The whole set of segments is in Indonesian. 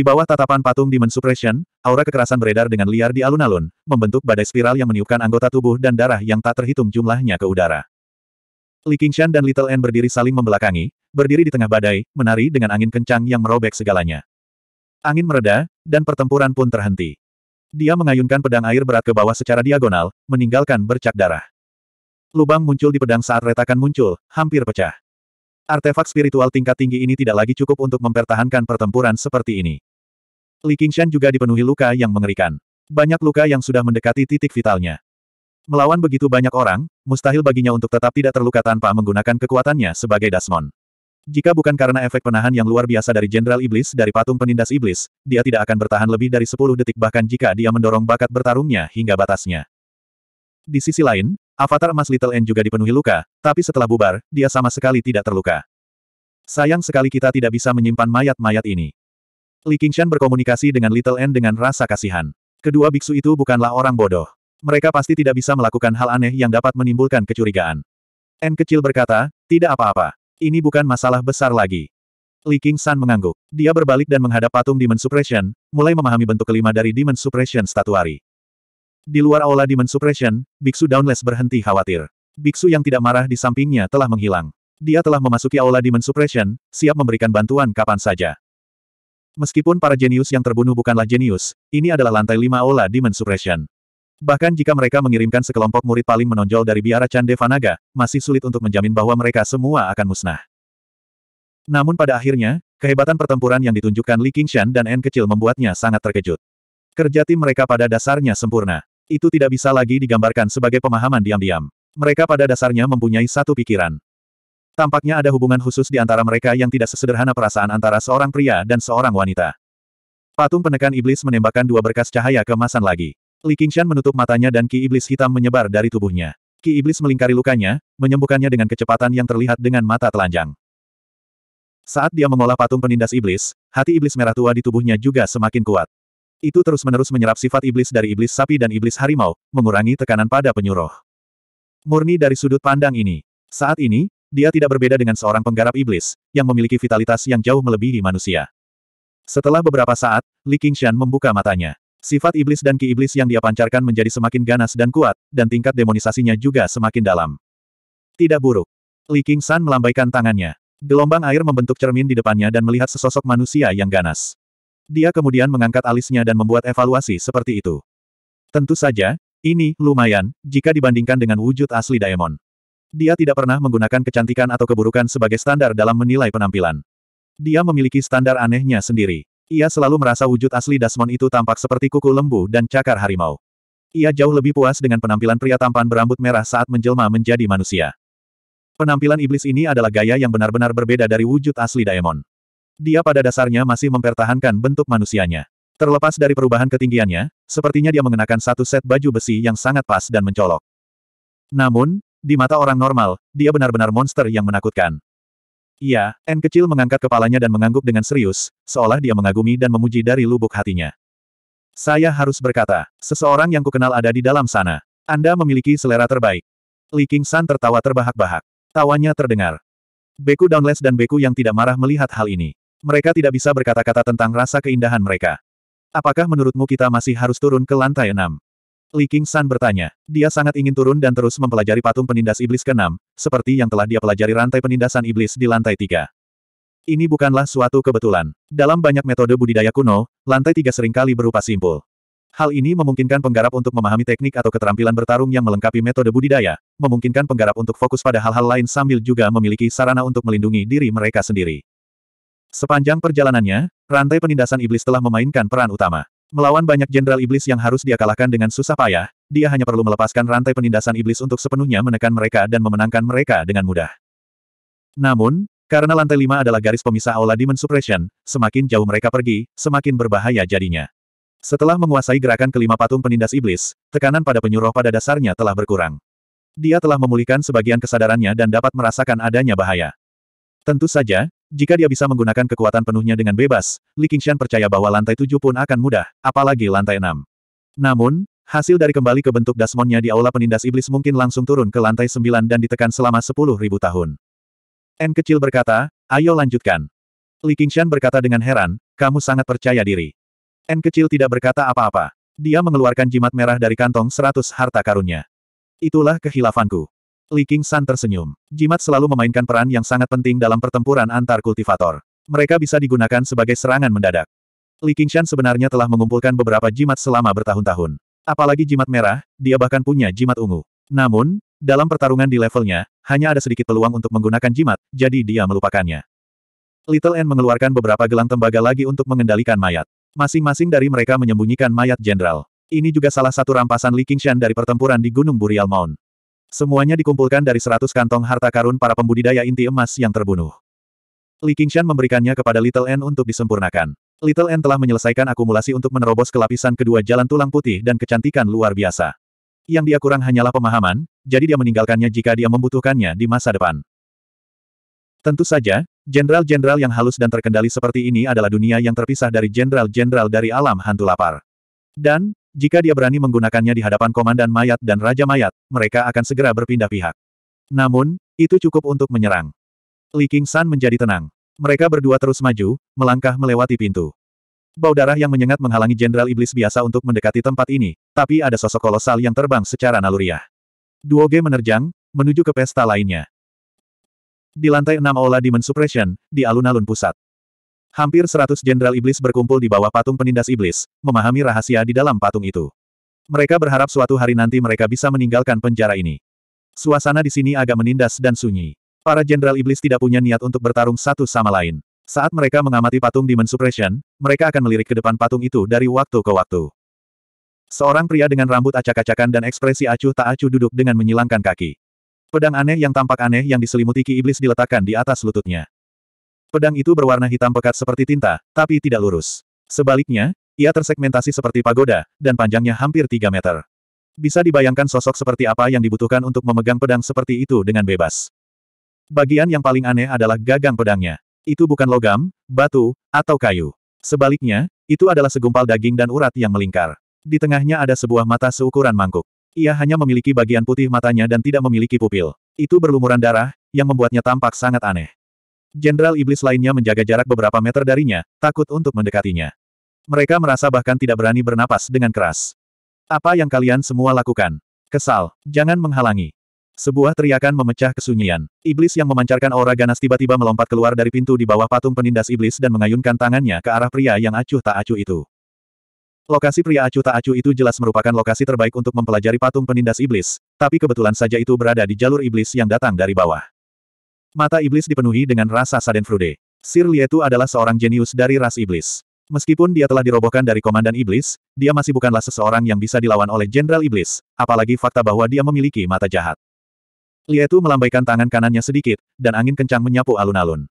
Di bawah tatapan patung Demon Suppression, aura kekerasan beredar dengan liar di alun-alun, membentuk badai spiral yang meniupkan anggota tubuh dan darah yang tak terhitung jumlahnya ke udara. Li Qingshan dan Little N berdiri saling membelakangi, berdiri di tengah badai, menari dengan angin kencang yang merobek segalanya. Angin mereda, dan pertempuran pun terhenti. Dia mengayunkan pedang air berat ke bawah secara diagonal, meninggalkan bercak darah. Lubang muncul di pedang saat retakan muncul, hampir pecah. Artefak spiritual tingkat tinggi ini tidak lagi cukup untuk mempertahankan pertempuran seperti ini. Li Qingshan juga dipenuhi luka yang mengerikan. Banyak luka yang sudah mendekati titik vitalnya. Melawan begitu banyak orang, mustahil baginya untuk tetap tidak terluka tanpa menggunakan kekuatannya sebagai Dasmon. Jika bukan karena efek penahan yang luar biasa dari Jenderal Iblis dari patung penindas iblis, dia tidak akan bertahan lebih dari 10 detik bahkan jika dia mendorong bakat bertarungnya hingga batasnya. Di sisi lain, avatar Mas Little N juga dipenuhi luka, tapi setelah bubar, dia sama sekali tidak terluka. Sayang sekali kita tidak bisa menyimpan mayat-mayat ini. Li Qingshan berkomunikasi dengan Little N dengan rasa kasihan. Kedua biksu itu bukanlah orang bodoh. Mereka pasti tidak bisa melakukan hal aneh yang dapat menimbulkan kecurigaan. N kecil berkata, tidak apa-apa. Ini bukan masalah besar lagi. Li Qingshan mengangguk. Dia berbalik dan menghadap patung Demon Suppression, mulai memahami bentuk kelima dari Demon Suppression statuari. Di luar aula Demon Suppression, Biksu Downless berhenti khawatir. Biksu yang tidak marah di sampingnya telah menghilang. Dia telah memasuki aula Demon Suppression, siap memberikan bantuan kapan saja. Meskipun para jenius yang terbunuh bukanlah jenius, ini adalah lantai lima Ola Demon Suppression. Bahkan jika mereka mengirimkan sekelompok murid paling menonjol dari biara Chan masih sulit untuk menjamin bahwa mereka semua akan musnah. Namun pada akhirnya, kehebatan pertempuran yang ditunjukkan Li Qingshan dan En kecil membuatnya sangat terkejut. Kerja tim mereka pada dasarnya sempurna. Itu tidak bisa lagi digambarkan sebagai pemahaman diam-diam. Mereka pada dasarnya mempunyai satu pikiran. Tampaknya ada hubungan khusus di antara mereka yang tidak sesederhana perasaan antara seorang pria dan seorang wanita. Patung penekan iblis menembakkan dua berkas cahaya kemasan lagi. Li Qingshan menutup matanya dan ki iblis hitam menyebar dari tubuhnya. Ki iblis melingkari lukanya, menyembuhkannya dengan kecepatan yang terlihat dengan mata telanjang. Saat dia mengolah patung penindas iblis, hati iblis merah tua di tubuhnya juga semakin kuat. Itu terus-menerus menyerap sifat iblis dari iblis sapi dan iblis harimau, mengurangi tekanan pada penyuruh. Murni dari sudut pandang ini. Saat ini, dia tidak berbeda dengan seorang penggarap iblis, yang memiliki vitalitas yang jauh melebihi manusia. Setelah beberapa saat, Li Qingshan membuka matanya. Sifat iblis dan ki iblis yang dia pancarkan menjadi semakin ganas dan kuat, dan tingkat demonisasinya juga semakin dalam. Tidak buruk. Li Qingshan melambaikan tangannya. Gelombang air membentuk cermin di depannya dan melihat sesosok manusia yang ganas. Dia kemudian mengangkat alisnya dan membuat evaluasi seperti itu. Tentu saja, ini lumayan, jika dibandingkan dengan wujud asli Daemon. Dia tidak pernah menggunakan kecantikan atau keburukan sebagai standar dalam menilai penampilan. Dia memiliki standar anehnya sendiri. Ia selalu merasa wujud asli Dasmon itu tampak seperti kuku lembu dan cakar harimau. Ia jauh lebih puas dengan penampilan pria tampan berambut merah saat menjelma menjadi manusia. Penampilan iblis ini adalah gaya yang benar-benar berbeda dari wujud asli Daemon. Dia pada dasarnya masih mempertahankan bentuk manusianya. Terlepas dari perubahan ketinggiannya, sepertinya dia mengenakan satu set baju besi yang sangat pas dan mencolok. Namun, di mata orang normal, dia benar-benar monster yang menakutkan. Iya, N kecil mengangkat kepalanya dan mengangguk dengan serius, seolah dia mengagumi dan memuji dari lubuk hatinya. Saya harus berkata, seseorang yang kukenal ada di dalam sana. Anda memiliki selera terbaik. Li King San tertawa terbahak-bahak. Tawanya terdengar. Beku Downless dan Beku yang tidak marah melihat hal ini. Mereka tidak bisa berkata-kata tentang rasa keindahan mereka. Apakah menurutmu kita masih harus turun ke lantai enam? Li King San bertanya. Dia sangat ingin turun dan terus mempelajari patung penindas iblis ke-6, seperti yang telah dia pelajari rantai penindasan iblis di lantai 3. Ini bukanlah suatu kebetulan. Dalam banyak metode budidaya kuno, lantai 3 seringkali berupa simpul. Hal ini memungkinkan penggarap untuk memahami teknik atau keterampilan bertarung yang melengkapi metode budidaya, memungkinkan penggarap untuk fokus pada hal-hal lain sambil juga memiliki sarana untuk melindungi diri mereka sendiri. Sepanjang perjalanannya, rantai penindasan iblis telah memainkan peran utama. Melawan banyak jenderal iblis yang harus dia kalahkan dengan susah payah, dia hanya perlu melepaskan rantai penindasan iblis untuk sepenuhnya menekan mereka dan memenangkan mereka dengan mudah. Namun, karena lantai lima adalah garis pemisah Aula Demon Suppression, semakin jauh mereka pergi, semakin berbahaya jadinya. Setelah menguasai gerakan kelima patung penindas iblis, tekanan pada penyuruh pada dasarnya telah berkurang. Dia telah memulihkan sebagian kesadarannya dan dapat merasakan adanya bahaya. Tentu saja, jika dia bisa menggunakan kekuatan penuhnya dengan bebas, Li Qingshan percaya bahwa lantai tujuh pun akan mudah, apalagi lantai enam. Namun, hasil dari kembali ke bentuk dasmonnya di aula penindas iblis mungkin langsung turun ke lantai sembilan dan ditekan selama sepuluh ribu tahun. N kecil berkata, ayo lanjutkan. Li Qingshan berkata dengan heran, kamu sangat percaya diri. N kecil tidak berkata apa-apa. Dia mengeluarkan jimat merah dari kantong seratus harta karunnya. Itulah kehilafanku. Li King San tersenyum. Jimat selalu memainkan peran yang sangat penting dalam pertempuran antar kultivator. Mereka bisa digunakan sebagai serangan mendadak. Li Shan sebenarnya telah mengumpulkan beberapa jimat selama bertahun-tahun. Apalagi jimat merah, dia bahkan punya jimat ungu. Namun, dalam pertarungan di levelnya, hanya ada sedikit peluang untuk menggunakan jimat, jadi dia melupakannya. Little N mengeluarkan beberapa gelang tembaga lagi untuk mengendalikan mayat. Masing-masing dari mereka menyembunyikan mayat jenderal. Ini juga salah satu rampasan Li Qingshan dari pertempuran di Gunung Burial Mount. Semuanya dikumpulkan dari seratus kantong harta karun para pembudidaya inti emas yang terbunuh. Li Qingshan memberikannya kepada Little N untuk disempurnakan. Little N telah menyelesaikan akumulasi untuk menerobos ke lapisan kedua jalan tulang putih dan kecantikan luar biasa. Yang dia kurang hanyalah pemahaman, jadi dia meninggalkannya jika dia membutuhkannya di masa depan. Tentu saja, jenderal-jenderal yang halus dan terkendali seperti ini adalah dunia yang terpisah dari jenderal-jenderal dari alam hantu lapar. Dan, jika dia berani menggunakannya di hadapan Komandan Mayat dan Raja Mayat, mereka akan segera berpindah pihak. Namun, itu cukup untuk menyerang. Li King San menjadi tenang. Mereka berdua terus maju, melangkah melewati pintu. Bau darah yang menyengat menghalangi Jenderal Iblis biasa untuk mendekati tempat ini, tapi ada sosok kolosal yang terbang secara naluriah. Duoge menerjang, menuju ke pesta lainnya. Di lantai enam Aula Demon Suppression, di alun-alun pusat. Hampir seratus jenderal iblis berkumpul di bawah patung penindas iblis, memahami rahasia di dalam patung itu. Mereka berharap suatu hari nanti mereka bisa meninggalkan penjara ini. Suasana di sini agak menindas dan sunyi. Para jenderal iblis tidak punya niat untuk bertarung satu sama lain. Saat mereka mengamati patung Demon Suppression, mereka akan melirik ke depan patung itu dari waktu ke waktu. Seorang pria dengan rambut acak-acakan dan ekspresi acuh tak acuh duduk dengan menyilangkan kaki. Pedang aneh yang tampak aneh yang diselimuti ki iblis diletakkan di atas lututnya. Pedang itu berwarna hitam pekat seperti tinta, tapi tidak lurus. Sebaliknya, ia tersegmentasi seperti pagoda, dan panjangnya hampir 3 meter. Bisa dibayangkan sosok seperti apa yang dibutuhkan untuk memegang pedang seperti itu dengan bebas. Bagian yang paling aneh adalah gagang pedangnya. Itu bukan logam, batu, atau kayu. Sebaliknya, itu adalah segumpal daging dan urat yang melingkar. Di tengahnya ada sebuah mata seukuran mangkuk. Ia hanya memiliki bagian putih matanya dan tidak memiliki pupil. Itu berlumuran darah, yang membuatnya tampak sangat aneh. Jenderal iblis lainnya menjaga jarak beberapa meter darinya, takut untuk mendekatinya. Mereka merasa bahkan tidak berani bernapas dengan keras. Apa yang kalian semua lakukan? Kesal, jangan menghalangi. Sebuah teriakan memecah kesunyian. Iblis yang memancarkan aura ganas tiba-tiba melompat keluar dari pintu di bawah patung penindas iblis dan mengayunkan tangannya ke arah pria yang acuh tak acuh itu. Lokasi pria acuh tak acuh itu jelas merupakan lokasi terbaik untuk mempelajari patung penindas iblis, tapi kebetulan saja itu berada di jalur iblis yang datang dari bawah. Mata iblis dipenuhi dengan rasa Sadenfrude. Sir Lietu adalah seorang jenius dari ras iblis. Meskipun dia telah dirobohkan dari komandan iblis, dia masih bukanlah seseorang yang bisa dilawan oleh jenderal iblis, apalagi fakta bahwa dia memiliki mata jahat. Lietu melambaikan tangan kanannya sedikit, dan angin kencang menyapu alun-alun.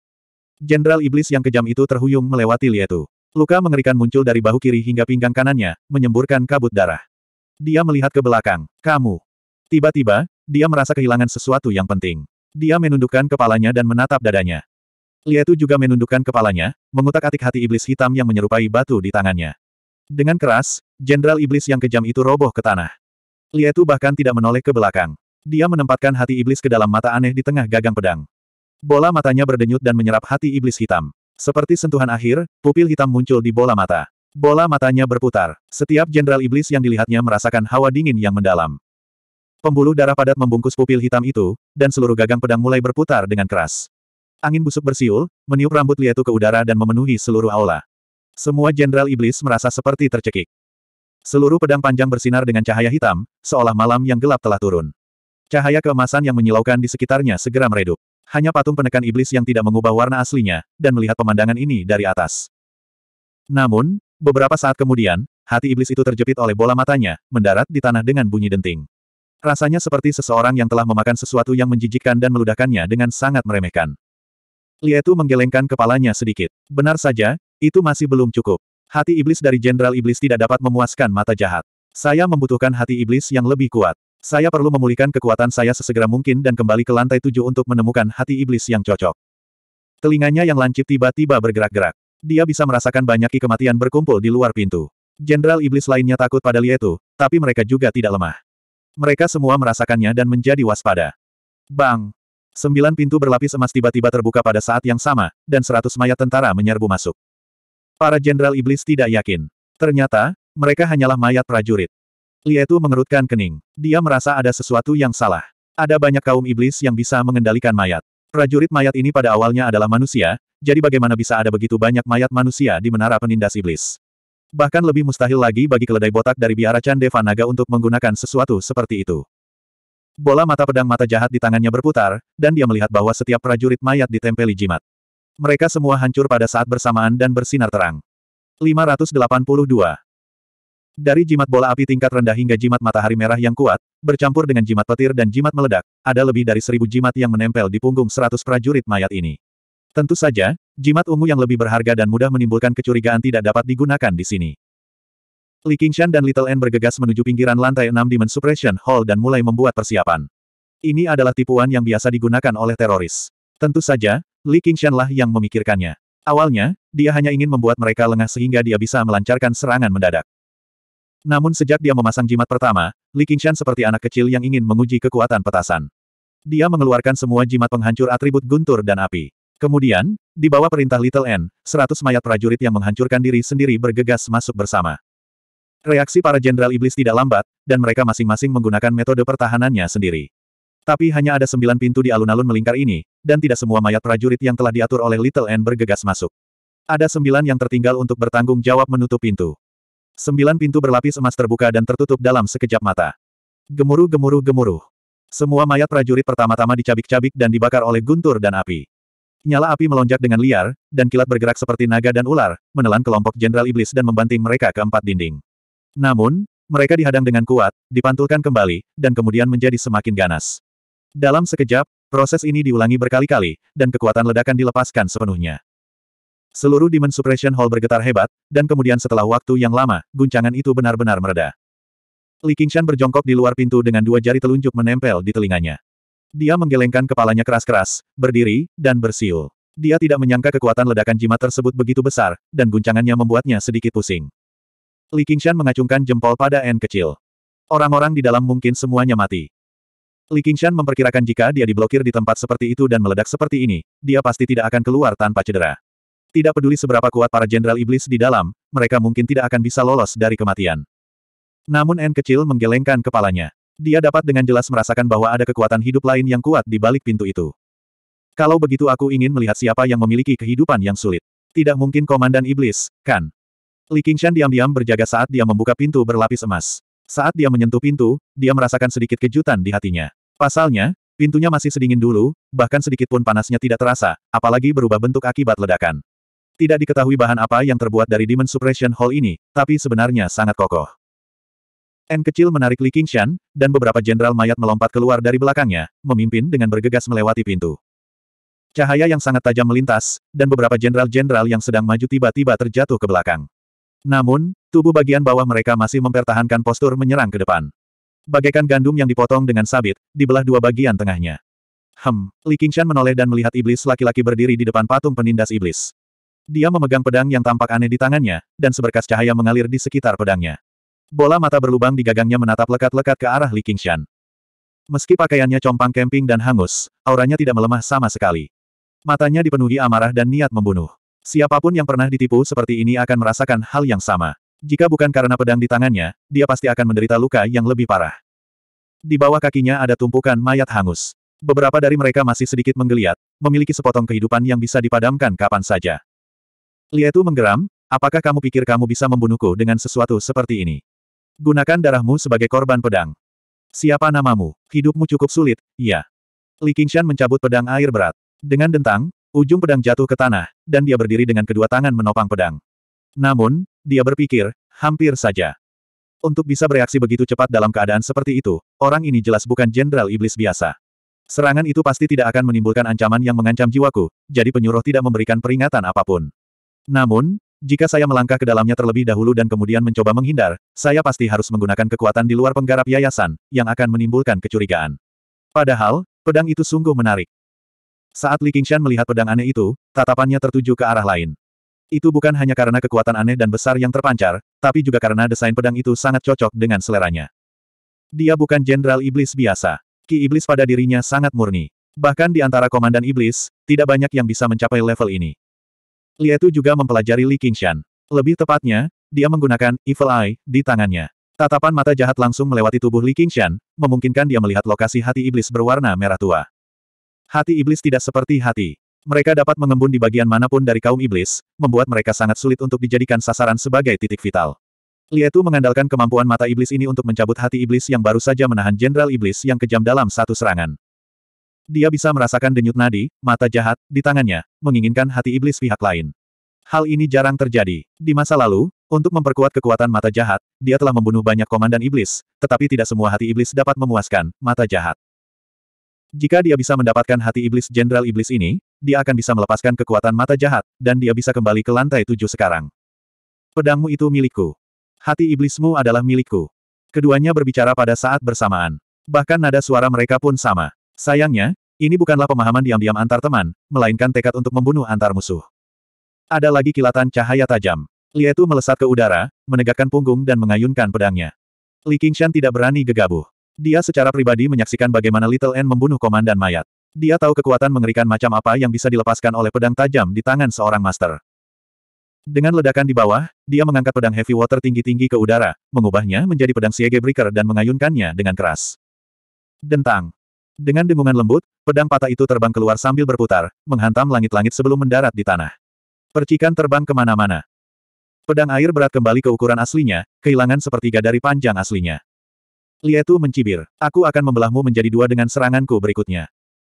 Jenderal iblis yang kejam itu terhuyung melewati Lietu. Luka mengerikan muncul dari bahu kiri hingga pinggang kanannya, menyemburkan kabut darah. Dia melihat ke belakang. Kamu. Tiba-tiba, dia merasa kehilangan sesuatu yang penting. Dia menundukkan kepalanya dan menatap dadanya. Lietu juga menundukkan kepalanya, mengutak-atik hati iblis hitam yang menyerupai batu di tangannya. Dengan keras, jenderal iblis yang kejam itu roboh ke tanah. Lietu bahkan tidak menoleh ke belakang. Dia menempatkan hati iblis ke dalam mata aneh di tengah gagang pedang. Bola matanya berdenyut dan menyerap hati iblis hitam. Seperti sentuhan akhir, pupil hitam muncul di bola mata. Bola matanya berputar. Setiap jenderal iblis yang dilihatnya merasakan hawa dingin yang mendalam. Pembuluh darah padat membungkus pupil hitam itu, dan seluruh gagang pedang mulai berputar dengan keras. Angin busuk bersiul, meniup rambut Lietu ke udara dan memenuhi seluruh aula. Semua jenderal iblis merasa seperti tercekik. Seluruh pedang panjang bersinar dengan cahaya hitam, seolah malam yang gelap telah turun. Cahaya keemasan yang menyilaukan di sekitarnya segera meredup. Hanya patung penekan iblis yang tidak mengubah warna aslinya, dan melihat pemandangan ini dari atas. Namun, beberapa saat kemudian, hati iblis itu terjepit oleh bola matanya, mendarat di tanah dengan bunyi denting. Rasanya seperti seseorang yang telah memakan sesuatu yang menjijikkan dan meludahkannya dengan sangat meremehkan. Lietu menggelengkan kepalanya sedikit. Benar saja, itu masih belum cukup. Hati iblis dari Jenderal Iblis tidak dapat memuaskan mata jahat. Saya membutuhkan hati iblis yang lebih kuat. Saya perlu memulihkan kekuatan saya sesegera mungkin dan kembali ke lantai tujuh untuk menemukan hati iblis yang cocok. Telinganya yang lancip tiba-tiba bergerak-gerak. Dia bisa merasakan banyak kematian berkumpul di luar pintu. Jenderal iblis lainnya takut pada Lietu, tapi mereka juga tidak lemah. Mereka semua merasakannya dan menjadi waspada. Bang! Sembilan pintu berlapis emas tiba-tiba terbuka pada saat yang sama, dan seratus mayat tentara menyerbu masuk. Para jenderal iblis tidak yakin. Ternyata, mereka hanyalah mayat prajurit. Lietu mengerutkan kening. Dia merasa ada sesuatu yang salah. Ada banyak kaum iblis yang bisa mengendalikan mayat. Prajurit mayat ini pada awalnya adalah manusia, jadi bagaimana bisa ada begitu banyak mayat manusia di menara penindas iblis? Bahkan lebih mustahil lagi bagi keledai botak dari biara Chan Naga untuk menggunakan sesuatu seperti itu. Bola mata pedang mata jahat di tangannya berputar, dan dia melihat bahwa setiap prajurit mayat ditempeli jimat. Mereka semua hancur pada saat bersamaan dan bersinar terang. 582. Dari jimat bola api tingkat rendah hingga jimat matahari merah yang kuat, bercampur dengan jimat petir dan jimat meledak, ada lebih dari seribu jimat yang menempel di punggung seratus prajurit mayat ini. Tentu saja, jimat ungu yang lebih berharga dan mudah menimbulkan kecurigaan tidak dapat digunakan di sini. Li Qingshan dan Little N bergegas menuju pinggiran lantai 6 di Suppression Hall dan mulai membuat persiapan. Ini adalah tipuan yang biasa digunakan oleh teroris. Tentu saja, Li Qingshan lah yang memikirkannya. Awalnya, dia hanya ingin membuat mereka lengah sehingga dia bisa melancarkan serangan mendadak. Namun sejak dia memasang jimat pertama, Li Qingshan seperti anak kecil yang ingin menguji kekuatan petasan. Dia mengeluarkan semua jimat penghancur atribut guntur dan api. Kemudian, di bawah perintah Little N, seratus mayat prajurit yang menghancurkan diri sendiri bergegas masuk bersama. Reaksi para jenderal iblis tidak lambat, dan mereka masing-masing menggunakan metode pertahanannya sendiri. Tapi hanya ada sembilan pintu di alun-alun melingkar ini, dan tidak semua mayat prajurit yang telah diatur oleh Little N bergegas masuk. Ada sembilan yang tertinggal untuk bertanggung jawab menutup pintu. Sembilan pintu berlapis emas terbuka dan tertutup dalam sekejap mata. Gemuruh gemuruh gemuruh. Semua mayat prajurit pertama-tama dicabik-cabik dan dibakar oleh guntur dan api. Nyala api melonjak dengan liar, dan kilat bergerak seperti naga dan ular, menelan kelompok jenderal iblis dan membanting mereka ke empat dinding. Namun, mereka dihadang dengan kuat, dipantulkan kembali, dan kemudian menjadi semakin ganas. Dalam sekejap, proses ini diulangi berkali-kali, dan kekuatan ledakan dilepaskan sepenuhnya. Seluruh Demon Suppression Hall bergetar hebat, dan kemudian setelah waktu yang lama, guncangan itu benar-benar mereda. Li Qingshan berjongkok di luar pintu dengan dua jari telunjuk menempel di telinganya. Dia menggelengkan kepalanya keras-keras, berdiri, dan bersiul. Dia tidak menyangka kekuatan ledakan jimat tersebut begitu besar, dan guncangannya membuatnya sedikit pusing. Li Qingshan mengacungkan jempol pada N kecil. Orang-orang di dalam mungkin semuanya mati. Li Qingshan memperkirakan jika dia diblokir di tempat seperti itu dan meledak seperti ini, dia pasti tidak akan keluar tanpa cedera. Tidak peduli seberapa kuat para jenderal iblis di dalam, mereka mungkin tidak akan bisa lolos dari kematian. Namun N kecil menggelengkan kepalanya. Dia dapat dengan jelas merasakan bahwa ada kekuatan hidup lain yang kuat di balik pintu itu. Kalau begitu aku ingin melihat siapa yang memiliki kehidupan yang sulit. Tidak mungkin Komandan Iblis, kan? Li Qingshan diam-diam berjaga saat dia membuka pintu berlapis emas. Saat dia menyentuh pintu, dia merasakan sedikit kejutan di hatinya. Pasalnya, pintunya masih sedingin dulu, bahkan sedikit pun panasnya tidak terasa, apalagi berubah bentuk akibat ledakan. Tidak diketahui bahan apa yang terbuat dari Demon Suppression Hall ini, tapi sebenarnya sangat kokoh. N kecil menarik Li Qingshan, dan beberapa jenderal mayat melompat keluar dari belakangnya, memimpin dengan bergegas melewati pintu. Cahaya yang sangat tajam melintas, dan beberapa jenderal-jenderal yang sedang maju tiba-tiba terjatuh ke belakang. Namun, tubuh bagian bawah mereka masih mempertahankan postur menyerang ke depan. Bagaikan gandum yang dipotong dengan sabit, dibelah dua bagian tengahnya. Hem, Li Qingshan menoleh dan melihat iblis laki-laki berdiri di depan patung penindas iblis. Dia memegang pedang yang tampak aneh di tangannya, dan seberkas cahaya mengalir di sekitar pedangnya. Bola mata berlubang di gagangnya menatap lekat-lekat ke arah Li Qingshan. Meski pakaiannya compang kemping dan hangus, auranya tidak melemah sama sekali. Matanya dipenuhi amarah dan niat membunuh. Siapapun yang pernah ditipu seperti ini akan merasakan hal yang sama. Jika bukan karena pedang di tangannya, dia pasti akan menderita luka yang lebih parah. Di bawah kakinya ada tumpukan mayat hangus. Beberapa dari mereka masih sedikit menggeliat, memiliki sepotong kehidupan yang bisa dipadamkan kapan saja. Lietu menggeram, apakah kamu pikir kamu bisa membunuhku dengan sesuatu seperti ini? Gunakan darahmu sebagai korban pedang. Siapa namamu? Hidupmu cukup sulit, iya. Li Qingshan mencabut pedang air berat. Dengan dentang, ujung pedang jatuh ke tanah, dan dia berdiri dengan kedua tangan menopang pedang. Namun, dia berpikir, hampir saja. Untuk bisa bereaksi begitu cepat dalam keadaan seperti itu, orang ini jelas bukan jenderal iblis biasa. Serangan itu pasti tidak akan menimbulkan ancaman yang mengancam jiwaku, jadi penyuruh tidak memberikan peringatan apapun. Namun, jika saya melangkah ke dalamnya terlebih dahulu dan kemudian mencoba menghindar, saya pasti harus menggunakan kekuatan di luar penggarap yayasan, yang akan menimbulkan kecurigaan. Padahal, pedang itu sungguh menarik. Saat Li Qingshan melihat pedang aneh itu, tatapannya tertuju ke arah lain. Itu bukan hanya karena kekuatan aneh dan besar yang terpancar, tapi juga karena desain pedang itu sangat cocok dengan seleranya. Dia bukan jenderal iblis biasa. Ki iblis pada dirinya sangat murni. Bahkan di antara komandan iblis, tidak banyak yang bisa mencapai level ini. Lietu juga mempelajari Li Qingshan. Lebih tepatnya, dia menggunakan Evil Eye di tangannya. Tatapan mata jahat langsung melewati tubuh Li Qingshan, memungkinkan dia melihat lokasi hati iblis berwarna merah tua. Hati iblis tidak seperti hati. Mereka dapat mengembun di bagian manapun dari kaum iblis, membuat mereka sangat sulit untuk dijadikan sasaran sebagai titik vital. Lietu mengandalkan kemampuan mata iblis ini untuk mencabut hati iblis yang baru saja menahan jenderal iblis yang kejam dalam satu serangan. Dia bisa merasakan denyut nadi, mata jahat, di tangannya, menginginkan hati iblis pihak lain. Hal ini jarang terjadi. Di masa lalu, untuk memperkuat kekuatan mata jahat, dia telah membunuh banyak komandan iblis, tetapi tidak semua hati iblis dapat memuaskan mata jahat. Jika dia bisa mendapatkan hati iblis jenderal iblis ini, dia akan bisa melepaskan kekuatan mata jahat, dan dia bisa kembali ke lantai tujuh sekarang. Pedangmu itu milikku. Hati iblismu adalah milikku. Keduanya berbicara pada saat bersamaan. Bahkan nada suara mereka pun sama. Sayangnya, ini bukanlah pemahaman diam-diam antar teman, melainkan tekad untuk membunuh antar musuh. Ada lagi kilatan cahaya tajam. Lietu melesat ke udara, menegakkan punggung dan mengayunkan pedangnya. Li Qingshan tidak berani gegabah. Dia secara pribadi menyaksikan bagaimana Little N membunuh komandan mayat. Dia tahu kekuatan mengerikan macam apa yang bisa dilepaskan oleh pedang tajam di tangan seorang master. Dengan ledakan di bawah, dia mengangkat pedang heavy water tinggi-tinggi ke udara, mengubahnya menjadi pedang siege breaker dan mengayunkannya dengan keras. Dentang. Dengan dengungan lembut, pedang patah itu terbang keluar sambil berputar, menghantam langit-langit sebelum mendarat di tanah. Percikan terbang kemana-mana. Pedang air berat kembali ke ukuran aslinya, kehilangan sepertiga dari panjang aslinya. Lietu mencibir, aku akan membelahmu menjadi dua dengan seranganku berikutnya.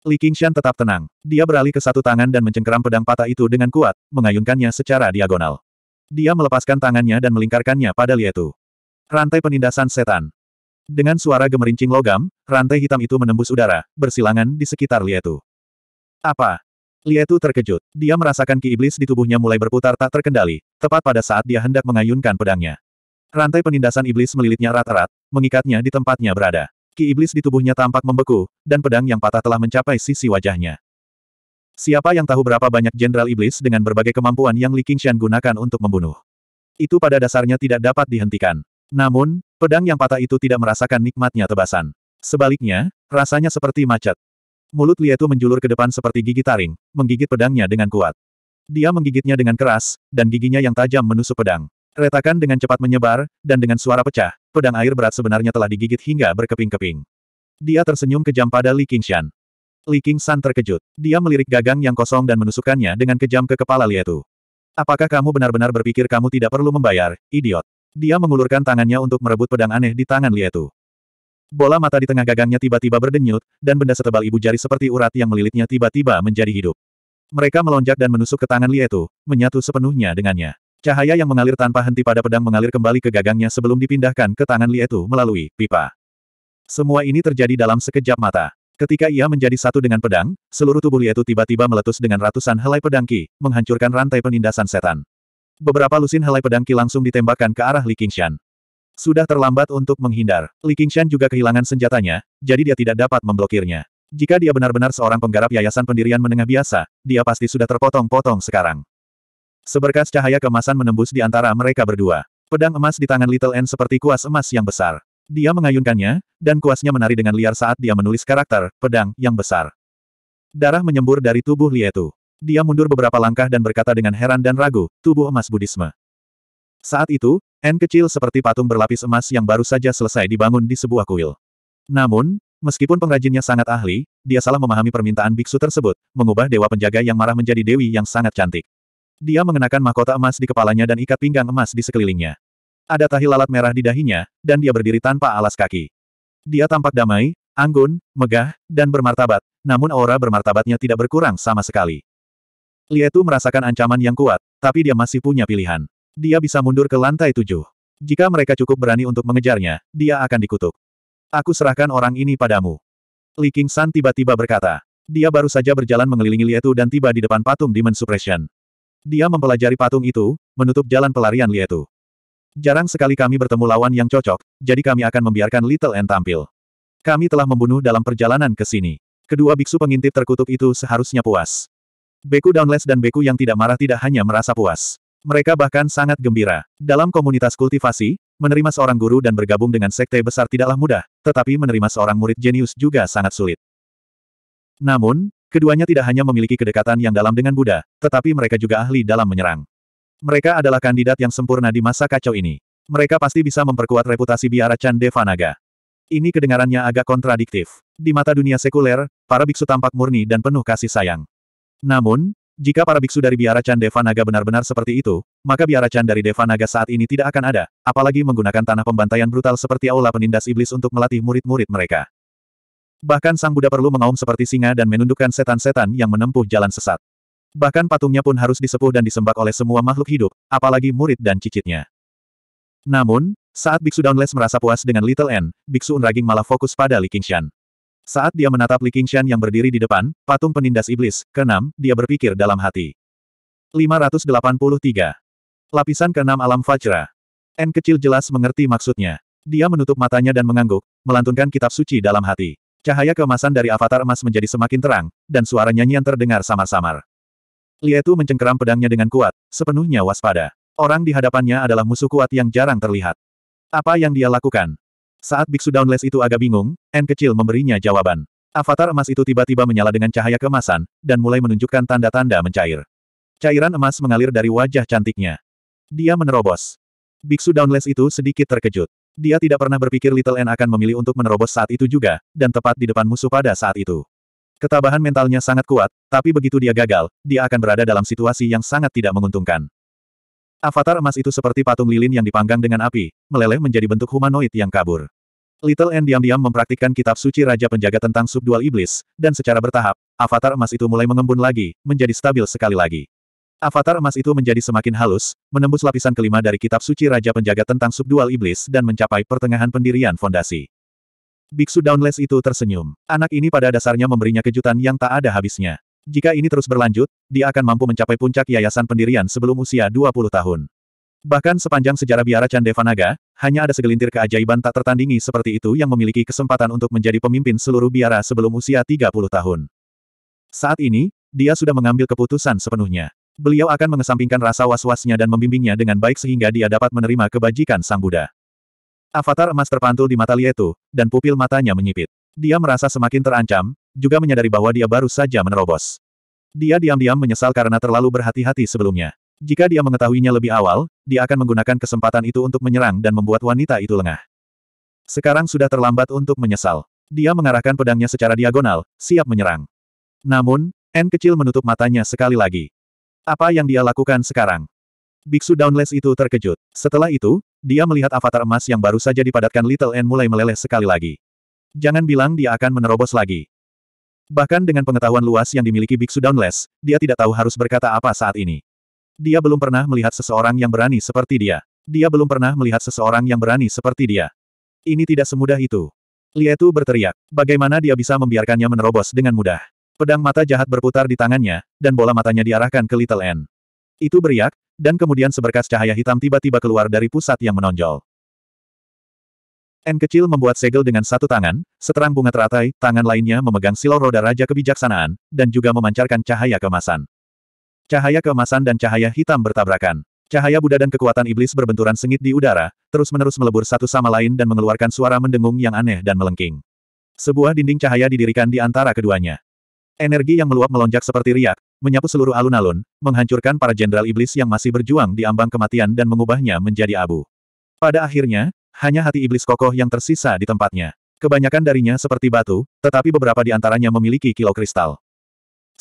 Li Qingshan tetap tenang, dia beralih ke satu tangan dan mencengkeram pedang patah itu dengan kuat, mengayunkannya secara diagonal. Dia melepaskan tangannya dan melingkarkannya pada Lietu. Rantai penindasan setan. Dengan suara gemerincing logam, rantai hitam itu menembus udara, bersilangan di sekitar Lietu. Apa? Lietu terkejut. Dia merasakan ki iblis di tubuhnya mulai berputar tak terkendali, tepat pada saat dia hendak mengayunkan pedangnya. Rantai penindasan iblis melilitnya rat-rat, mengikatnya di tempatnya berada. Ki iblis di tubuhnya tampak membeku, dan pedang yang patah telah mencapai sisi wajahnya. Siapa yang tahu berapa banyak jenderal iblis dengan berbagai kemampuan yang Li Qingshan gunakan untuk membunuh? Itu pada dasarnya tidak dapat dihentikan. Namun, Pedang yang patah itu tidak merasakan nikmatnya tebasan. Sebaliknya, rasanya seperti macet. Mulut Lietu menjulur ke depan seperti gigi taring, menggigit pedangnya dengan kuat. Dia menggigitnya dengan keras, dan giginya yang tajam menusuk pedang. Retakan dengan cepat menyebar, dan dengan suara pecah, pedang air berat sebenarnya telah digigit hingga berkeping-keping. Dia tersenyum kejam pada Li Qingshan. Li Qingshan terkejut. Dia melirik gagang yang kosong dan menusukkannya dengan kejam ke kepala Lietu. Apakah kamu benar-benar berpikir kamu tidak perlu membayar, idiot? Dia mengulurkan tangannya untuk merebut pedang aneh di tangan Lietu. Bola mata di tengah gagangnya tiba-tiba berdenyut, dan benda setebal ibu jari seperti urat yang melilitnya tiba-tiba menjadi hidup. Mereka melonjak dan menusuk ke tangan Lietu, menyatu sepenuhnya dengannya. Cahaya yang mengalir tanpa henti pada pedang mengalir kembali ke gagangnya sebelum dipindahkan ke tangan Lietu melalui pipa. Semua ini terjadi dalam sekejap mata. Ketika ia menjadi satu dengan pedang, seluruh tubuh Lietu tiba-tiba meletus dengan ratusan helai pedangki, menghancurkan rantai penindasan setan. Beberapa lusin helai pedangki langsung ditembakkan ke arah Li Qingshan. Sudah terlambat untuk menghindar. Li Qingshan juga kehilangan senjatanya, jadi dia tidak dapat memblokirnya. Jika dia benar-benar seorang penggarap yayasan pendirian menengah biasa, dia pasti sudah terpotong-potong sekarang. Seberkas cahaya kemasan menembus di antara mereka berdua. Pedang emas di tangan Little N seperti kuas emas yang besar. Dia mengayunkannya, dan kuasnya menari dengan liar saat dia menulis karakter, pedang, yang besar. Darah menyembur dari tubuh Lietu. Dia mundur beberapa langkah dan berkata dengan heran dan ragu, tubuh emas budisme. Saat itu, N kecil seperti patung berlapis emas yang baru saja selesai dibangun di sebuah kuil. Namun, meskipun pengrajinnya sangat ahli, dia salah memahami permintaan biksu tersebut, mengubah dewa penjaga yang marah menjadi dewi yang sangat cantik. Dia mengenakan mahkota emas di kepalanya dan ikat pinggang emas di sekelilingnya. Ada tahi lalat merah di dahinya, dan dia berdiri tanpa alas kaki. Dia tampak damai, anggun, megah, dan bermartabat, namun aura bermartabatnya tidak berkurang sama sekali. Lietu merasakan ancaman yang kuat, tapi dia masih punya pilihan. Dia bisa mundur ke lantai tujuh. Jika mereka cukup berani untuk mengejarnya, dia akan dikutuk. Aku serahkan orang ini padamu. Li King San tiba-tiba berkata. Dia baru saja berjalan mengelilingi Lietu dan tiba di depan patung Demon Suppression. Dia mempelajari patung itu, menutup jalan pelarian Lietu. Jarang sekali kami bertemu lawan yang cocok, jadi kami akan membiarkan Little N tampil. Kami telah membunuh dalam perjalanan ke sini. Kedua biksu pengintip terkutuk itu seharusnya puas. Beku Downless dan Beku yang tidak marah tidak hanya merasa puas. Mereka bahkan sangat gembira. Dalam komunitas kultivasi, menerima seorang guru dan bergabung dengan sekte besar tidaklah mudah, tetapi menerima seorang murid jenius juga sangat sulit. Namun, keduanya tidak hanya memiliki kedekatan yang dalam dengan Buddha, tetapi mereka juga ahli dalam menyerang. Mereka adalah kandidat yang sempurna di masa kacau ini. Mereka pasti bisa memperkuat reputasi biara Chan Devanaga. Ini kedengarannya agak kontradiktif. Di mata dunia sekuler, para biksu tampak murni dan penuh kasih sayang. Namun, jika para biksu dari biara Chan Deva Naga benar-benar seperti itu, maka biara Chan dari Deva Naga saat ini tidak akan ada, apalagi menggunakan tanah pembantaian brutal seperti aula penindas iblis untuk melatih murid-murid mereka. Bahkan Sang Buddha perlu mengaum seperti singa dan menundukkan setan-setan yang menempuh jalan sesat. Bahkan patungnya pun harus disepuh dan disembak oleh semua makhluk hidup, apalagi murid dan cicitnya. Namun, saat Biksu Downless merasa puas dengan Little N, Biksu Unraging malah fokus pada Li Qingshan. Saat dia menatap Li Qingshan yang berdiri di depan, patung penindas iblis, keenam, dia berpikir dalam hati. 583. Lapisan keenam alam Fajra. N kecil jelas mengerti maksudnya. Dia menutup matanya dan mengangguk, melantunkan kitab suci dalam hati. Cahaya kemasan dari avatar emas menjadi semakin terang, dan suara nyanyian terdengar samar-samar. Lietu mencengkeram pedangnya dengan kuat, sepenuhnya waspada. Orang di hadapannya adalah musuh kuat yang jarang terlihat. Apa yang dia lakukan? Saat biksu downless itu agak bingung, N kecil memberinya jawaban. Avatar emas itu tiba-tiba menyala dengan cahaya kemasan, dan mulai menunjukkan tanda-tanda mencair. Cairan emas mengalir dari wajah cantiknya. Dia menerobos. Biksu downless itu sedikit terkejut. Dia tidak pernah berpikir Little N akan memilih untuk menerobos saat itu juga, dan tepat di depan musuh pada saat itu. Ketabahan mentalnya sangat kuat, tapi begitu dia gagal, dia akan berada dalam situasi yang sangat tidak menguntungkan. Avatar emas itu seperti patung lilin yang dipanggang dengan api, meleleh menjadi bentuk humanoid yang kabur. Little N diam-diam mempraktikkan kitab suci Raja Penjaga tentang subdual iblis, dan secara bertahap, avatar emas itu mulai mengembun lagi, menjadi stabil sekali lagi. Avatar emas itu menjadi semakin halus, menembus lapisan kelima dari kitab suci Raja Penjaga tentang subdual iblis dan mencapai pertengahan pendirian fondasi. Biksu Downless itu tersenyum. Anak ini pada dasarnya memberinya kejutan yang tak ada habisnya. Jika ini terus berlanjut, dia akan mampu mencapai puncak yayasan pendirian sebelum usia 20 tahun. Bahkan sepanjang sejarah biara Candevanaga, hanya ada segelintir keajaiban tak tertandingi seperti itu yang memiliki kesempatan untuk menjadi pemimpin seluruh biara sebelum usia 30 tahun. Saat ini, dia sudah mengambil keputusan sepenuhnya. Beliau akan mengesampingkan rasa was-wasnya dan membimbingnya dengan baik sehingga dia dapat menerima kebajikan Sang Buddha. Avatar emas terpantul di mata Lietu, dan pupil matanya menyipit. Dia merasa semakin terancam, juga menyadari bahwa dia baru saja menerobos. Dia diam-diam menyesal karena terlalu berhati-hati sebelumnya. Jika dia mengetahuinya lebih awal, dia akan menggunakan kesempatan itu untuk menyerang dan membuat wanita itu lengah. Sekarang sudah terlambat untuk menyesal. Dia mengarahkan pedangnya secara diagonal, siap menyerang. Namun, N kecil menutup matanya sekali lagi. Apa yang dia lakukan sekarang? Biksu Downless itu terkejut. Setelah itu, dia melihat avatar emas yang baru saja dipadatkan Little N mulai meleleh sekali lagi. Jangan bilang dia akan menerobos lagi. Bahkan dengan pengetahuan luas yang dimiliki Biksu Downless, dia tidak tahu harus berkata apa saat ini. Dia belum pernah melihat seseorang yang berani seperti dia. Dia belum pernah melihat seseorang yang berani seperti dia. Ini tidak semudah itu. Lietu berteriak. Bagaimana dia bisa membiarkannya menerobos dengan mudah? Pedang mata jahat berputar di tangannya, dan bola matanya diarahkan ke Little N. Itu beriak, dan kemudian seberkas cahaya hitam tiba-tiba keluar dari pusat yang menonjol. N kecil membuat segel dengan satu tangan, seterang bunga teratai, tangan lainnya memegang silau roda raja kebijaksanaan, dan juga memancarkan cahaya kemasan. Cahaya kemasan dan cahaya hitam bertabrakan. Cahaya Buddha dan kekuatan iblis berbenturan sengit di udara, terus-menerus melebur satu sama lain dan mengeluarkan suara mendengung yang aneh dan melengking. Sebuah dinding cahaya didirikan di antara keduanya. Energi yang meluap melonjak seperti riak, menyapu seluruh alun-alun, menghancurkan para jenderal iblis yang masih berjuang di ambang kematian dan mengubahnya menjadi abu. Pada akhirnya, hanya hati iblis kokoh yang tersisa di tempatnya. Kebanyakan darinya seperti batu, tetapi beberapa di antaranya memiliki kilo kristal.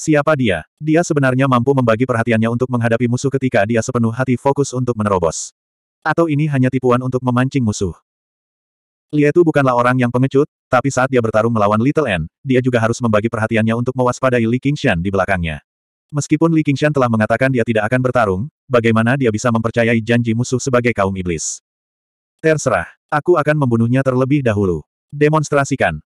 Siapa dia? Dia sebenarnya mampu membagi perhatiannya untuk menghadapi musuh ketika dia sepenuh hati fokus untuk menerobos. Atau ini hanya tipuan untuk memancing musuh? Lietu bukanlah orang yang pengecut, tapi saat dia bertarung melawan Little N, dia juga harus membagi perhatiannya untuk mewaspadai Li Qingshan di belakangnya. Meskipun Li Qingshan telah mengatakan dia tidak akan bertarung, bagaimana dia bisa mempercayai janji musuh sebagai kaum iblis? Terserah, aku akan membunuhnya terlebih dahulu. Demonstrasikan.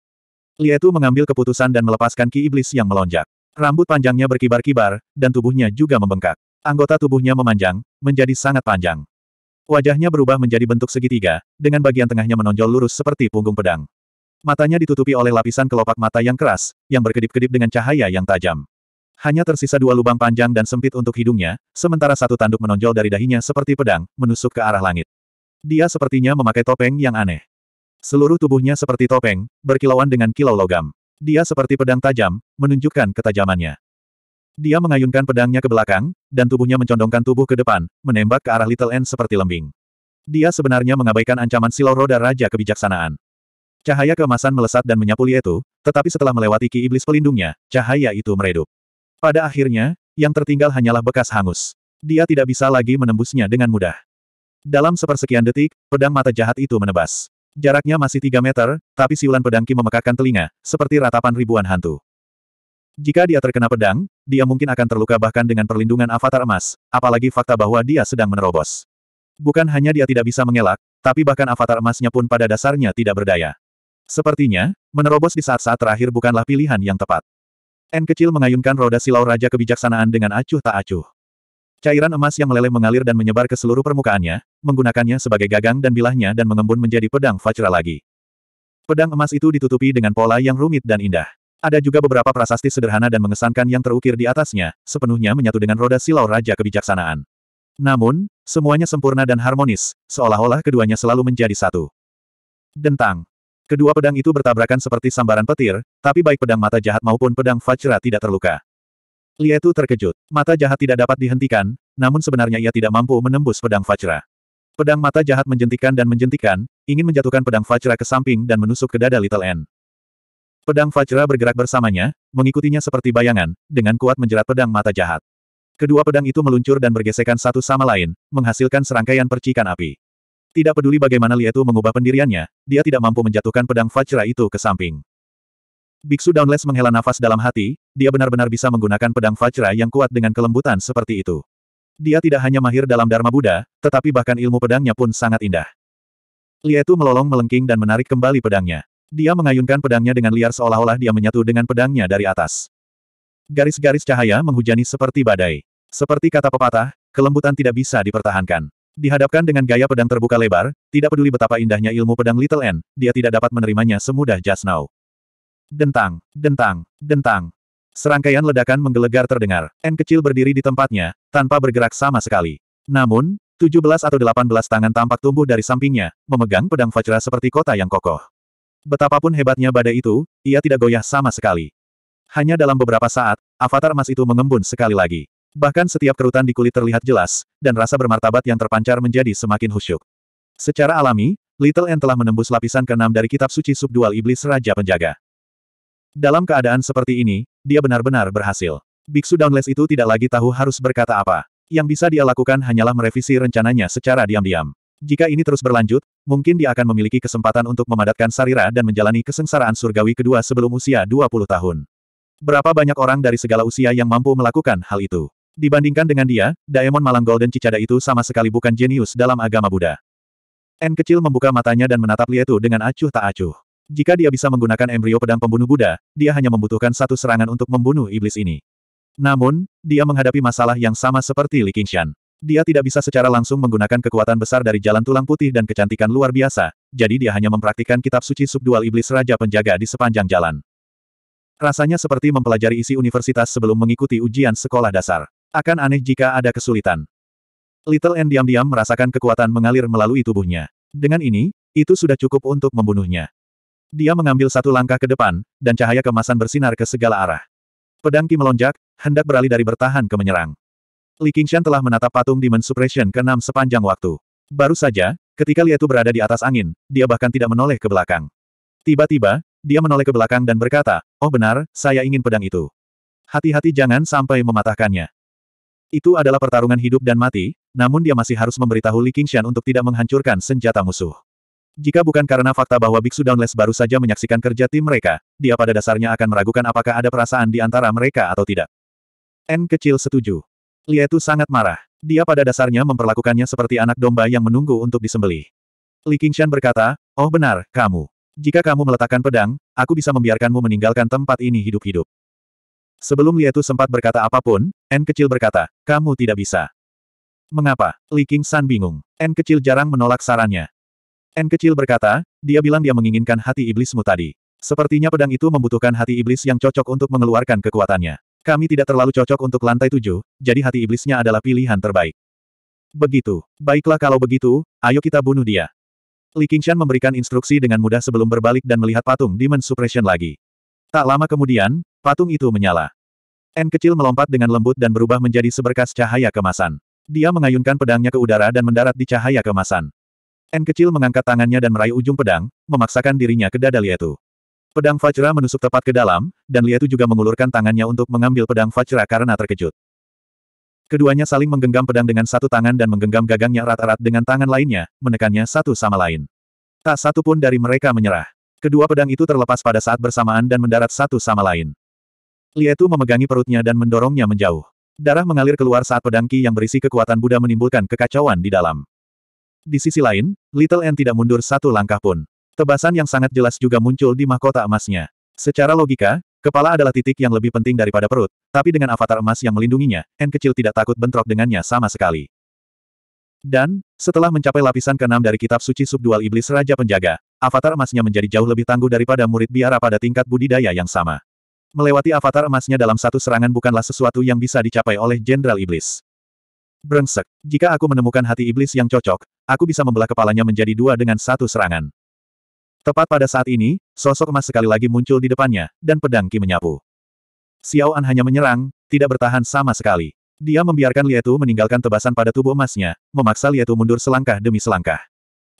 Lietu mengambil keputusan dan melepaskan ki iblis yang melonjak. Rambut panjangnya berkibar-kibar, dan tubuhnya juga membengkak. Anggota tubuhnya memanjang, menjadi sangat panjang. Wajahnya berubah menjadi bentuk segitiga, dengan bagian tengahnya menonjol lurus seperti punggung pedang. Matanya ditutupi oleh lapisan kelopak mata yang keras, yang berkedip-kedip dengan cahaya yang tajam. Hanya tersisa dua lubang panjang dan sempit untuk hidungnya, sementara satu tanduk menonjol dari dahinya seperti pedang, menusuk ke arah langit. Dia sepertinya memakai topeng yang aneh. Seluruh tubuhnya seperti topeng, berkilauan dengan kilau logam. Dia seperti pedang tajam, menunjukkan ketajamannya. Dia mengayunkan pedangnya ke belakang, dan tubuhnya mencondongkan tubuh ke depan, menembak ke arah Little N seperti lembing. Dia sebenarnya mengabaikan ancaman silau roda Raja Kebijaksanaan. Cahaya keemasan melesat dan menyapu Lietu, tetapi setelah melewati ki iblis pelindungnya, cahaya itu meredup. Pada akhirnya, yang tertinggal hanyalah bekas hangus. Dia tidak bisa lagi menembusnya dengan mudah. Dalam sepersekian detik, pedang mata jahat itu menebas. Jaraknya masih tiga meter, tapi siulan pedang Ki memekakkan telinga, seperti ratapan ribuan hantu. Jika dia terkena pedang, dia mungkin akan terluka bahkan dengan perlindungan avatar emas, apalagi fakta bahwa dia sedang menerobos. Bukan hanya dia tidak bisa mengelak, tapi bahkan avatar emasnya pun pada dasarnya tidak berdaya. Sepertinya, menerobos di saat-saat terakhir bukanlah pilihan yang tepat. N kecil mengayunkan roda silau Raja Kebijaksanaan dengan acuh tak acuh. Cairan emas yang meleleh mengalir dan menyebar ke seluruh permukaannya, menggunakannya sebagai gagang dan bilahnya dan mengembun menjadi pedang Fajra lagi. Pedang emas itu ditutupi dengan pola yang rumit dan indah. Ada juga beberapa prasasti sederhana dan mengesankan yang terukir di atasnya, sepenuhnya menyatu dengan roda silau Raja Kebijaksanaan. Namun, semuanya sempurna dan harmonis, seolah-olah keduanya selalu menjadi satu. Dentang. Kedua pedang itu bertabrakan seperti sambaran petir, tapi baik pedang mata jahat maupun pedang Fajra tidak terluka. Lietu terkejut. Mata jahat tidak dapat dihentikan, namun sebenarnya ia tidak mampu menembus pedang Fajra. Pedang mata jahat menjentikan dan menjentikan, ingin menjatuhkan pedang Fajra ke samping dan menusuk ke dada Little N. Pedang Fajra bergerak bersamanya, mengikutinya seperti bayangan, dengan kuat menjerat pedang mata jahat. Kedua pedang itu meluncur dan bergesekan satu sama lain, menghasilkan serangkaian percikan api. Tidak peduli bagaimana Lietu mengubah pendiriannya, dia tidak mampu menjatuhkan pedang Fajra itu ke samping. Biksu Downless menghela nafas dalam hati, dia benar-benar bisa menggunakan pedang Vajra yang kuat dengan kelembutan seperti itu. Dia tidak hanya mahir dalam Dharma Buddha, tetapi bahkan ilmu pedangnya pun sangat indah. Lietu melolong melengking dan menarik kembali pedangnya. Dia mengayunkan pedangnya dengan liar seolah-olah dia menyatu dengan pedangnya dari atas. Garis-garis cahaya menghujani seperti badai. Seperti kata pepatah, kelembutan tidak bisa dipertahankan. Dihadapkan dengan gaya pedang terbuka lebar, tidak peduli betapa indahnya ilmu pedang Little N, dia tidak dapat menerimanya semudah just now. Dentang, dentang, dentang. Serangkaian ledakan menggelegar terdengar. N kecil berdiri di tempatnya, tanpa bergerak sama sekali. Namun, 17 atau 18 tangan tampak tumbuh dari sampingnya, memegang pedang Vajra seperti kota yang kokoh. Betapapun hebatnya badai itu, ia tidak goyah sama sekali. Hanya dalam beberapa saat, avatar emas itu mengembun sekali lagi. Bahkan setiap kerutan di kulit terlihat jelas, dan rasa bermartabat yang terpancar menjadi semakin khusyuk. Secara alami, Little N telah menembus lapisan keenam dari kitab suci subdual iblis Raja Penjaga. Dalam keadaan seperti ini, dia benar-benar berhasil. Biksu Downless itu tidak lagi tahu harus berkata apa. Yang bisa dia lakukan hanyalah merevisi rencananya secara diam-diam. Jika ini terus berlanjut, mungkin dia akan memiliki kesempatan untuk memadatkan sarira dan menjalani kesengsaraan surgawi kedua sebelum usia 20 tahun. Berapa banyak orang dari segala usia yang mampu melakukan hal itu? Dibandingkan dengan dia, Daemon Malang Golden Cicada itu sama sekali bukan jenius dalam agama Buddha. N kecil membuka matanya dan menatap Lietu dengan acuh tak acuh. Jika dia bisa menggunakan embrio pedang pembunuh Buddha, dia hanya membutuhkan satu serangan untuk membunuh iblis ini. Namun, dia menghadapi masalah yang sama seperti Li Qingshan. Dia tidak bisa secara langsung menggunakan kekuatan besar dari jalan tulang putih dan kecantikan luar biasa, jadi dia hanya mempraktikkan kitab suci subdual iblis Raja Penjaga di sepanjang jalan. Rasanya seperti mempelajari isi universitas sebelum mengikuti ujian sekolah dasar. Akan aneh jika ada kesulitan. Little N diam-diam merasakan kekuatan mengalir melalui tubuhnya. Dengan ini, itu sudah cukup untuk membunuhnya. Dia mengambil satu langkah ke depan, dan cahaya kemasan bersinar ke segala arah. Pedang Qi melonjak, hendak beralih dari bertahan ke menyerang. Li Qingshan telah menatap patung Demon Suppression ke-6 sepanjang waktu. Baru saja, ketika Lietu berada di atas angin, dia bahkan tidak menoleh ke belakang. Tiba-tiba, dia menoleh ke belakang dan berkata, Oh benar, saya ingin pedang itu. Hati-hati jangan sampai mematahkannya. Itu adalah pertarungan hidup dan mati, namun dia masih harus memberitahu Li Qingshan untuk tidak menghancurkan senjata musuh. Jika bukan karena fakta bahwa Biksu Downless baru saja menyaksikan kerja tim mereka, dia pada dasarnya akan meragukan apakah ada perasaan di antara mereka atau tidak. N kecil setuju. Lietu sangat marah. Dia pada dasarnya memperlakukannya seperti anak domba yang menunggu untuk disembelih. Li Qingshan berkata, Oh benar, kamu. Jika kamu meletakkan pedang, aku bisa membiarkanmu meninggalkan tempat ini hidup-hidup. Sebelum Lietu sempat berkata apapun, N kecil berkata, kamu tidak bisa. Mengapa? Li Qingshan bingung. N kecil jarang menolak sarannya. N kecil berkata, dia bilang dia menginginkan hati iblismu tadi. Sepertinya pedang itu membutuhkan hati iblis yang cocok untuk mengeluarkan kekuatannya. Kami tidak terlalu cocok untuk lantai tujuh, jadi hati iblisnya adalah pilihan terbaik. Begitu. Baiklah kalau begitu, ayo kita bunuh dia. Li Qingshan memberikan instruksi dengan mudah sebelum berbalik dan melihat patung Demon Suppression lagi. Tak lama kemudian, patung itu menyala. N kecil melompat dengan lembut dan berubah menjadi seberkas cahaya kemasan. Dia mengayunkan pedangnya ke udara dan mendarat di cahaya kemasan. N kecil mengangkat tangannya dan meraih ujung pedang, memaksakan dirinya ke dada Lietu. Pedang Fajra menusuk tepat ke dalam, dan Lietu juga mengulurkan tangannya untuk mengambil pedang Fajra karena terkejut. Keduanya saling menggenggam pedang dengan satu tangan dan menggenggam gagangnya erat-erat dengan tangan lainnya, menekannya satu sama lain. Tak satu pun dari mereka menyerah. Kedua pedang itu terlepas pada saat bersamaan dan mendarat satu sama lain. Lietu memegangi perutnya dan mendorongnya menjauh. Darah mengalir keluar saat pedang Ki yang berisi kekuatan Buddha menimbulkan kekacauan di dalam. Di sisi lain, Little N tidak mundur satu langkah pun. Tebasan yang sangat jelas juga muncul di mahkota emasnya. Secara logika, kepala adalah titik yang lebih penting daripada perut, tapi dengan avatar emas yang melindunginya, N kecil tidak takut bentrok dengannya sama sekali. Dan, setelah mencapai lapisan keenam dari kitab suci subdual iblis Raja Penjaga, avatar emasnya menjadi jauh lebih tangguh daripada murid biara pada tingkat budidaya yang sama. Melewati avatar emasnya dalam satu serangan bukanlah sesuatu yang bisa dicapai oleh Jenderal Iblis. Brengsek, jika aku menemukan hati iblis yang cocok, aku bisa membelah kepalanya menjadi dua dengan satu serangan. Tepat pada saat ini, sosok emas sekali lagi muncul di depannya, dan pedang Qi menyapu. Xiao An hanya menyerang, tidak bertahan sama sekali. Dia membiarkan Lietu meninggalkan tebasan pada tubuh emasnya, memaksa Lietu mundur selangkah demi selangkah.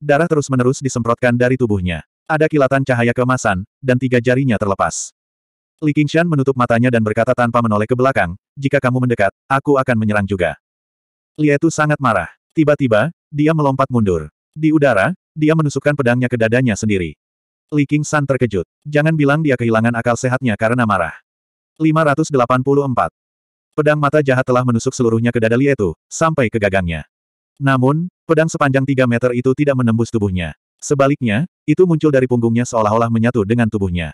Darah terus-menerus disemprotkan dari tubuhnya. Ada kilatan cahaya kemasan, dan tiga jarinya terlepas. Li Qingshan menutup matanya dan berkata tanpa menoleh ke belakang, jika kamu mendekat, aku akan menyerang juga. Lietu sangat marah. Tiba-tiba, dia melompat mundur. Di udara, dia menusukkan pedangnya ke dadanya sendiri. Li King San terkejut. Jangan bilang dia kehilangan akal sehatnya karena marah. 584. Pedang mata jahat telah menusuk seluruhnya ke dada Lietu, sampai ke gagangnya. Namun, pedang sepanjang 3 meter itu tidak menembus tubuhnya. Sebaliknya, itu muncul dari punggungnya seolah-olah menyatu dengan tubuhnya.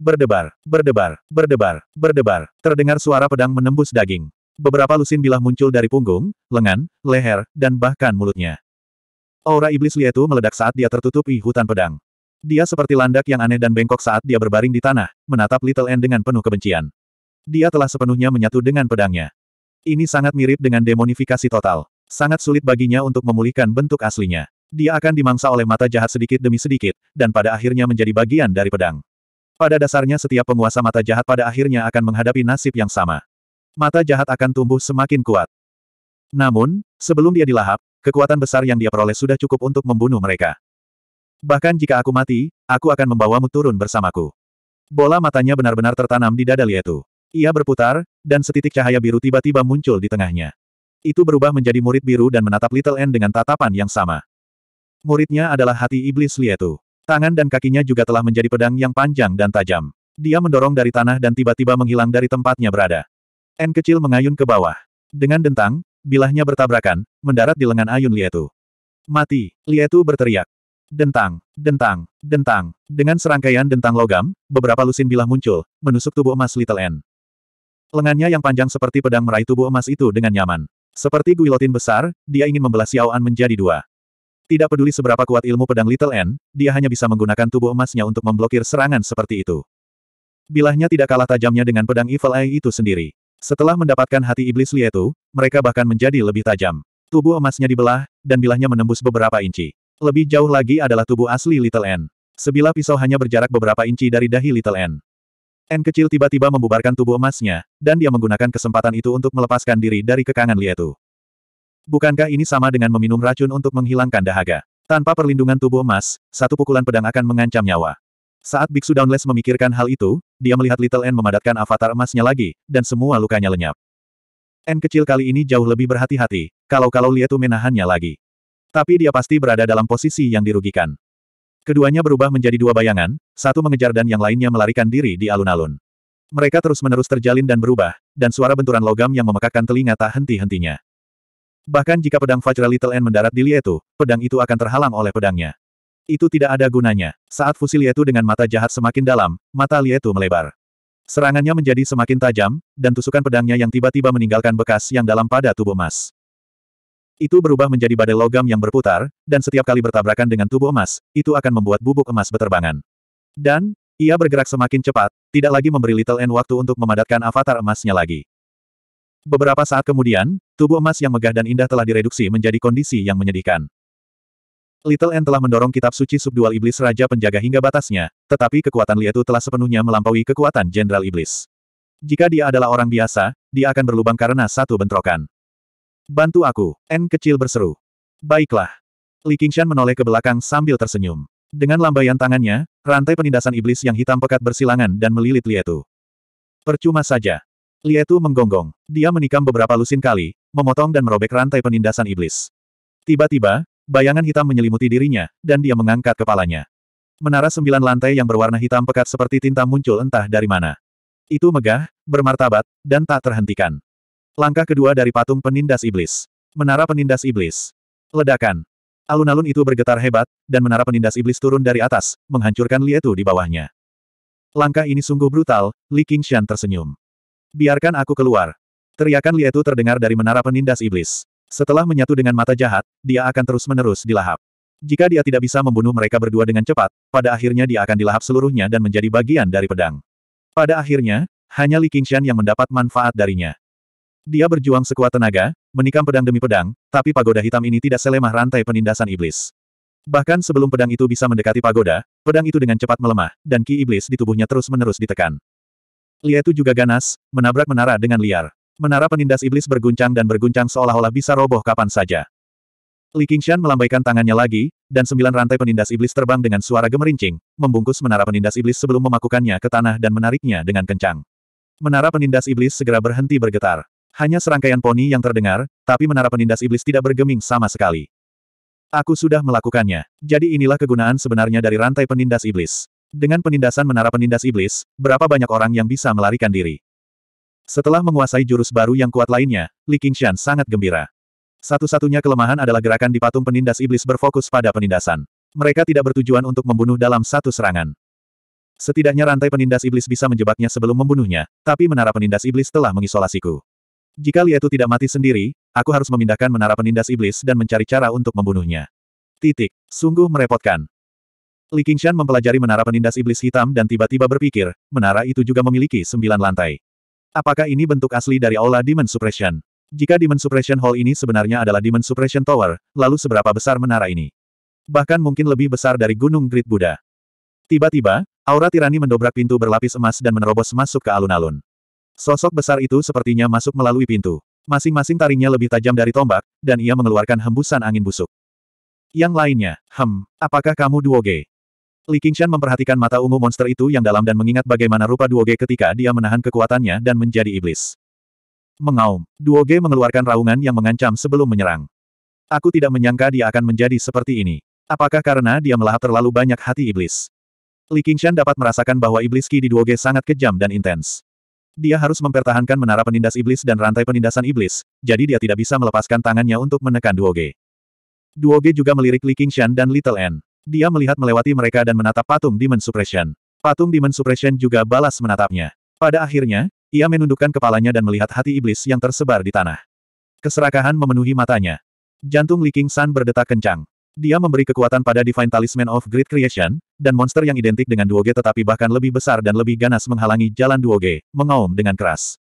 Berdebar, berdebar, berdebar, berdebar, terdengar suara pedang menembus daging. Beberapa lusin bilah muncul dari punggung, lengan, leher, dan bahkan mulutnya. Aura iblis Lietu meledak saat dia tertutupi hutan pedang. Dia seperti landak yang aneh dan bengkok saat dia berbaring di tanah, menatap Little End dengan penuh kebencian. Dia telah sepenuhnya menyatu dengan pedangnya. Ini sangat mirip dengan demonifikasi total. Sangat sulit baginya untuk memulihkan bentuk aslinya. Dia akan dimangsa oleh mata jahat sedikit demi sedikit, dan pada akhirnya menjadi bagian dari pedang. Pada dasarnya setiap penguasa mata jahat pada akhirnya akan menghadapi nasib yang sama mata jahat akan tumbuh semakin kuat. Namun, sebelum dia dilahap, kekuatan besar yang dia peroleh sudah cukup untuk membunuh mereka. Bahkan jika aku mati, aku akan membawamu turun bersamaku. Bola matanya benar-benar tertanam di dada Lietu. Ia berputar, dan setitik cahaya biru tiba-tiba muncul di tengahnya. Itu berubah menjadi murid biru dan menatap Little N dengan tatapan yang sama. Muridnya adalah hati iblis Lietu. Tangan dan kakinya juga telah menjadi pedang yang panjang dan tajam. Dia mendorong dari tanah dan tiba-tiba menghilang dari tempatnya berada. N kecil mengayun ke bawah. Dengan dentang, bilahnya bertabrakan, mendarat di lengan Ayun Lietu. Mati, Lietu berteriak. Dentang, dentang, dentang. Dengan serangkaian dentang logam, beberapa lusin bilah muncul, menusuk tubuh emas Little N. Lengannya yang panjang seperti pedang meraih tubuh emas itu dengan nyaman. Seperti guilotin besar, dia ingin membelah Xiaoan menjadi dua. Tidak peduli seberapa kuat ilmu pedang Little N, dia hanya bisa menggunakan tubuh emasnya untuk memblokir serangan seperti itu. Bilahnya tidak kalah tajamnya dengan pedang Evil Eye itu sendiri. Setelah mendapatkan hati iblis Lietu, mereka bahkan menjadi lebih tajam. Tubuh emasnya dibelah, dan bilahnya menembus beberapa inci. Lebih jauh lagi adalah tubuh asli Little N. Sebilah pisau hanya berjarak beberapa inci dari dahi Little N. N kecil tiba-tiba membubarkan tubuh emasnya, dan dia menggunakan kesempatan itu untuk melepaskan diri dari kekangan Lietu. Bukankah ini sama dengan meminum racun untuk menghilangkan dahaga? Tanpa perlindungan tubuh emas, satu pukulan pedang akan mengancam nyawa. Saat Biksu Downless memikirkan hal itu, dia melihat Little N memadatkan avatar emasnya lagi, dan semua lukanya lenyap. N kecil kali ini jauh lebih berhati-hati, kalau-kalau Lietu menahannya lagi. Tapi dia pasti berada dalam posisi yang dirugikan. Keduanya berubah menjadi dua bayangan, satu mengejar dan yang lainnya melarikan diri di alun-alun. Mereka terus-menerus terjalin dan berubah, dan suara benturan logam yang memekakkan telinga tak henti-hentinya. Bahkan jika pedang Fajra Little N mendarat di Lietu, pedang itu akan terhalang oleh pedangnya. Itu tidak ada gunanya. Saat fusil Lietu dengan mata jahat semakin dalam, mata Lietu melebar. Serangannya menjadi semakin tajam, dan tusukan pedangnya yang tiba-tiba meninggalkan bekas yang dalam pada tubuh emas. Itu berubah menjadi badai logam yang berputar, dan setiap kali bertabrakan dengan tubuh emas, itu akan membuat bubuk emas beterbangan. Dan, ia bergerak semakin cepat, tidak lagi memberi Little N waktu untuk memadatkan avatar emasnya lagi. Beberapa saat kemudian, tubuh emas yang megah dan indah telah direduksi menjadi kondisi yang menyedihkan. Little N telah mendorong kitab suci subdual iblis Raja Penjaga hingga batasnya, tetapi kekuatan Lietu telah sepenuhnya melampaui kekuatan Jenderal Iblis. Jika dia adalah orang biasa, dia akan berlubang karena satu bentrokan. Bantu aku, N kecil berseru. Baiklah. Li Qingshan menoleh ke belakang sambil tersenyum. Dengan lambaian tangannya, rantai penindasan iblis yang hitam pekat bersilangan dan melilit Lietu. Percuma saja. Lietu menggonggong. Dia menikam beberapa lusin kali, memotong dan merobek rantai penindasan iblis. Tiba-tiba, Bayangan hitam menyelimuti dirinya, dan dia mengangkat kepalanya. Menara sembilan lantai yang berwarna hitam pekat seperti tinta muncul entah dari mana. Itu megah, bermartabat, dan tak terhentikan. Langkah kedua dari patung penindas iblis. Menara penindas iblis. Ledakan. Alun-alun itu bergetar hebat, dan menara penindas iblis turun dari atas, menghancurkan Lietu di bawahnya. Langkah ini sungguh brutal, Li Qingshan tersenyum. Biarkan aku keluar. Teriakan Lietu terdengar dari menara penindas iblis. Setelah menyatu dengan mata jahat, dia akan terus-menerus dilahap. Jika dia tidak bisa membunuh mereka berdua dengan cepat, pada akhirnya dia akan dilahap seluruhnya dan menjadi bagian dari pedang. Pada akhirnya, hanya Li Qingshan yang mendapat manfaat darinya. Dia berjuang sekuat tenaga, menikam pedang demi pedang, tapi pagoda hitam ini tidak selemah rantai penindasan iblis. Bahkan sebelum pedang itu bisa mendekati pagoda, pedang itu dengan cepat melemah, dan ki iblis di tubuhnya terus-menerus ditekan. Lia itu juga ganas, menabrak menara dengan liar. Menara penindas iblis berguncang dan berguncang seolah-olah bisa roboh kapan saja. Li Qingshan melambaikan tangannya lagi, dan sembilan rantai penindas iblis terbang dengan suara gemerincing, membungkus menara penindas iblis sebelum memakukannya ke tanah dan menariknya dengan kencang. Menara penindas iblis segera berhenti bergetar. Hanya serangkaian poni yang terdengar, tapi menara penindas iblis tidak bergeming sama sekali. Aku sudah melakukannya. Jadi inilah kegunaan sebenarnya dari rantai penindas iblis. Dengan penindasan menara penindas iblis, berapa banyak orang yang bisa melarikan diri. Setelah menguasai jurus baru yang kuat lainnya, Li Qingshan sangat gembira. Satu-satunya kelemahan adalah gerakan di patung penindas iblis berfokus pada penindasan. Mereka tidak bertujuan untuk membunuh dalam satu serangan. Setidaknya rantai penindas iblis bisa menjebaknya sebelum membunuhnya, tapi menara penindas iblis telah mengisolasiku. Jika Lietu tidak mati sendiri, aku harus memindahkan menara penindas iblis dan mencari cara untuk membunuhnya. Titik. Sungguh merepotkan. Li Qingshan mempelajari menara penindas iblis hitam dan tiba-tiba berpikir, menara itu juga memiliki sembilan lantai. Apakah ini bentuk asli dari Aula Demon Suppression? Jika Demon Suppression Hall ini sebenarnya adalah Demon Suppression Tower, lalu seberapa besar menara ini? Bahkan mungkin lebih besar dari Gunung Grid Buddha. Tiba-tiba, aura tirani mendobrak pintu berlapis emas dan menerobos masuk ke alun-alun. Sosok besar itu sepertinya masuk melalui pintu. Masing-masing taringnya lebih tajam dari tombak, dan ia mengeluarkan hembusan angin busuk. Yang lainnya, hem, apakah kamu duoge? Li Qingshan memperhatikan mata ungu monster itu yang dalam dan mengingat bagaimana rupa Duo Duoge ketika dia menahan kekuatannya dan menjadi iblis. Mengaum, Duo Duoge mengeluarkan raungan yang mengancam sebelum menyerang. Aku tidak menyangka dia akan menjadi seperti ini. Apakah karena dia melahap terlalu banyak hati iblis? Li Qingshan dapat merasakan bahwa iblis Ki di Duoge sangat kejam dan intens. Dia harus mempertahankan menara penindas iblis dan rantai penindasan iblis, jadi dia tidak bisa melepaskan tangannya untuk menekan Duo Duo Duoge juga melirik Li Qingshan dan Little N. Dia melihat melewati mereka dan menatap patung Demon Suppression. Patung Demon Suppression juga balas menatapnya. Pada akhirnya, ia menundukkan kepalanya dan melihat hati iblis yang tersebar di tanah. Keserakahan memenuhi matanya. Jantung Li King San berdetak kencang. Dia memberi kekuatan pada Divine Talisman of Great Creation, dan monster yang identik dengan Duoge tetapi bahkan lebih besar dan lebih ganas menghalangi jalan Duoge, mengaum dengan keras.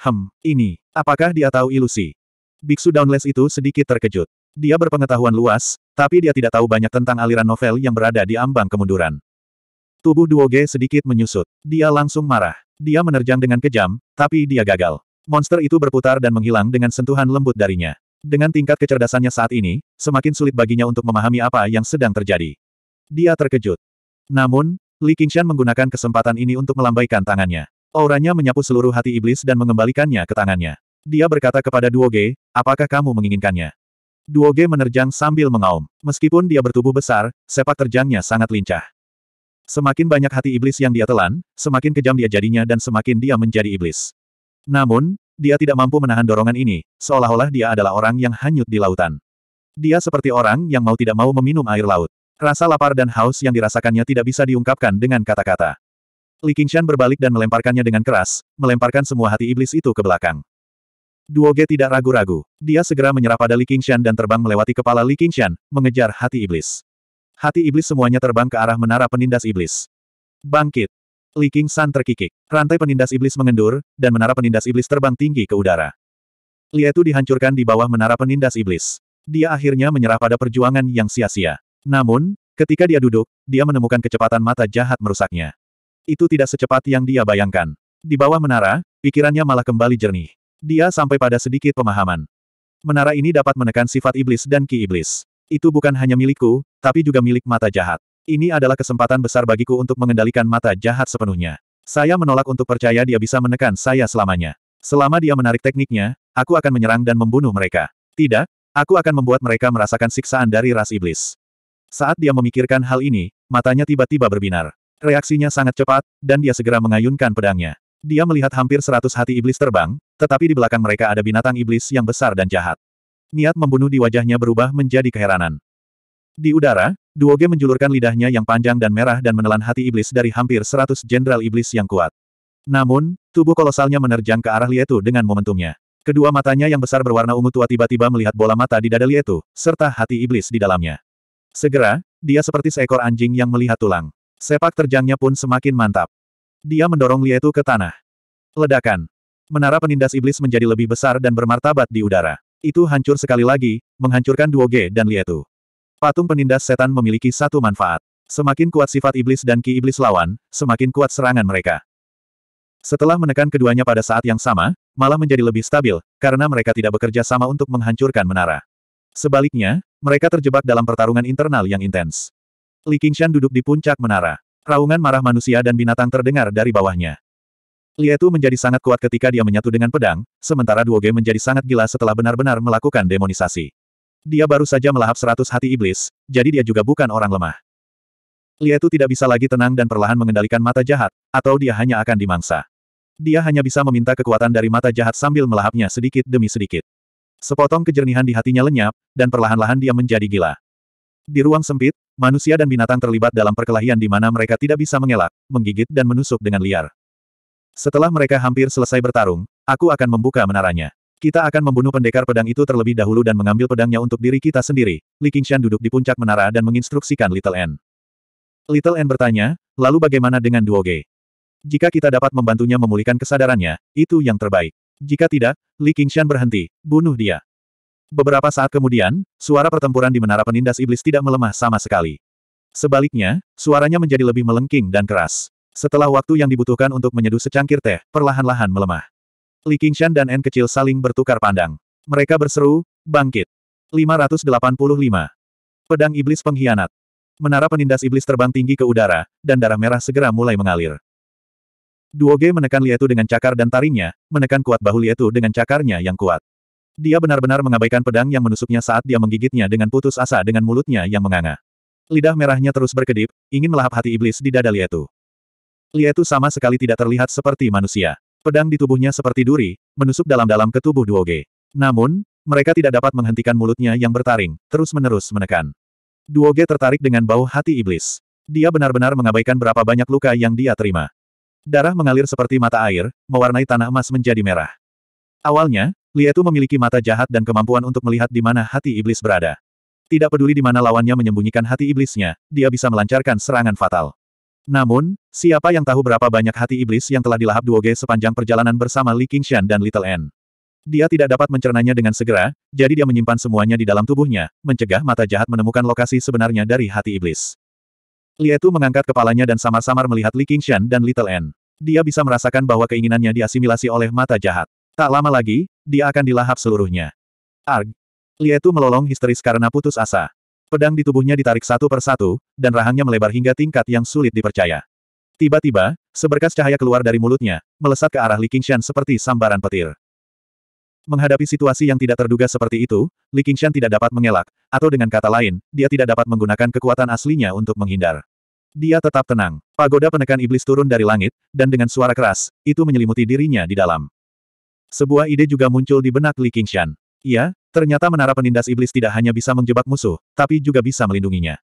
Hem, ini, apakah dia tahu ilusi? Biksu Downless itu sedikit terkejut. Dia berpengetahuan luas, tapi dia tidak tahu banyak tentang aliran novel yang berada di ambang kemunduran. Tubuh Duo G sedikit menyusut. Dia langsung marah. Dia menerjang dengan kejam, tapi dia gagal. Monster itu berputar dan menghilang dengan sentuhan lembut darinya. Dengan tingkat kecerdasannya saat ini, semakin sulit baginya untuk memahami apa yang sedang terjadi. Dia terkejut. Namun, Li Qingshan menggunakan kesempatan ini untuk melambaikan tangannya. Auranya menyapu seluruh hati iblis dan mengembalikannya ke tangannya. Dia berkata kepada Duo Duoge, apakah kamu menginginkannya? Duoge menerjang sambil mengaum. Meskipun dia bertubuh besar, sepak terjangnya sangat lincah. Semakin banyak hati iblis yang dia telan, semakin kejam dia jadinya dan semakin dia menjadi iblis. Namun, dia tidak mampu menahan dorongan ini, seolah-olah dia adalah orang yang hanyut di lautan. Dia seperti orang yang mau tidak mau meminum air laut. Rasa lapar dan haus yang dirasakannya tidak bisa diungkapkan dengan kata-kata. Li Qingshan berbalik dan melemparkannya dengan keras, melemparkan semua hati iblis itu ke belakang. Duoge tidak ragu-ragu. Dia segera menyerah pada Li Qingshan dan terbang melewati kepala Li Qingshan, mengejar hati iblis. Hati iblis semuanya terbang ke arah menara penindas iblis. Bangkit! Li Qingshan terkikik. Rantai penindas iblis mengendur, dan menara penindas iblis terbang tinggi ke udara. Li itu dihancurkan di bawah menara penindas iblis. Dia akhirnya menyerah pada perjuangan yang sia-sia. Namun, ketika dia duduk, dia menemukan kecepatan mata jahat merusaknya. Itu tidak secepat yang dia bayangkan. Di bawah menara, pikirannya malah kembali jernih. Dia sampai pada sedikit pemahaman. Menara ini dapat menekan sifat iblis dan ki iblis. Itu bukan hanya milikku, tapi juga milik mata jahat. Ini adalah kesempatan besar bagiku untuk mengendalikan mata jahat sepenuhnya. Saya menolak untuk percaya dia bisa menekan saya selamanya. Selama dia menarik tekniknya, aku akan menyerang dan membunuh mereka. Tidak, aku akan membuat mereka merasakan siksaan dari ras iblis. Saat dia memikirkan hal ini, matanya tiba-tiba berbinar. Reaksinya sangat cepat, dan dia segera mengayunkan pedangnya. Dia melihat hampir seratus hati iblis terbang, tetapi di belakang mereka ada binatang iblis yang besar dan jahat. Niat membunuh di wajahnya berubah menjadi keheranan. Di udara, Duoge menjulurkan lidahnya yang panjang dan merah dan menelan hati iblis dari hampir seratus jenderal iblis yang kuat. Namun, tubuh kolosalnya menerjang ke arah Lietu dengan momentumnya. Kedua matanya yang besar berwarna ungu tua tiba-tiba melihat bola mata di dada Lietu, serta hati iblis di dalamnya. Segera, dia seperti seekor anjing yang melihat tulang. Sepak terjangnya pun semakin mantap. Dia mendorong Lietu ke tanah. Ledakan. Menara penindas iblis menjadi lebih besar dan bermartabat di udara. Itu hancur sekali lagi, menghancurkan Duo G dan Lietu. Patung penindas setan memiliki satu manfaat. Semakin kuat sifat iblis dan ki iblis lawan, semakin kuat serangan mereka. Setelah menekan keduanya pada saat yang sama, malah menjadi lebih stabil, karena mereka tidak bekerja sama untuk menghancurkan menara. Sebaliknya, mereka terjebak dalam pertarungan internal yang intens. Li Qingshan duduk di puncak menara. Raungan marah manusia dan binatang terdengar dari bawahnya. Lietu menjadi sangat kuat ketika dia menyatu dengan pedang, sementara Duoge menjadi sangat gila setelah benar-benar melakukan demonisasi. Dia baru saja melahap seratus hati iblis, jadi dia juga bukan orang lemah. Lietu tidak bisa lagi tenang dan perlahan mengendalikan mata jahat, atau dia hanya akan dimangsa. Dia hanya bisa meminta kekuatan dari mata jahat sambil melahapnya sedikit demi sedikit. Sepotong kejernihan di hatinya lenyap, dan perlahan-lahan dia menjadi gila. Di ruang sempit, manusia dan binatang terlibat dalam perkelahian di mana mereka tidak bisa mengelak, menggigit dan menusuk dengan liar. Setelah mereka hampir selesai bertarung, aku akan membuka menaranya. Kita akan membunuh pendekar pedang itu terlebih dahulu dan mengambil pedangnya untuk diri kita sendiri. Li Qingshan duduk di puncak menara dan menginstruksikan Little N. Little N bertanya, lalu bagaimana dengan Duo Ge? Jika kita dapat membantunya memulihkan kesadarannya, itu yang terbaik. Jika tidak, Li Qingshan berhenti, bunuh dia. Beberapa saat kemudian, suara pertempuran di menara penindas iblis tidak melemah sama sekali. Sebaliknya, suaranya menjadi lebih melengking dan keras. Setelah waktu yang dibutuhkan untuk menyeduh secangkir teh, perlahan-lahan melemah. Li Qingshan dan N kecil saling bertukar pandang. Mereka berseru, bangkit. 585. Pedang Iblis Pengkhianat. Menara penindas iblis terbang tinggi ke udara, dan darah merah segera mulai mengalir. Duo Duoge menekan Lietu dengan cakar dan taringnya, menekan kuat bahu Lietu dengan cakarnya yang kuat. Dia benar-benar mengabaikan pedang yang menusuknya saat dia menggigitnya dengan putus asa dengan mulutnya yang menganga. Lidah merahnya terus berkedip, ingin melahap hati iblis di dada Lietu itu sama sekali tidak terlihat seperti manusia. Pedang di tubuhnya seperti duri, menusuk dalam-dalam ke tubuh Duoge. Namun, mereka tidak dapat menghentikan mulutnya yang bertaring, terus-menerus menekan. Duoge tertarik dengan bau hati iblis. Dia benar-benar mengabaikan berapa banyak luka yang dia terima. Darah mengalir seperti mata air, mewarnai tanah emas menjadi merah. Awalnya, itu memiliki mata jahat dan kemampuan untuk melihat di mana hati iblis berada. Tidak peduli di mana lawannya menyembunyikan hati iblisnya, dia bisa melancarkan serangan fatal. Namun, siapa yang tahu berapa banyak hati iblis yang telah dilahap Duoge sepanjang perjalanan bersama Li Qingshan dan Little N. Dia tidak dapat mencernanya dengan segera, jadi dia menyimpan semuanya di dalam tubuhnya, mencegah mata jahat menemukan lokasi sebenarnya dari hati iblis. Lietu mengangkat kepalanya dan samar-samar melihat Li Qingshan dan Little N. Dia bisa merasakan bahwa keinginannya diasimilasi oleh mata jahat. Tak lama lagi, dia akan dilahap seluruhnya. Arg! Lietu melolong histeris karena putus asa. Pedang di tubuhnya ditarik satu persatu, dan rahangnya melebar hingga tingkat yang sulit dipercaya. Tiba-tiba, seberkas cahaya keluar dari mulutnya, melesat ke arah Li Qingshan seperti sambaran petir. Menghadapi situasi yang tidak terduga seperti itu, Li Qingshan tidak dapat mengelak, atau dengan kata lain, dia tidak dapat menggunakan kekuatan aslinya untuk menghindar. Dia tetap tenang. Pagoda penekan iblis turun dari langit, dan dengan suara keras, itu menyelimuti dirinya di dalam. Sebuah ide juga muncul di benak Li Qingshan. Iya, ternyata menara penindas iblis tidak hanya bisa menjebak musuh, tapi juga bisa melindunginya.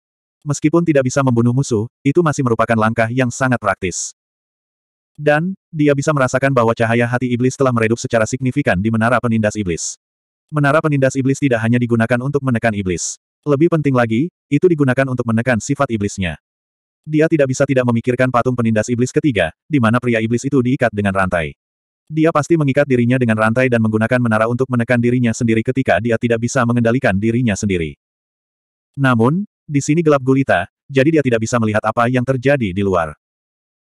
Meskipun tidak bisa membunuh musuh, itu masih merupakan langkah yang sangat praktis. Dan, dia bisa merasakan bahwa cahaya hati iblis telah meredup secara signifikan di menara penindas iblis. Menara penindas iblis tidak hanya digunakan untuk menekan iblis. Lebih penting lagi, itu digunakan untuk menekan sifat iblisnya. Dia tidak bisa tidak memikirkan patung penindas iblis ketiga, di mana pria iblis itu diikat dengan rantai. Dia pasti mengikat dirinya dengan rantai dan menggunakan menara untuk menekan dirinya sendiri ketika dia tidak bisa mengendalikan dirinya sendiri. Namun, di sini gelap gulita, jadi dia tidak bisa melihat apa yang terjadi di luar.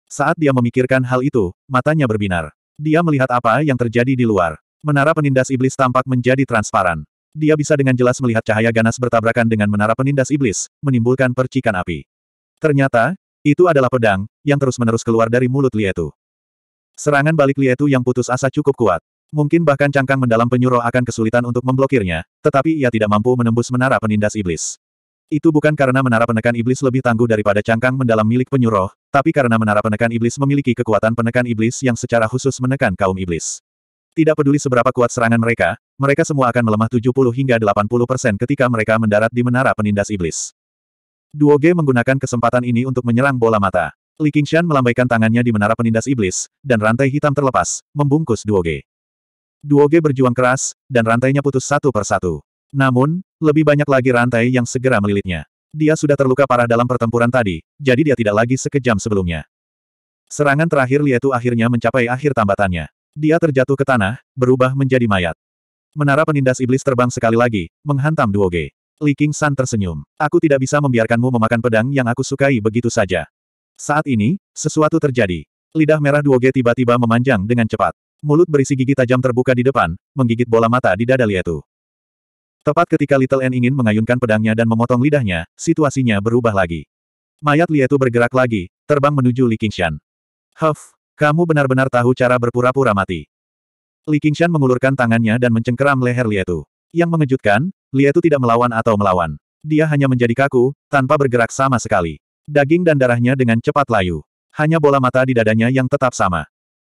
Saat dia memikirkan hal itu, matanya berbinar. Dia melihat apa yang terjadi di luar. Menara penindas iblis tampak menjadi transparan. Dia bisa dengan jelas melihat cahaya ganas bertabrakan dengan menara penindas iblis, menimbulkan percikan api. Ternyata, itu adalah pedang, yang terus-menerus keluar dari mulut Lietu. Serangan balik Lietu yang putus asa cukup kuat. Mungkin bahkan cangkang mendalam penyuruh akan kesulitan untuk memblokirnya, tetapi ia tidak mampu menembus menara penindas iblis. Itu bukan karena menara penekan iblis lebih tangguh daripada cangkang mendalam milik penyuruh, tapi karena menara penekan iblis memiliki kekuatan penekan iblis yang secara khusus menekan kaum iblis. Tidak peduli seberapa kuat serangan mereka, mereka semua akan melemah 70 hingga 80 persen ketika mereka mendarat di menara penindas iblis. Duoge menggunakan kesempatan ini untuk menyerang bola mata. Li Qingshan melambaikan tangannya di menara penindas iblis, dan rantai hitam terlepas, membungkus Duo Duo Duoge berjuang keras, dan rantainya putus satu per satu. Namun, lebih banyak lagi rantai yang segera melilitnya. Dia sudah terluka parah dalam pertempuran tadi, jadi dia tidak lagi sekejam sebelumnya. Serangan terakhir Lietu akhirnya mencapai akhir tambatannya. Dia terjatuh ke tanah, berubah menjadi mayat. Menara penindas iblis terbang sekali lagi, menghantam Duo Duoge. Li Qingshan tersenyum. Aku tidak bisa membiarkanmu memakan pedang yang aku sukai begitu saja. Saat ini, sesuatu terjadi. Lidah merah Duoge tiba-tiba memanjang dengan cepat. Mulut berisi gigi tajam terbuka di depan, menggigit bola mata di dada Lietu. Tepat ketika Little N ingin mengayunkan pedangnya dan memotong lidahnya, situasinya berubah lagi. Mayat Lietu bergerak lagi, terbang menuju Li Qingshan. Huff, kamu benar-benar tahu cara berpura-pura mati. Li Qingshan mengulurkan tangannya dan mencengkeram leher Lietu. Yang mengejutkan, Lietu tidak melawan atau melawan. Dia hanya menjadi kaku, tanpa bergerak sama sekali. Daging dan darahnya dengan cepat layu. Hanya bola mata di dadanya yang tetap sama.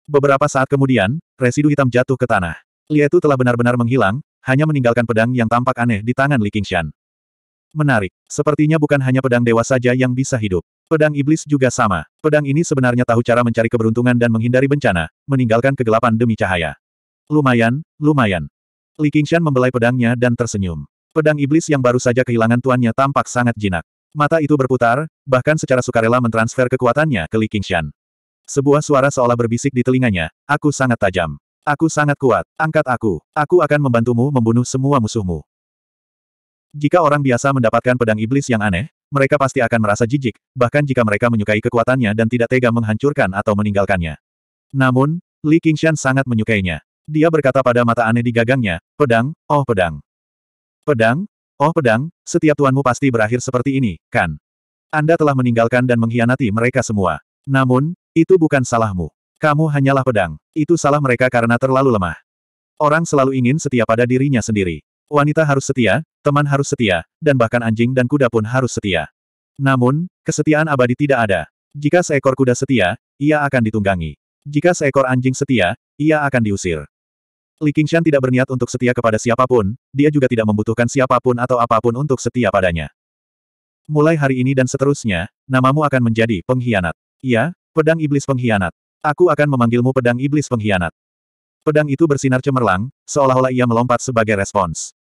Beberapa saat kemudian, residu hitam jatuh ke tanah. Lietu telah benar-benar menghilang, hanya meninggalkan pedang yang tampak aneh di tangan Li Qingshan. Menarik, sepertinya bukan hanya pedang dewa saja yang bisa hidup. Pedang iblis juga sama. Pedang ini sebenarnya tahu cara mencari keberuntungan dan menghindari bencana, meninggalkan kegelapan demi cahaya. Lumayan, lumayan. Li Qingshan membelai pedangnya dan tersenyum. Pedang iblis yang baru saja kehilangan tuannya tampak sangat jinak. Mata itu berputar, bahkan secara sukarela mentransfer kekuatannya ke Li Qingshan. Sebuah suara seolah berbisik di telinganya, aku sangat tajam. Aku sangat kuat, angkat aku, aku akan membantumu membunuh semua musuhmu. Jika orang biasa mendapatkan pedang iblis yang aneh, mereka pasti akan merasa jijik, bahkan jika mereka menyukai kekuatannya dan tidak tega menghancurkan atau meninggalkannya. Namun, Li Qingshan sangat menyukainya. Dia berkata pada mata aneh di gagangnya, pedang, oh pedang. Pedang, Oh pedang, setiap tuanmu pasti berakhir seperti ini, kan? Anda telah meninggalkan dan mengkhianati mereka semua. Namun, itu bukan salahmu. Kamu hanyalah pedang. Itu salah mereka karena terlalu lemah. Orang selalu ingin setia pada dirinya sendiri. Wanita harus setia, teman harus setia, dan bahkan anjing dan kuda pun harus setia. Namun, kesetiaan abadi tidak ada. Jika seekor kuda setia, ia akan ditunggangi. Jika seekor anjing setia, ia akan diusir. Li Qingshan tidak berniat untuk setia kepada siapapun, dia juga tidak membutuhkan siapapun atau apapun untuk setia padanya. Mulai hari ini dan seterusnya, namamu akan menjadi pengkhianat. Iya, pedang iblis pengkhianat. Aku akan memanggilmu pedang iblis pengkhianat. Pedang itu bersinar cemerlang, seolah-olah ia melompat sebagai respons.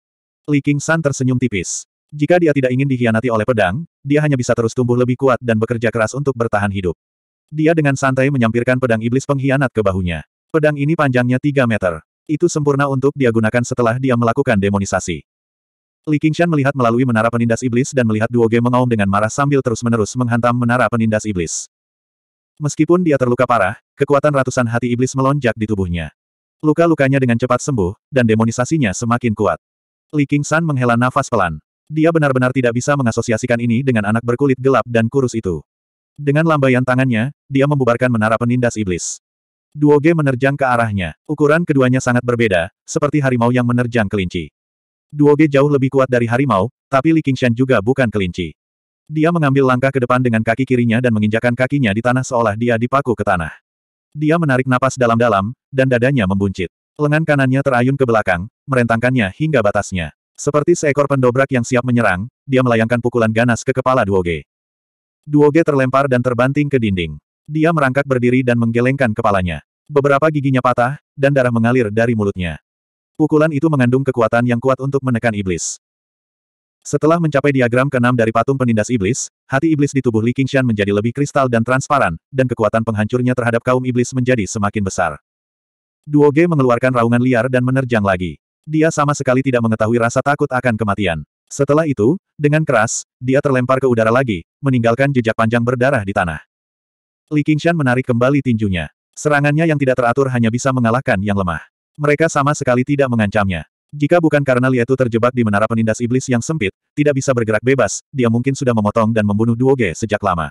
Li Qingshan tersenyum tipis. Jika dia tidak ingin dikhianati oleh pedang, dia hanya bisa terus tumbuh lebih kuat dan bekerja keras untuk bertahan hidup. Dia dengan santai menyampirkan pedang iblis pengkhianat ke bahunya. Pedang ini panjangnya 3 meter. Itu sempurna untuk dia gunakan setelah dia melakukan demonisasi. Li Qingshan melihat melalui menara penindas iblis dan melihat Duo Ge mengaum dengan marah sambil terus-menerus menghantam menara penindas iblis. Meskipun dia terluka parah, kekuatan ratusan hati iblis melonjak di tubuhnya. Luka-lukanya dengan cepat sembuh, dan demonisasinya semakin kuat. Li Qingshan menghela nafas pelan. Dia benar-benar tidak bisa mengasosiasikan ini dengan anak berkulit gelap dan kurus itu. Dengan lambaian tangannya, dia membubarkan menara penindas iblis. Duoge menerjang ke arahnya. Ukuran keduanya sangat berbeda, seperti harimau yang menerjang kelinci. Duoge jauh lebih kuat dari harimau, tapi Li Qingshan juga bukan kelinci. Dia mengambil langkah ke depan dengan kaki kirinya dan menginjakan kakinya di tanah seolah dia dipaku ke tanah. Dia menarik napas dalam-dalam, dan dadanya membuncit. Lengan kanannya terayun ke belakang, merentangkannya hingga batasnya. Seperti seekor pendobrak yang siap menyerang, dia melayangkan pukulan ganas ke kepala Duoge. Duoge terlempar dan terbanting ke dinding. Dia merangkak berdiri dan menggelengkan kepalanya. Beberapa giginya patah, dan darah mengalir dari mulutnya. Pukulan itu mengandung kekuatan yang kuat untuk menekan iblis. Setelah mencapai diagram keenam dari patung penindas iblis, hati iblis di tubuh Li Qingshan menjadi lebih kristal dan transparan, dan kekuatan penghancurnya terhadap kaum iblis menjadi semakin besar. Duo G mengeluarkan raungan liar dan menerjang lagi. Dia sama sekali tidak mengetahui rasa takut akan kematian. Setelah itu, dengan keras, dia terlempar ke udara lagi, meninggalkan jejak panjang berdarah di tanah. Li Qingshan menarik kembali tinjunya. Serangannya yang tidak teratur hanya bisa mengalahkan yang lemah. Mereka sama sekali tidak mengancamnya. Jika bukan karena Lietu terjebak di menara penindas iblis yang sempit, tidak bisa bergerak bebas, dia mungkin sudah memotong dan membunuh Duo Ge sejak lama.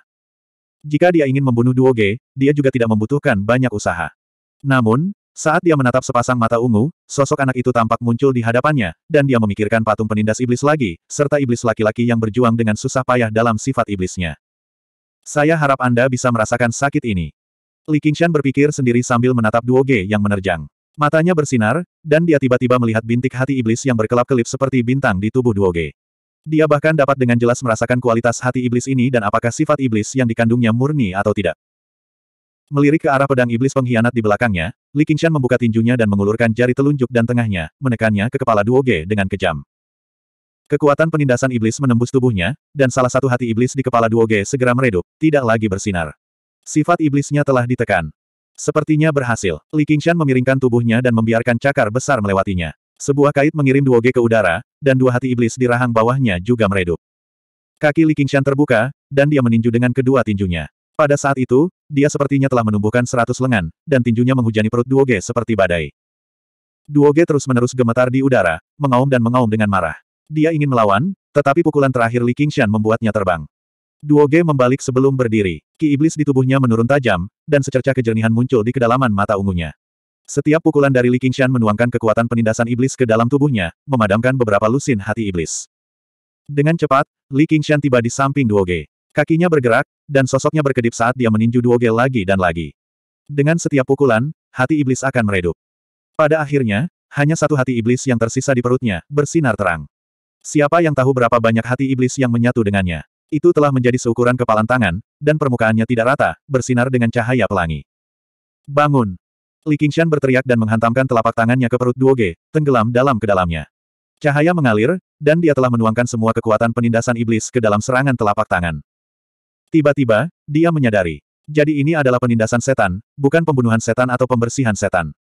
Jika dia ingin membunuh Duo Ge, dia juga tidak membutuhkan banyak usaha. Namun, saat dia menatap sepasang mata ungu, sosok anak itu tampak muncul di hadapannya, dan dia memikirkan patung penindas iblis lagi, serta iblis laki-laki yang berjuang dengan susah payah dalam sifat iblisnya. Saya harap Anda bisa merasakan sakit ini. Li Qingshan berpikir sendiri sambil menatap Duo Ge yang menerjang. Matanya bersinar, dan dia tiba-tiba melihat bintik hati iblis yang berkelap-kelip seperti bintang di tubuh Duo Ge. Dia bahkan dapat dengan jelas merasakan kualitas hati iblis ini dan apakah sifat iblis yang dikandungnya murni atau tidak. Melirik ke arah pedang iblis pengkhianat di belakangnya, Li Qingshan membuka tinjunya dan mengulurkan jari telunjuk dan tengahnya, menekannya ke kepala Duo Ge dengan kejam. Kekuatan penindasan iblis menembus tubuhnya, dan salah satu hati iblis di kepala Duoge segera meredup, tidak lagi bersinar. Sifat iblisnya telah ditekan. Sepertinya berhasil. Li Qingshan memiringkan tubuhnya dan membiarkan cakar besar melewatinya. Sebuah kait mengirim Duoge ke udara, dan dua hati iblis di rahang bawahnya juga meredup. Kaki Li Qingshan terbuka, dan dia meninju dengan kedua tinjunya. Pada saat itu, dia sepertinya telah menumbuhkan seratus lengan, dan tinjunya menghujani perut Duoge seperti badai. Duoge terus-menerus gemetar di udara, mengaum dan mengaum dengan marah. Dia ingin melawan, tetapi pukulan terakhir Li Qingshan membuatnya terbang. Duo G membalik sebelum berdiri. Ki iblis di tubuhnya menurun tajam, dan secerca kejernihan muncul di kedalaman mata ungunya. Setiap pukulan dari Li Qingshan menuangkan kekuatan penindasan iblis ke dalam tubuhnya, memadamkan beberapa lusin hati iblis. Dengan cepat, Li Qingshan tiba di samping Duo G. Kakinya bergerak, dan sosoknya berkedip saat dia meninju Duo G lagi dan lagi. Dengan setiap pukulan, hati iblis akan meredup. Pada akhirnya, hanya satu hati iblis yang tersisa di perutnya, bersinar terang. Siapa yang tahu berapa banyak hati iblis yang menyatu dengannya? Itu telah menjadi seukuran kepalan tangan, dan permukaannya tidak rata, bersinar dengan cahaya pelangi. Bangun! Li Qingshan berteriak dan menghantamkan telapak tangannya ke perut Duoge, tenggelam dalam ke dalamnya. Cahaya mengalir, dan dia telah menuangkan semua kekuatan penindasan iblis ke dalam serangan telapak tangan. Tiba-tiba, dia menyadari. Jadi ini adalah penindasan setan, bukan pembunuhan setan atau pembersihan setan.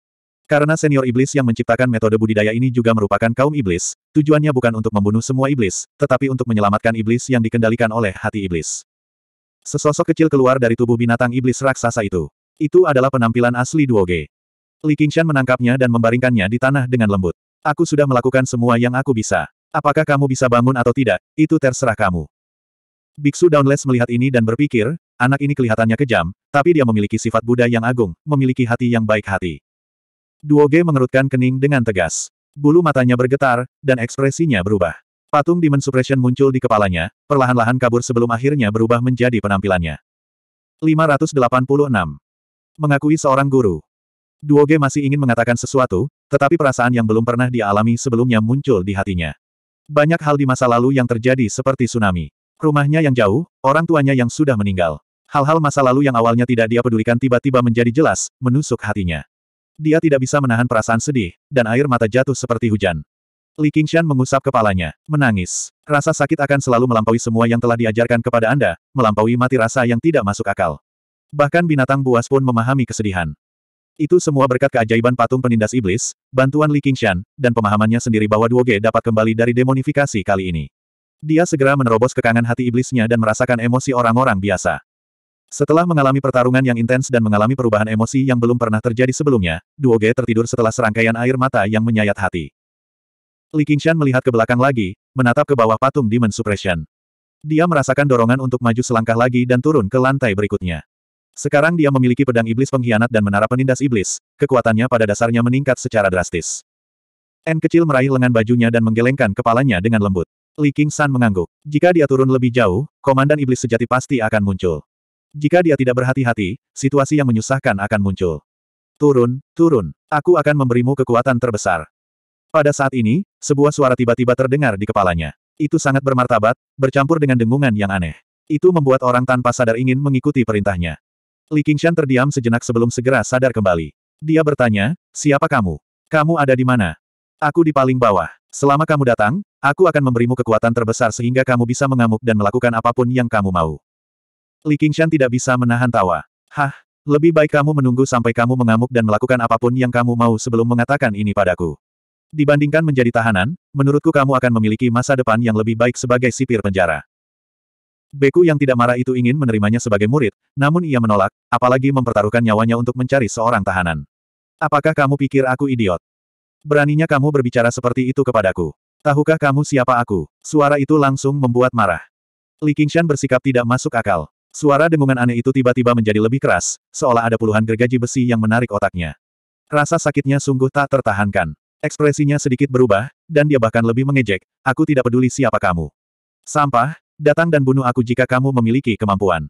Karena senior iblis yang menciptakan metode budidaya ini juga merupakan kaum iblis, tujuannya bukan untuk membunuh semua iblis, tetapi untuk menyelamatkan iblis yang dikendalikan oleh hati iblis. Sesosok kecil keluar dari tubuh binatang iblis raksasa itu. Itu adalah penampilan asli Duo G. Li Qingshan menangkapnya dan membaringkannya di tanah dengan lembut. Aku sudah melakukan semua yang aku bisa. Apakah kamu bisa bangun atau tidak, itu terserah kamu. Biksu Downless melihat ini dan berpikir, anak ini kelihatannya kejam, tapi dia memiliki sifat Buddha yang agung, memiliki hati yang baik hati. Duoge mengerutkan kening dengan tegas. Bulu matanya bergetar, dan ekspresinya berubah. Patung Demon Suppression muncul di kepalanya, perlahan-lahan kabur sebelum akhirnya berubah menjadi penampilannya. 586. Mengakui seorang guru. Duoge masih ingin mengatakan sesuatu, tetapi perasaan yang belum pernah dialami sebelumnya muncul di hatinya. Banyak hal di masa lalu yang terjadi seperti tsunami. Rumahnya yang jauh, orang tuanya yang sudah meninggal. Hal-hal masa lalu yang awalnya tidak dia pedulikan tiba-tiba menjadi jelas, menusuk hatinya. Dia tidak bisa menahan perasaan sedih, dan air mata jatuh seperti hujan. Li Qingshan mengusap kepalanya, menangis. Rasa sakit akan selalu melampaui semua yang telah diajarkan kepada Anda, melampaui mati rasa yang tidak masuk akal. Bahkan binatang buas pun memahami kesedihan. Itu semua berkat keajaiban patung penindas iblis, bantuan Li Qingshan, dan pemahamannya sendiri bahwa Duo Duoge dapat kembali dari demonifikasi kali ini. Dia segera menerobos kekangan hati iblisnya dan merasakan emosi orang-orang biasa. Setelah mengalami pertarungan yang intens dan mengalami perubahan emosi yang belum pernah terjadi sebelumnya, Duo Ge tertidur setelah serangkaian air mata yang menyayat hati. Li Qingshan melihat ke belakang lagi, menatap ke bawah patung Demon Suppression. Dia merasakan dorongan untuk maju selangkah lagi dan turun ke lantai berikutnya. Sekarang dia memiliki pedang iblis pengkhianat dan menara penindas iblis, kekuatannya pada dasarnya meningkat secara drastis. N kecil meraih lengan bajunya dan menggelengkan kepalanya dengan lembut. Li Qingshan mengangguk. Jika dia turun lebih jauh, komandan iblis sejati pasti akan muncul. Jika dia tidak berhati-hati, situasi yang menyusahkan akan muncul. Turun, turun. Aku akan memberimu kekuatan terbesar. Pada saat ini, sebuah suara tiba-tiba terdengar di kepalanya. Itu sangat bermartabat, bercampur dengan dengungan yang aneh. Itu membuat orang tanpa sadar ingin mengikuti perintahnya. Li Qingshan terdiam sejenak sebelum segera sadar kembali. Dia bertanya, siapa kamu? Kamu ada di mana? Aku di paling bawah. Selama kamu datang, aku akan memberimu kekuatan terbesar sehingga kamu bisa mengamuk dan melakukan apapun yang kamu mau. Li Qingshan tidak bisa menahan tawa. Hah, lebih baik kamu menunggu sampai kamu mengamuk dan melakukan apapun yang kamu mau sebelum mengatakan ini padaku. Dibandingkan menjadi tahanan, menurutku kamu akan memiliki masa depan yang lebih baik sebagai sipir penjara. Beku yang tidak marah itu ingin menerimanya sebagai murid, namun ia menolak, apalagi mempertaruhkan nyawanya untuk mencari seorang tahanan. Apakah kamu pikir aku idiot? Beraninya kamu berbicara seperti itu kepadaku. Tahukah kamu siapa aku? Suara itu langsung membuat marah. Li Qingshan bersikap tidak masuk akal. Suara dengungan aneh itu tiba-tiba menjadi lebih keras, seolah ada puluhan gergaji besi yang menarik otaknya. Rasa sakitnya sungguh tak tertahankan. Ekspresinya sedikit berubah, dan dia bahkan lebih mengejek, aku tidak peduli siapa kamu. Sampah, datang dan bunuh aku jika kamu memiliki kemampuan.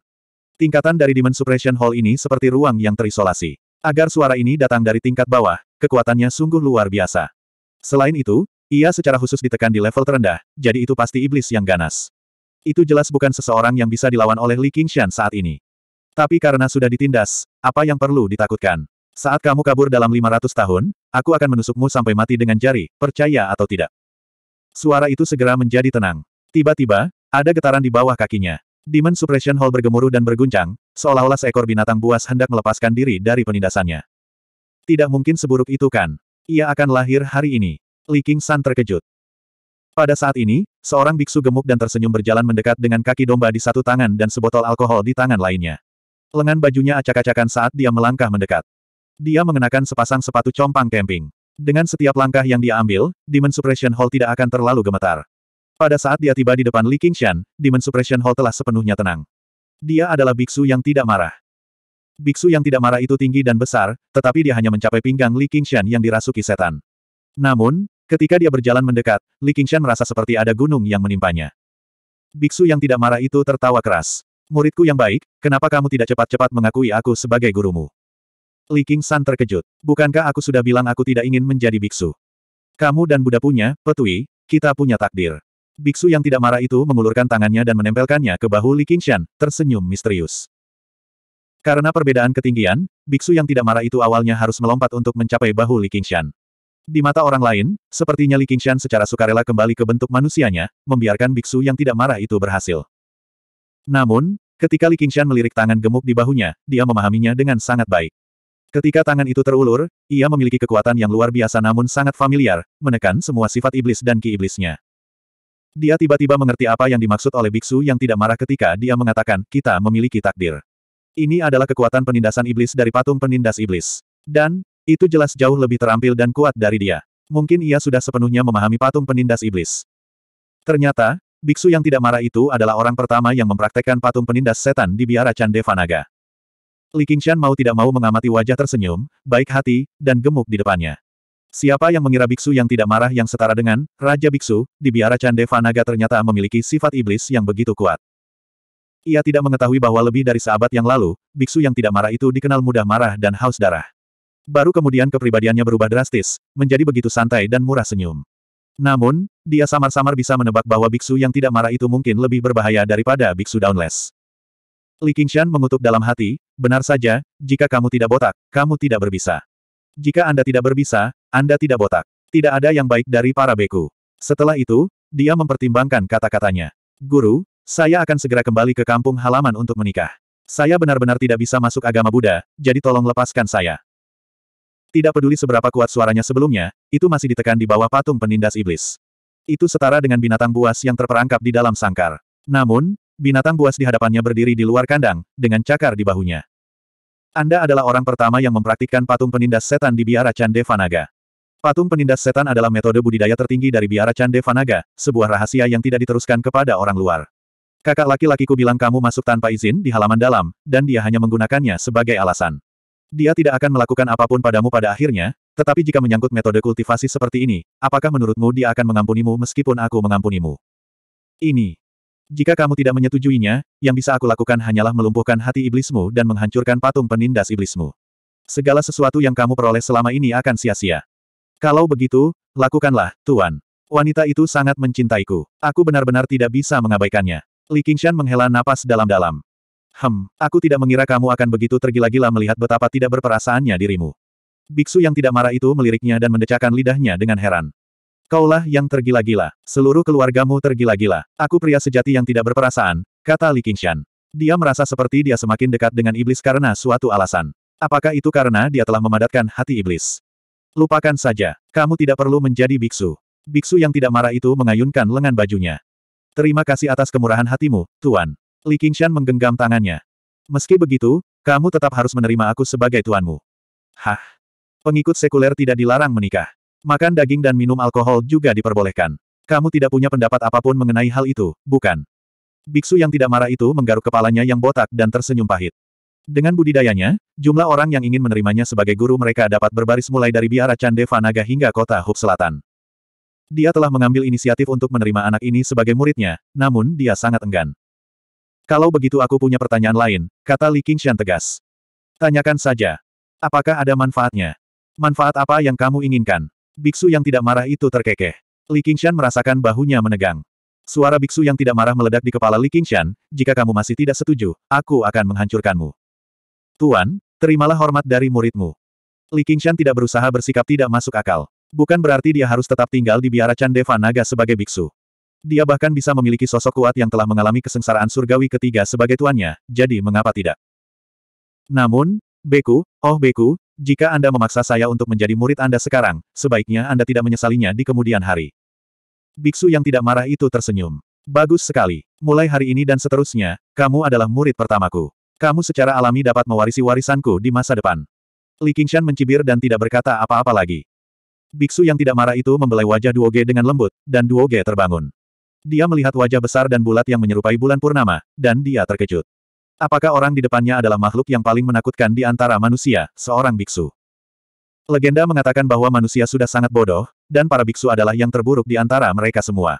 Tingkatan dari Demon Suppression Hall ini seperti ruang yang terisolasi. Agar suara ini datang dari tingkat bawah, kekuatannya sungguh luar biasa. Selain itu, ia secara khusus ditekan di level terendah, jadi itu pasti iblis yang ganas. Itu jelas bukan seseorang yang bisa dilawan oleh Li Qingshan saat ini. Tapi karena sudah ditindas, apa yang perlu ditakutkan? Saat kamu kabur dalam 500 tahun, aku akan menusukmu sampai mati dengan jari, percaya atau tidak. Suara itu segera menjadi tenang. Tiba-tiba, ada getaran di bawah kakinya. Demon Suppression Hall bergemuruh dan berguncang, seolah-olah seekor binatang buas hendak melepaskan diri dari penindasannya. Tidak mungkin seburuk itu kan? Ia akan lahir hari ini. Li King terkejut. Pada saat ini, seorang biksu gemuk dan tersenyum berjalan mendekat dengan kaki domba di satu tangan dan sebotol alkohol di tangan lainnya. Lengan bajunya acak-acakan saat dia melangkah mendekat. Dia mengenakan sepasang sepatu compang camping. Dengan setiap langkah yang dia ambil, Demon Suppression Hall tidak akan terlalu gemetar. Pada saat dia tiba di depan Li Qingshan, Demon Suppression Hall telah sepenuhnya tenang. Dia adalah biksu yang tidak marah. Biksu yang tidak marah itu tinggi dan besar, tetapi dia hanya mencapai pinggang Li Qingshan yang dirasuki setan. Namun, Ketika dia berjalan mendekat, Li Qingshan merasa seperti ada gunung yang menimpanya. Biksu yang tidak marah itu tertawa keras. Muridku yang baik, kenapa kamu tidak cepat-cepat mengakui aku sebagai gurumu? Li Qingshan terkejut. Bukankah aku sudah bilang aku tidak ingin menjadi biksu? Kamu dan Buddha punya, petui, kita punya takdir. Biksu yang tidak marah itu mengulurkan tangannya dan menempelkannya ke bahu Li Qingshan, tersenyum misterius. Karena perbedaan ketinggian, biksu yang tidak marah itu awalnya harus melompat untuk mencapai bahu Li Qingshan. Di mata orang lain, sepertinya Li Qingshan secara sukarela kembali ke bentuk manusianya, membiarkan biksu yang tidak marah itu berhasil. Namun, ketika Li Qingshan melirik tangan gemuk di bahunya, dia memahaminya dengan sangat baik. Ketika tangan itu terulur, ia memiliki kekuatan yang luar biasa namun sangat familiar, menekan semua sifat iblis dan ki iblisnya. Dia tiba-tiba mengerti apa yang dimaksud oleh biksu yang tidak marah ketika dia mengatakan, kita memiliki takdir. Ini adalah kekuatan penindasan iblis dari patung penindas iblis. Dan, itu jelas jauh lebih terampil dan kuat dari dia. Mungkin ia sudah sepenuhnya memahami patung penindas iblis. Ternyata, biksu yang tidak marah itu adalah orang pertama yang mempraktekkan patung penindas setan di biara Chandevanaga. Li Qingshan mau tidak mau mengamati wajah tersenyum, baik hati, dan gemuk di depannya. Siapa yang mengira biksu yang tidak marah yang setara dengan Raja Biksu, di biara Chandevanaga ternyata memiliki sifat iblis yang begitu kuat. Ia tidak mengetahui bahwa lebih dari seabad yang lalu, biksu yang tidak marah itu dikenal mudah marah dan haus darah. Baru kemudian kepribadiannya berubah drastis, menjadi begitu santai dan murah senyum. Namun, dia samar-samar bisa menebak bahwa biksu yang tidak marah itu mungkin lebih berbahaya daripada biksu downless. Li Qingshan mengutuk dalam hati, benar saja, jika kamu tidak botak, kamu tidak berbisa. Jika Anda tidak berbisa, Anda tidak botak. Tidak ada yang baik dari para beku. Setelah itu, dia mempertimbangkan kata-katanya. Guru, saya akan segera kembali ke kampung halaman untuk menikah. Saya benar-benar tidak bisa masuk agama Buddha, jadi tolong lepaskan saya. Tidak peduli seberapa kuat suaranya sebelumnya, itu masih ditekan di bawah patung penindas iblis. Itu setara dengan binatang buas yang terperangkap di dalam sangkar. Namun, binatang buas di hadapannya berdiri di luar kandang, dengan cakar di bahunya. Anda adalah orang pertama yang mempraktikkan patung penindas setan di biara Cande Vanaga. Patung penindas setan adalah metode budidaya tertinggi dari biara Cande Vanaga, sebuah rahasia yang tidak diteruskan kepada orang luar. Kakak laki-lakiku bilang kamu masuk tanpa izin di halaman dalam, dan dia hanya menggunakannya sebagai alasan. Dia tidak akan melakukan apapun padamu pada akhirnya, tetapi jika menyangkut metode kultivasi seperti ini, apakah menurutmu dia akan mengampunimu meskipun aku mengampunimu? Ini. Jika kamu tidak menyetujuinya, yang bisa aku lakukan hanyalah melumpuhkan hati iblismu dan menghancurkan patung penindas iblismu. Segala sesuatu yang kamu peroleh selama ini akan sia-sia. Kalau begitu, lakukanlah, Tuan. Wanita itu sangat mencintaiku. Aku benar-benar tidak bisa mengabaikannya. Li Qingshan menghela napas dalam-dalam. Hem, aku tidak mengira kamu akan begitu tergila-gila melihat betapa tidak berperasaannya dirimu. Biksu yang tidak marah itu meliriknya dan mendecakkan lidahnya dengan heran. Kaulah yang tergila-gila. Seluruh keluargamu tergila-gila. Aku pria sejati yang tidak berperasaan, kata Li Qingshan. Dia merasa seperti dia semakin dekat dengan iblis karena suatu alasan. Apakah itu karena dia telah memadatkan hati iblis? Lupakan saja. Kamu tidak perlu menjadi biksu. Biksu yang tidak marah itu mengayunkan lengan bajunya. Terima kasih atas kemurahan hatimu, Tuan. Li Qingshan menggenggam tangannya. Meski begitu, kamu tetap harus menerima aku sebagai tuanmu. Hah? Pengikut sekuler tidak dilarang menikah. Makan daging dan minum alkohol juga diperbolehkan. Kamu tidak punya pendapat apapun mengenai hal itu, bukan? Biksu yang tidak marah itu menggaruk kepalanya yang botak dan tersenyum pahit. Dengan budidayanya, jumlah orang yang ingin menerimanya sebagai guru mereka dapat berbaris mulai dari biara Chandeva Naga hingga kota Hub Selatan. Dia telah mengambil inisiatif untuk menerima anak ini sebagai muridnya, namun dia sangat enggan. Kalau begitu aku punya pertanyaan lain, kata Li Qingshan tegas. Tanyakan saja. Apakah ada manfaatnya? Manfaat apa yang kamu inginkan? Biksu yang tidak marah itu terkekeh. Li Qingshan merasakan bahunya menegang. Suara biksu yang tidak marah meledak di kepala Li Qingshan, jika kamu masih tidak setuju, aku akan menghancurkanmu. Tuan, terimalah hormat dari muridmu. Li Qingshan tidak berusaha bersikap tidak masuk akal. Bukan berarti dia harus tetap tinggal di biara Chandeva Naga sebagai biksu. Dia bahkan bisa memiliki sosok kuat yang telah mengalami kesengsaraan surgawi ketiga sebagai tuannya, jadi mengapa tidak? Namun, Beku, oh Beku, jika Anda memaksa saya untuk menjadi murid Anda sekarang, sebaiknya Anda tidak menyesalinya di kemudian hari. Biksu yang tidak marah itu tersenyum. Bagus sekali. Mulai hari ini dan seterusnya, kamu adalah murid pertamaku. Kamu secara alami dapat mewarisi warisanku di masa depan. Li Qingshan mencibir dan tidak berkata apa-apa lagi. Biksu yang tidak marah itu membelai wajah Duoge dengan lembut, dan Duoge terbangun. Dia melihat wajah besar dan bulat yang menyerupai bulan purnama, dan dia terkejut. Apakah orang di depannya adalah makhluk yang paling menakutkan di antara manusia, seorang biksu? Legenda mengatakan bahwa manusia sudah sangat bodoh, dan para biksu adalah yang terburuk di antara mereka semua.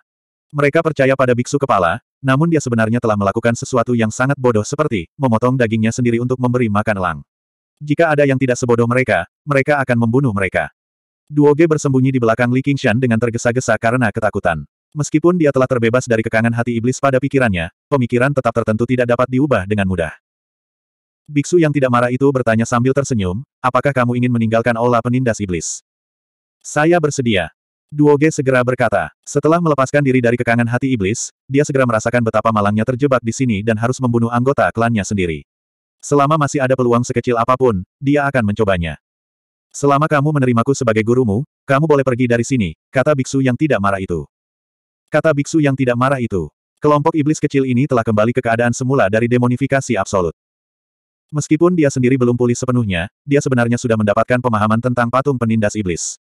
Mereka percaya pada biksu kepala, namun dia sebenarnya telah melakukan sesuatu yang sangat bodoh seperti, memotong dagingnya sendiri untuk memberi makan elang. Jika ada yang tidak sebodoh mereka, mereka akan membunuh mereka. Duoge bersembunyi di belakang Li Qingshan dengan tergesa-gesa karena ketakutan. Meskipun dia telah terbebas dari kekangan hati iblis pada pikirannya, pemikiran tetap tertentu tidak dapat diubah dengan mudah. Biksu yang tidak marah itu bertanya sambil tersenyum, apakah kamu ingin meninggalkan olah penindas iblis? Saya bersedia. Duoge segera berkata, setelah melepaskan diri dari kekangan hati iblis, dia segera merasakan betapa malangnya terjebak di sini dan harus membunuh anggota klannya sendiri. Selama masih ada peluang sekecil apapun, dia akan mencobanya. Selama kamu menerimaku sebagai gurumu, kamu boleh pergi dari sini, kata biksu yang tidak marah itu. Kata biksu yang tidak marah itu. Kelompok iblis kecil ini telah kembali ke keadaan semula dari demonifikasi absolut. Meskipun dia sendiri belum pulih sepenuhnya, dia sebenarnya sudah mendapatkan pemahaman tentang patung penindas iblis.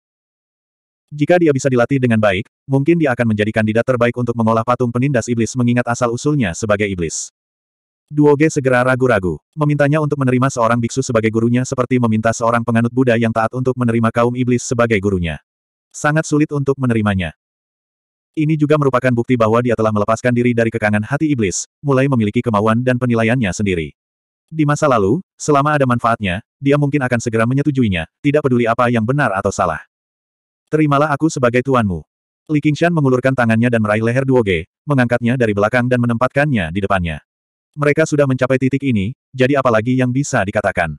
Jika dia bisa dilatih dengan baik, mungkin dia akan menjadi kandidat terbaik untuk mengolah patung penindas iblis mengingat asal-usulnya sebagai iblis. Duoge segera ragu-ragu, memintanya untuk menerima seorang biksu sebagai gurunya seperti meminta seorang penganut Buddha yang taat untuk menerima kaum iblis sebagai gurunya. Sangat sulit untuk menerimanya. Ini juga merupakan bukti bahwa dia telah melepaskan diri dari kekangan hati iblis, mulai memiliki kemauan dan penilaiannya sendiri. Di masa lalu, selama ada manfaatnya, dia mungkin akan segera menyetujuinya, tidak peduli apa yang benar atau salah. Terimalah aku sebagai tuanmu. Li Qingshan mengulurkan tangannya dan meraih leher Duoge, mengangkatnya dari belakang dan menempatkannya di depannya. Mereka sudah mencapai titik ini, jadi apalagi yang bisa dikatakan.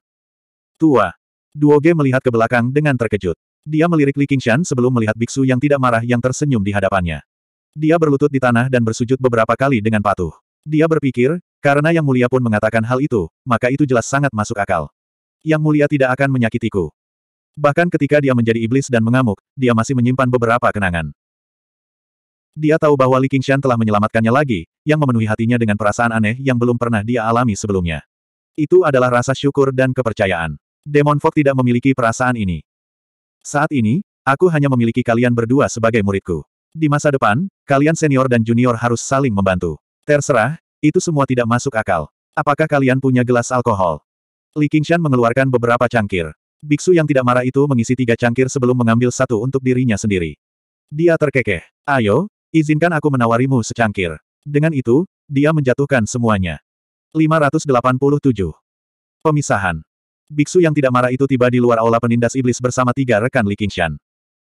Tua. Duoge melihat ke belakang dengan terkejut. Dia melirik Li Qingshan sebelum melihat biksu yang tidak marah yang tersenyum di hadapannya. Dia berlutut di tanah dan bersujud beberapa kali dengan patuh. Dia berpikir, karena Yang Mulia pun mengatakan hal itu, maka itu jelas sangat masuk akal. Yang Mulia tidak akan menyakitiku. Bahkan ketika dia menjadi iblis dan mengamuk, dia masih menyimpan beberapa kenangan. Dia tahu bahwa Li Qingshan telah menyelamatkannya lagi, yang memenuhi hatinya dengan perasaan aneh yang belum pernah dia alami sebelumnya. Itu adalah rasa syukur dan kepercayaan. Demon Fog tidak memiliki perasaan ini. Saat ini, aku hanya memiliki kalian berdua sebagai muridku. Di masa depan, kalian senior dan junior harus saling membantu. Terserah, itu semua tidak masuk akal. Apakah kalian punya gelas alkohol? Li Qingshan mengeluarkan beberapa cangkir. Biksu yang tidak marah itu mengisi tiga cangkir sebelum mengambil satu untuk dirinya sendiri. Dia terkekeh. Ayo, izinkan aku menawarimu secangkir. Dengan itu, dia menjatuhkan semuanya. 587. Pemisahan. Biksu yang tidak marah itu tiba di luar aula penindas iblis bersama tiga rekan Li Qingshan.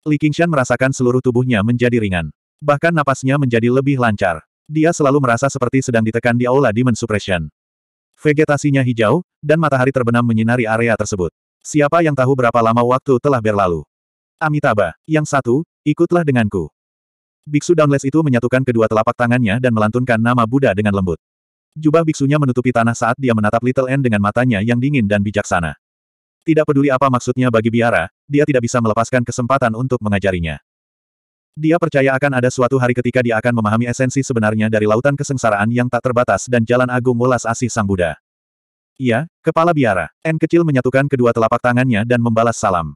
Li Qingshan merasakan seluruh tubuhnya menjadi ringan. Bahkan napasnya menjadi lebih lancar. Dia selalu merasa seperti sedang ditekan di aula Demon Suppression. Vegetasinya hijau, dan matahari terbenam menyinari area tersebut. Siapa yang tahu berapa lama waktu telah berlalu? Amitabha, yang satu, ikutlah denganku. Biksu Downless itu menyatukan kedua telapak tangannya dan melantunkan nama Buddha dengan lembut. Jubah biksunya menutupi tanah saat dia menatap Little N dengan matanya yang dingin dan bijaksana. Tidak peduli apa maksudnya bagi biara, dia tidak bisa melepaskan kesempatan untuk mengajarinya. Dia percaya akan ada suatu hari ketika dia akan memahami esensi sebenarnya dari lautan kesengsaraan yang tak terbatas dan jalan agung welas asih Sang Buddha. Iya, kepala biara. N kecil menyatukan kedua telapak tangannya dan membalas salam.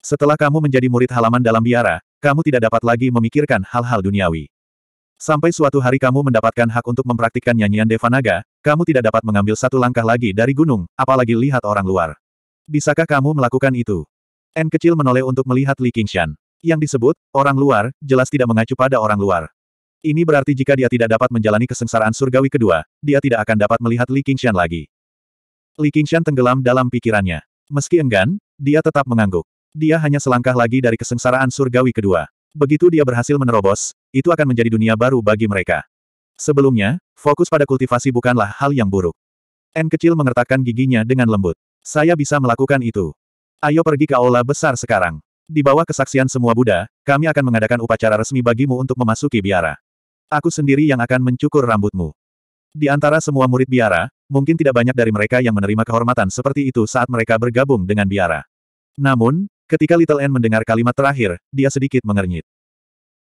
Setelah kamu menjadi murid halaman dalam biara, kamu tidak dapat lagi memikirkan hal-hal duniawi. Sampai suatu hari kamu mendapatkan hak untuk mempraktikkan nyanyian Devanaga, kamu tidak dapat mengambil satu langkah lagi dari gunung, apalagi lihat orang luar. Bisakah kamu melakukan itu? N kecil menoleh untuk melihat Li Qingshan. Yang disebut, orang luar, jelas tidak mengacu pada orang luar. Ini berarti jika dia tidak dapat menjalani kesengsaraan surgawi kedua, dia tidak akan dapat melihat Li Qingshan lagi. Li Qingshan tenggelam dalam pikirannya. Meski enggan, dia tetap mengangguk. Dia hanya selangkah lagi dari kesengsaraan surgawi kedua. Begitu dia berhasil menerobos, itu akan menjadi dunia baru bagi mereka. Sebelumnya, fokus pada kultivasi bukanlah hal yang buruk. N kecil mengertakkan giginya dengan lembut. Saya bisa melakukan itu. Ayo pergi ke aula besar sekarang. Di bawah kesaksian semua Buddha, kami akan mengadakan upacara resmi bagimu untuk memasuki biara. Aku sendiri yang akan mencukur rambutmu. Di antara semua murid biara, mungkin tidak banyak dari mereka yang menerima kehormatan seperti itu saat mereka bergabung dengan biara. Namun, Ketika Little N mendengar kalimat terakhir, dia sedikit mengernyit.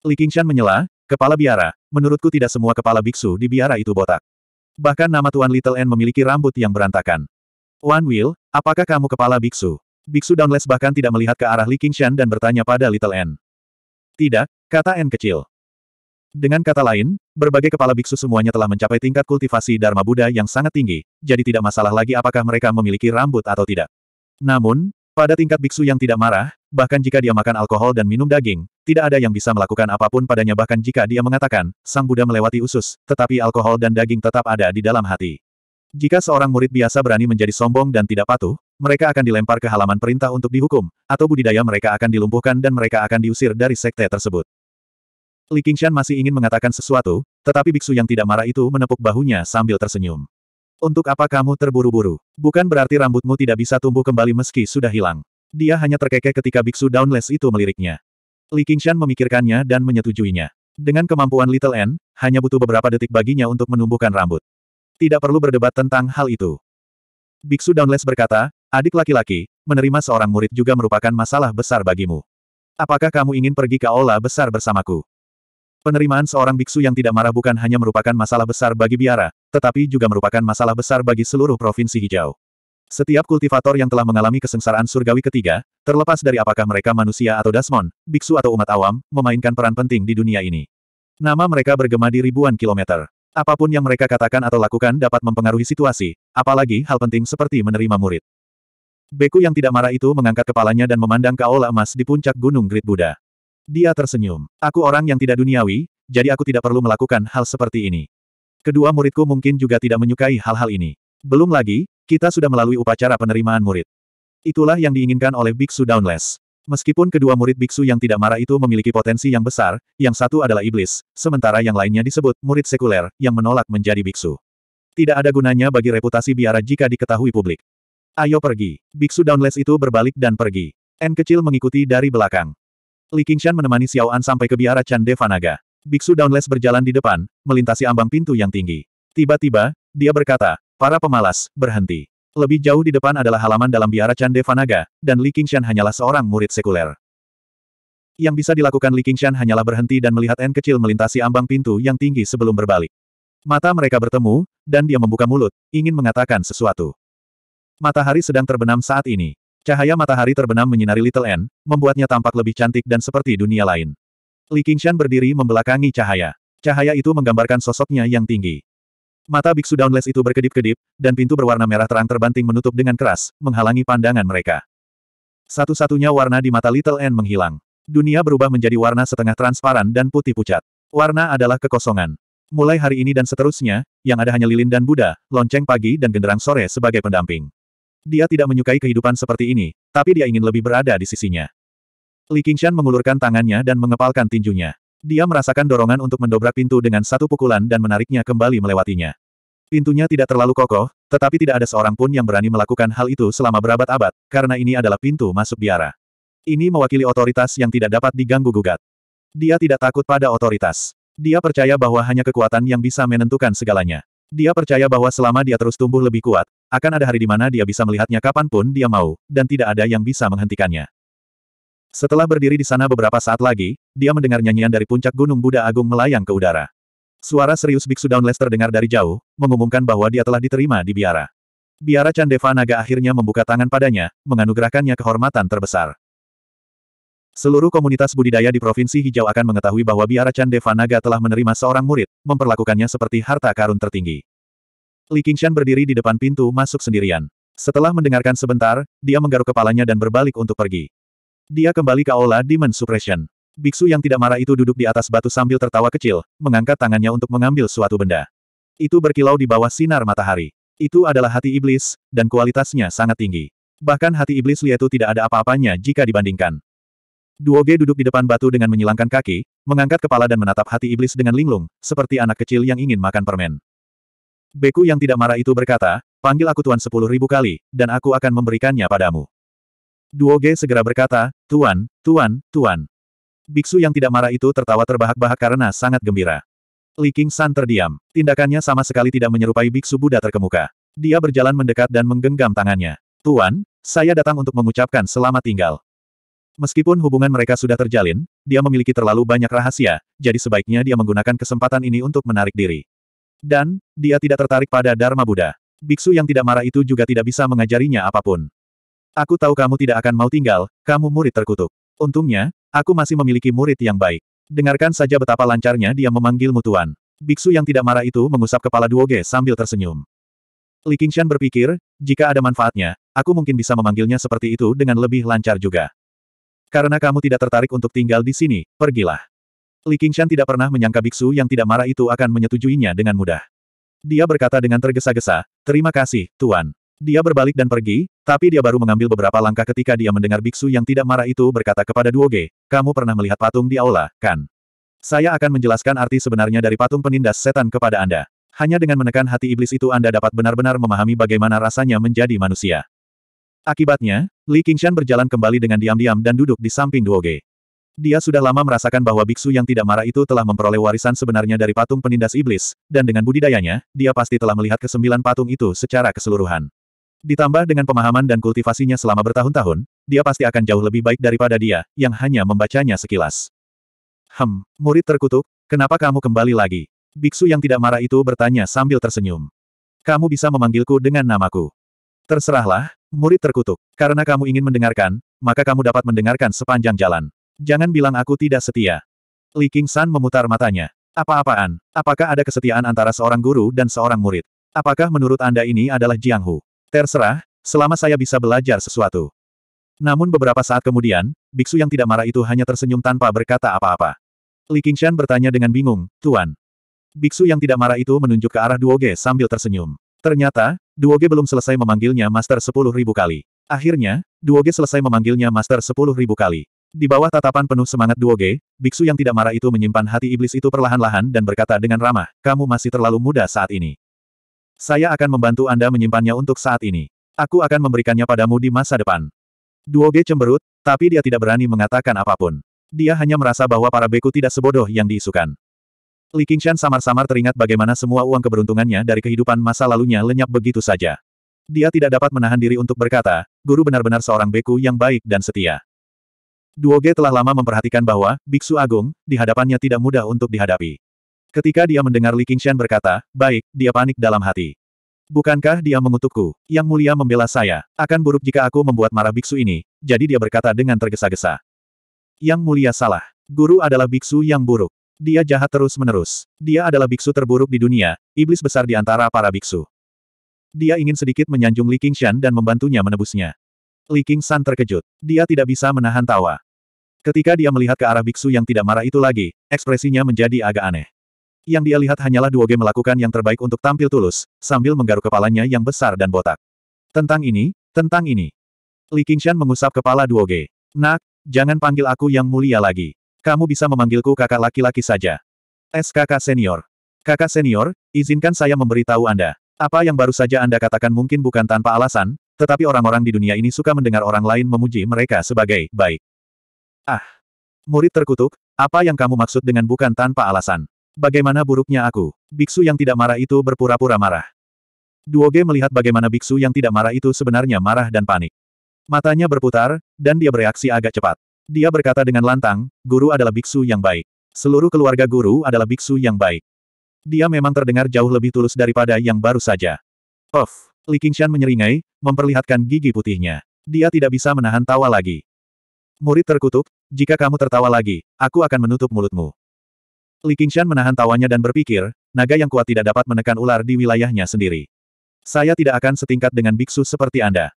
Li Qingshan menyela, kepala biara, menurutku tidak semua kepala biksu di biara itu botak. Bahkan nama Tuan Little N memiliki rambut yang berantakan. Wan Will, apakah kamu kepala biksu? Biksu Downless bahkan tidak melihat ke arah Li Qingshan dan bertanya pada Little N. Tidak, kata N kecil. Dengan kata lain, berbagai kepala biksu semuanya telah mencapai tingkat kultivasi Dharma Buddha yang sangat tinggi, jadi tidak masalah lagi apakah mereka memiliki rambut atau tidak. Namun, pada tingkat biksu yang tidak marah, bahkan jika dia makan alkohol dan minum daging, tidak ada yang bisa melakukan apapun padanya bahkan jika dia mengatakan, Sang Buddha melewati usus, tetapi alkohol dan daging tetap ada di dalam hati. Jika seorang murid biasa berani menjadi sombong dan tidak patuh, mereka akan dilempar ke halaman perintah untuk dihukum, atau budidaya mereka akan dilumpuhkan dan mereka akan diusir dari sekte tersebut. Li Qingshan masih ingin mengatakan sesuatu, tetapi biksu yang tidak marah itu menepuk bahunya sambil tersenyum. Untuk apa kamu terburu-buru? Bukan berarti rambutmu tidak bisa tumbuh kembali meski sudah hilang. Dia hanya terkekeh ketika biksu downless itu meliriknya. Li Qingshan memikirkannya dan menyetujuinya. Dengan kemampuan Little N, hanya butuh beberapa detik baginya untuk menumbuhkan rambut. Tidak perlu berdebat tentang hal itu. Biksu Downless berkata, adik laki-laki, menerima seorang murid juga merupakan masalah besar bagimu. Apakah kamu ingin pergi ke aula besar bersamaku? Penerimaan seorang biksu yang tidak marah bukan hanya merupakan masalah besar bagi biara, tetapi juga merupakan masalah besar bagi seluruh Provinsi Hijau. Setiap kultivator yang telah mengalami kesengsaraan surgawi ketiga, terlepas dari apakah mereka manusia atau dasmon, biksu atau umat awam, memainkan peran penting di dunia ini. Nama mereka bergema di ribuan kilometer. Apapun yang mereka katakan atau lakukan dapat mempengaruhi situasi, apalagi hal penting seperti menerima murid. Beku yang tidak marah itu mengangkat kepalanya dan memandang ke aula emas di puncak Gunung Grid Buddha. Dia tersenyum. Aku orang yang tidak duniawi, jadi aku tidak perlu melakukan hal seperti ini. Kedua muridku mungkin juga tidak menyukai hal-hal ini. Belum lagi, kita sudah melalui upacara penerimaan murid. Itulah yang diinginkan oleh Biksu Downless. Meskipun kedua murid biksu yang tidak marah itu memiliki potensi yang besar, yang satu adalah iblis, sementara yang lainnya disebut murid sekuler, yang menolak menjadi biksu. Tidak ada gunanya bagi reputasi biara jika diketahui publik. Ayo pergi. Biksu downless itu berbalik dan pergi. N kecil mengikuti dari belakang. Li Qingshan menemani Xiao An sampai ke biara Chan Devanaga. Biksu Downless berjalan di depan, melintasi ambang pintu yang tinggi. Tiba-tiba, dia berkata, para pemalas, berhenti. Lebih jauh di depan adalah halaman dalam biara Chan Devanaga, dan Li Qingshan hanyalah seorang murid sekuler. Yang bisa dilakukan Li Qingshan hanyalah berhenti dan melihat N kecil melintasi ambang pintu yang tinggi sebelum berbalik. Mata mereka bertemu, dan dia membuka mulut, ingin mengatakan sesuatu. Matahari sedang terbenam saat ini. Cahaya matahari terbenam menyinari Little N, membuatnya tampak lebih cantik dan seperti dunia lain. Li Qingshan berdiri membelakangi cahaya. Cahaya itu menggambarkan sosoknya yang tinggi. Mata biksu downless itu berkedip-kedip, dan pintu berwarna merah terang terbanting menutup dengan keras, menghalangi pandangan mereka. Satu-satunya warna di mata Little N menghilang. Dunia berubah menjadi warna setengah transparan dan putih pucat. Warna adalah kekosongan. Mulai hari ini dan seterusnya, yang ada hanya lilin dan Buddha, lonceng pagi dan genderang sore sebagai pendamping. Dia tidak menyukai kehidupan seperti ini, tapi dia ingin lebih berada di sisinya. Li Qingshan mengulurkan tangannya dan mengepalkan tinjunya. Dia merasakan dorongan untuk mendobrak pintu dengan satu pukulan dan menariknya kembali melewatinya. Pintunya tidak terlalu kokoh, tetapi tidak ada seorang pun yang berani melakukan hal itu selama berabad-abad, karena ini adalah pintu masuk biara. Ini mewakili otoritas yang tidak dapat diganggu-gugat. Dia tidak takut pada otoritas. Dia percaya bahwa hanya kekuatan yang bisa menentukan segalanya. Dia percaya bahwa selama dia terus tumbuh lebih kuat, akan ada hari di mana dia bisa melihatnya kapanpun dia mau, dan tidak ada yang bisa menghentikannya. Setelah berdiri di sana beberapa saat lagi, dia mendengar nyanyian dari puncak Gunung Buddha Agung melayang ke udara. Suara serius Biksu Downless terdengar dari jauh, mengumumkan bahwa dia telah diterima di biara. Biara Chandeva Naga akhirnya membuka tangan padanya, menganugerahkannya kehormatan terbesar. Seluruh komunitas budidaya di Provinsi Hijau akan mengetahui bahwa biara Chandeva Devanaga telah menerima seorang murid, memperlakukannya seperti harta karun tertinggi. Li Qingshan berdiri di depan pintu masuk sendirian. Setelah mendengarkan sebentar, dia menggaruk kepalanya dan berbalik untuk pergi. Dia kembali ke Aula Demon Suppression. Biksu yang tidak marah itu duduk di atas batu sambil tertawa kecil, mengangkat tangannya untuk mengambil suatu benda. Itu berkilau di bawah sinar matahari. Itu adalah hati iblis, dan kualitasnya sangat tinggi. Bahkan hati iblis Lietu tidak ada apa-apanya jika dibandingkan. Duoge duduk di depan batu dengan menyilangkan kaki, mengangkat kepala dan menatap hati iblis dengan linglung, seperti anak kecil yang ingin makan permen. Beku yang tidak marah itu berkata, panggil aku Tuan sepuluh ribu kali, dan aku akan memberikannya padamu. Duoge segera berkata, Tuan, Tuan, Tuan. Biksu yang tidak marah itu tertawa terbahak-bahak karena sangat gembira. Li King San terdiam. Tindakannya sama sekali tidak menyerupai biksu Buddha terkemuka. Dia berjalan mendekat dan menggenggam tangannya. Tuan, saya datang untuk mengucapkan selamat tinggal. Meskipun hubungan mereka sudah terjalin, dia memiliki terlalu banyak rahasia, jadi sebaiknya dia menggunakan kesempatan ini untuk menarik diri. Dan, dia tidak tertarik pada Dharma Buddha. Biksu yang tidak marah itu juga tidak bisa mengajarinya apapun. Aku tahu kamu tidak akan mau tinggal, kamu murid terkutuk. Untungnya, aku masih memiliki murid yang baik. Dengarkan saja betapa lancarnya dia memanggil mutuan. Biksu yang tidak marah itu mengusap kepala Duoge sambil tersenyum. Li Qingshan berpikir, jika ada manfaatnya, aku mungkin bisa memanggilnya seperti itu dengan lebih lancar juga. Karena kamu tidak tertarik untuk tinggal di sini, pergilah. Li Qingshan tidak pernah menyangka biksu yang tidak marah itu akan menyetujuinya dengan mudah. Dia berkata dengan tergesa-gesa, terima kasih, Tuan. Dia berbalik dan pergi, tapi dia baru mengambil beberapa langkah ketika dia mendengar biksu yang tidak marah itu berkata kepada Duoge, kamu pernah melihat patung di aula, kan? Saya akan menjelaskan arti sebenarnya dari patung penindas setan kepada Anda. Hanya dengan menekan hati iblis itu Anda dapat benar-benar memahami bagaimana rasanya menjadi manusia. Akibatnya, Li Qingshan berjalan kembali dengan diam-diam dan duduk di samping Duoge. Dia sudah lama merasakan bahwa biksu yang tidak marah itu telah memperoleh warisan sebenarnya dari patung penindas iblis, dan dengan budidayanya, dia pasti telah melihat kesembilan patung itu secara keseluruhan. Ditambah dengan pemahaman dan kultivasinya selama bertahun-tahun, dia pasti akan jauh lebih baik daripada dia, yang hanya membacanya sekilas. Hem, murid terkutuk, kenapa kamu kembali lagi? Biksu yang tidak marah itu bertanya sambil tersenyum. Kamu bisa memanggilku dengan namaku. Terserahlah, murid terkutuk. Karena kamu ingin mendengarkan, maka kamu dapat mendengarkan sepanjang jalan. Jangan bilang aku tidak setia. Li King San memutar matanya. Apa-apaan? Apakah ada kesetiaan antara seorang guru dan seorang murid? Apakah menurut Anda ini adalah Jiang Hu? Terserah, selama saya bisa belajar sesuatu. Namun beberapa saat kemudian, biksu yang tidak marah itu hanya tersenyum tanpa berkata apa-apa. Li Qingshan bertanya dengan bingung, Tuan. Biksu yang tidak marah itu menunjuk ke arah Duoge sambil tersenyum. Ternyata, Duoge belum selesai memanggilnya Master sepuluh ribu kali. Akhirnya, Duoge selesai memanggilnya Master sepuluh ribu kali. Di bawah tatapan penuh semangat Duoge, biksu yang tidak marah itu menyimpan hati iblis itu perlahan-lahan dan berkata dengan ramah, kamu masih terlalu muda saat ini. Saya akan membantu Anda menyimpannya untuk saat ini. Aku akan memberikannya padamu di masa depan. Duoge cemberut, tapi dia tidak berani mengatakan apapun. Dia hanya merasa bahwa para beku tidak sebodoh yang diisukan. Li Qingshan samar-samar teringat bagaimana semua uang keberuntungannya dari kehidupan masa lalunya lenyap begitu saja. Dia tidak dapat menahan diri untuk berkata, guru benar-benar seorang beku yang baik dan setia. Duoge telah lama memperhatikan bahwa, Biksu Agung, di hadapannya tidak mudah untuk dihadapi. Ketika dia mendengar Li Qingshan berkata, baik, dia panik dalam hati. Bukankah dia mengutukku, yang mulia membela saya, akan buruk jika aku membuat marah biksu ini, jadi dia berkata dengan tergesa-gesa. Yang mulia salah, guru adalah biksu yang buruk. Dia jahat terus-menerus. Dia adalah biksu terburuk di dunia, iblis besar di antara para biksu. Dia ingin sedikit menyanjung Li Qingshan dan membantunya menebusnya. Li Qingshan terkejut. Dia tidak bisa menahan tawa. Ketika dia melihat ke arah biksu yang tidak marah itu lagi, ekspresinya menjadi agak aneh. Yang dia lihat hanyalah Duoge melakukan yang terbaik untuk tampil tulus, sambil menggaruk kepalanya yang besar dan botak. Tentang ini, tentang ini. Li Qingshan mengusap kepala Duoge. Nak, jangan panggil aku yang mulia lagi. Kamu bisa memanggilku kakak laki-laki saja. SKK Senior. Kakak Senior, izinkan saya memberitahu Anda. Apa yang baru saja Anda katakan mungkin bukan tanpa alasan, tetapi orang-orang di dunia ini suka mendengar orang lain memuji mereka sebagai baik. Ah. Murid terkutuk, apa yang kamu maksud dengan bukan tanpa alasan? Bagaimana buruknya aku? Biksu yang tidak marah itu berpura-pura marah. Duoge melihat bagaimana biksu yang tidak marah itu sebenarnya marah dan panik. Matanya berputar, dan dia bereaksi agak cepat. Dia berkata dengan lantang, guru adalah biksu yang baik. Seluruh keluarga guru adalah biksu yang baik. Dia memang terdengar jauh lebih tulus daripada yang baru saja. Of, Li Qingshan menyeringai, memperlihatkan gigi putihnya. Dia tidak bisa menahan tawa lagi. Murid terkutuk, jika kamu tertawa lagi, aku akan menutup mulutmu. Li Qingshan menahan tawanya dan berpikir, naga yang kuat tidak dapat menekan ular di wilayahnya sendiri. Saya tidak akan setingkat dengan biksu seperti Anda.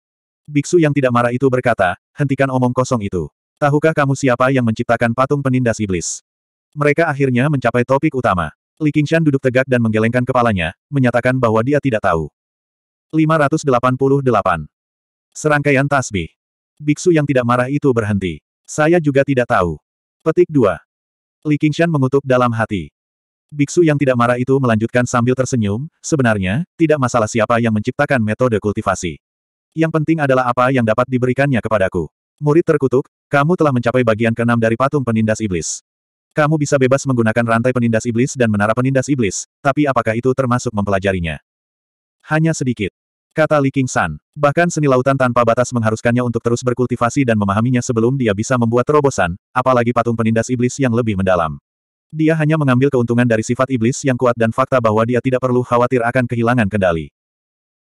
Biksu yang tidak marah itu berkata, hentikan omong kosong itu. Tahukah kamu siapa yang menciptakan patung penindas iblis? Mereka akhirnya mencapai topik utama. Li Qingshan duduk tegak dan menggelengkan kepalanya, menyatakan bahwa dia tidak tahu. 588. Serangkaian tasbih. Biksu yang tidak marah itu berhenti. Saya juga tidak tahu. Petik 2. Li Qingshan mengutuk dalam hati. Biksu yang tidak marah itu melanjutkan sambil tersenyum, sebenarnya, tidak masalah siapa yang menciptakan metode kultivasi. Yang penting adalah apa yang dapat diberikannya kepadaku. Murid terkutuk, kamu telah mencapai bagian keenam dari patung penindas iblis. Kamu bisa bebas menggunakan rantai penindas iblis dan menara penindas iblis, tapi apakah itu termasuk mempelajarinya? Hanya sedikit. Kata Li King San. Bahkan seni lautan tanpa batas mengharuskannya untuk terus berkultivasi dan memahaminya sebelum dia bisa membuat terobosan, apalagi patung penindas iblis yang lebih mendalam. Dia hanya mengambil keuntungan dari sifat iblis yang kuat dan fakta bahwa dia tidak perlu khawatir akan kehilangan kendali.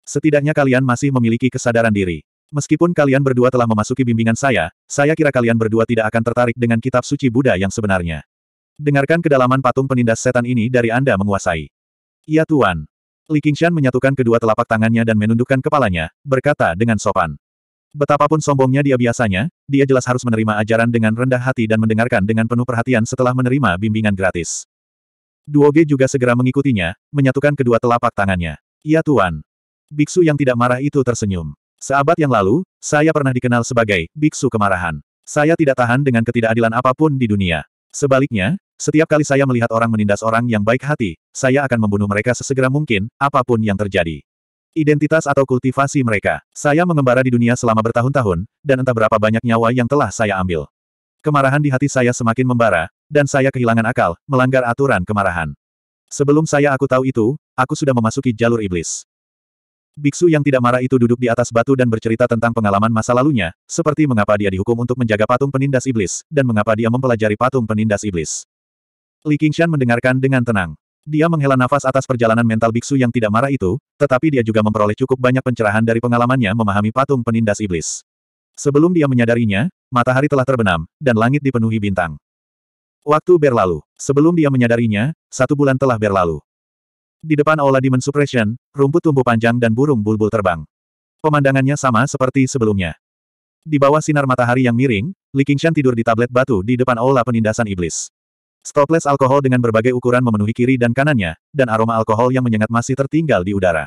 Setidaknya kalian masih memiliki kesadaran diri. Meskipun kalian berdua telah memasuki bimbingan saya, saya kira kalian berdua tidak akan tertarik dengan kitab suci Buddha yang sebenarnya. Dengarkan kedalaman patung penindas setan ini dari Anda menguasai. Ya Tuan. Li Qingshan menyatukan kedua telapak tangannya dan menundukkan kepalanya, berkata dengan sopan. Betapapun sombongnya dia biasanya, dia jelas harus menerima ajaran dengan rendah hati dan mendengarkan dengan penuh perhatian setelah menerima bimbingan gratis. Duoge juga segera mengikutinya, menyatukan kedua telapak tangannya. Ya Tuan. Biksu yang tidak marah itu tersenyum. Seabad yang lalu, saya pernah dikenal sebagai biksu kemarahan. Saya tidak tahan dengan ketidakadilan apapun di dunia. Sebaliknya, setiap kali saya melihat orang menindas orang yang baik hati, saya akan membunuh mereka sesegera mungkin, apapun yang terjadi. Identitas atau kultivasi mereka. Saya mengembara di dunia selama bertahun-tahun, dan entah berapa banyak nyawa yang telah saya ambil. Kemarahan di hati saya semakin membara, dan saya kehilangan akal, melanggar aturan kemarahan. Sebelum saya aku tahu itu, aku sudah memasuki jalur iblis. Biksu yang tidak marah itu duduk di atas batu dan bercerita tentang pengalaman masa lalunya, seperti mengapa dia dihukum untuk menjaga patung penindas iblis, dan mengapa dia mempelajari patung penindas iblis. Li Qingshan mendengarkan dengan tenang. Dia menghela nafas atas perjalanan mental biksu yang tidak marah itu, tetapi dia juga memperoleh cukup banyak pencerahan dari pengalamannya memahami patung penindas iblis. Sebelum dia menyadarinya, matahari telah terbenam, dan langit dipenuhi bintang. Waktu berlalu. Sebelum dia menyadarinya, satu bulan telah berlalu. Di depan Aula Demon Suppression, rumput tumbuh panjang dan burung bulbul terbang. Pemandangannya sama seperti sebelumnya. Di bawah sinar matahari yang miring, Li Qingshan tidur di tablet batu di depan Aula Penindasan Iblis. Stoples alkohol dengan berbagai ukuran memenuhi kiri dan kanannya, dan aroma alkohol yang menyengat masih tertinggal di udara.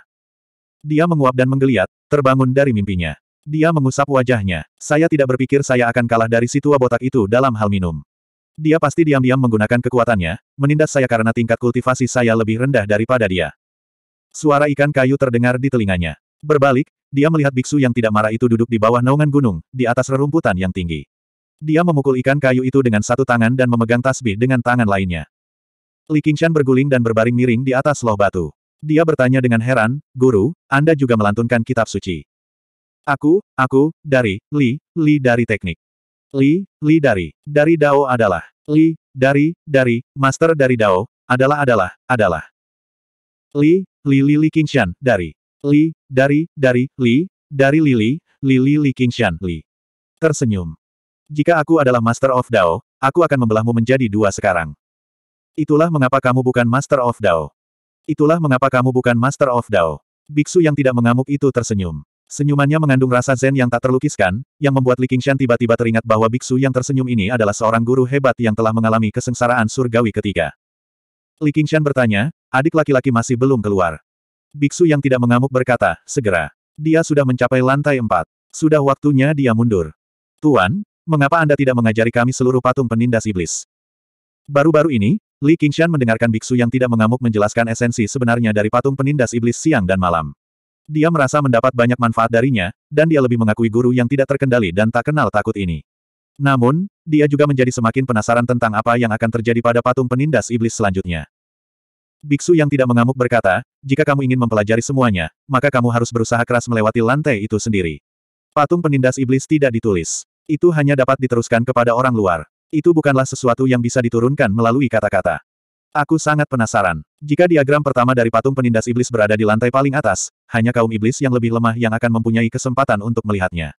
Dia menguap dan menggeliat, terbangun dari mimpinya. Dia mengusap wajahnya. Saya tidak berpikir saya akan kalah dari si tua botak itu dalam hal minum. Dia pasti diam-diam menggunakan kekuatannya, menindas saya karena tingkat kultivasi saya lebih rendah daripada dia. Suara ikan kayu terdengar di telinganya. Berbalik, dia melihat biksu yang tidak marah itu duduk di bawah naungan gunung, di atas rerumputan yang tinggi. Dia memukul ikan kayu itu dengan satu tangan dan memegang tasbih dengan tangan lainnya. Li Qingshan berguling dan berbaring miring di atas loh batu. Dia bertanya dengan heran, Guru, Anda juga melantunkan kitab suci. Aku, aku, dari, Li, Li dari teknik. Li, Li dari, dari Dao adalah, Li, dari, dari, master dari Dao, adalah adalah, adalah. Li, Li Li Li Qingshan, dari, Li, dari, dari, Li, dari Li Li Li Li Qingshan, Li. Tersenyum. Jika aku adalah Master of Dao, aku akan membelahmu menjadi dua sekarang. Itulah mengapa kamu bukan Master of Dao. Itulah mengapa kamu bukan Master of Dao. Biksu yang tidak mengamuk itu tersenyum. Senyumannya mengandung rasa zen yang tak terlukiskan, yang membuat Li Qingshan tiba-tiba teringat bahwa biksu yang tersenyum ini adalah seorang guru hebat yang telah mengalami kesengsaraan surgawi ketiga. Li Qingshan bertanya, adik laki-laki masih belum keluar. Biksu yang tidak mengamuk berkata, segera. Dia sudah mencapai lantai empat. Sudah waktunya dia mundur. Tuan, mengapa Anda tidak mengajari kami seluruh patung penindas iblis? Baru-baru ini, Li Qingshan mendengarkan biksu yang tidak mengamuk menjelaskan esensi sebenarnya dari patung penindas iblis siang dan malam. Dia merasa mendapat banyak manfaat darinya, dan dia lebih mengakui guru yang tidak terkendali dan tak kenal takut ini. Namun, dia juga menjadi semakin penasaran tentang apa yang akan terjadi pada patung penindas iblis selanjutnya. Biksu yang tidak mengamuk berkata, jika kamu ingin mempelajari semuanya, maka kamu harus berusaha keras melewati lantai itu sendiri. Patung penindas iblis tidak ditulis. Itu hanya dapat diteruskan kepada orang luar. Itu bukanlah sesuatu yang bisa diturunkan melalui kata-kata. Aku sangat penasaran. Jika diagram pertama dari patung penindas iblis berada di lantai paling atas, hanya kaum iblis yang lebih lemah yang akan mempunyai kesempatan untuk melihatnya.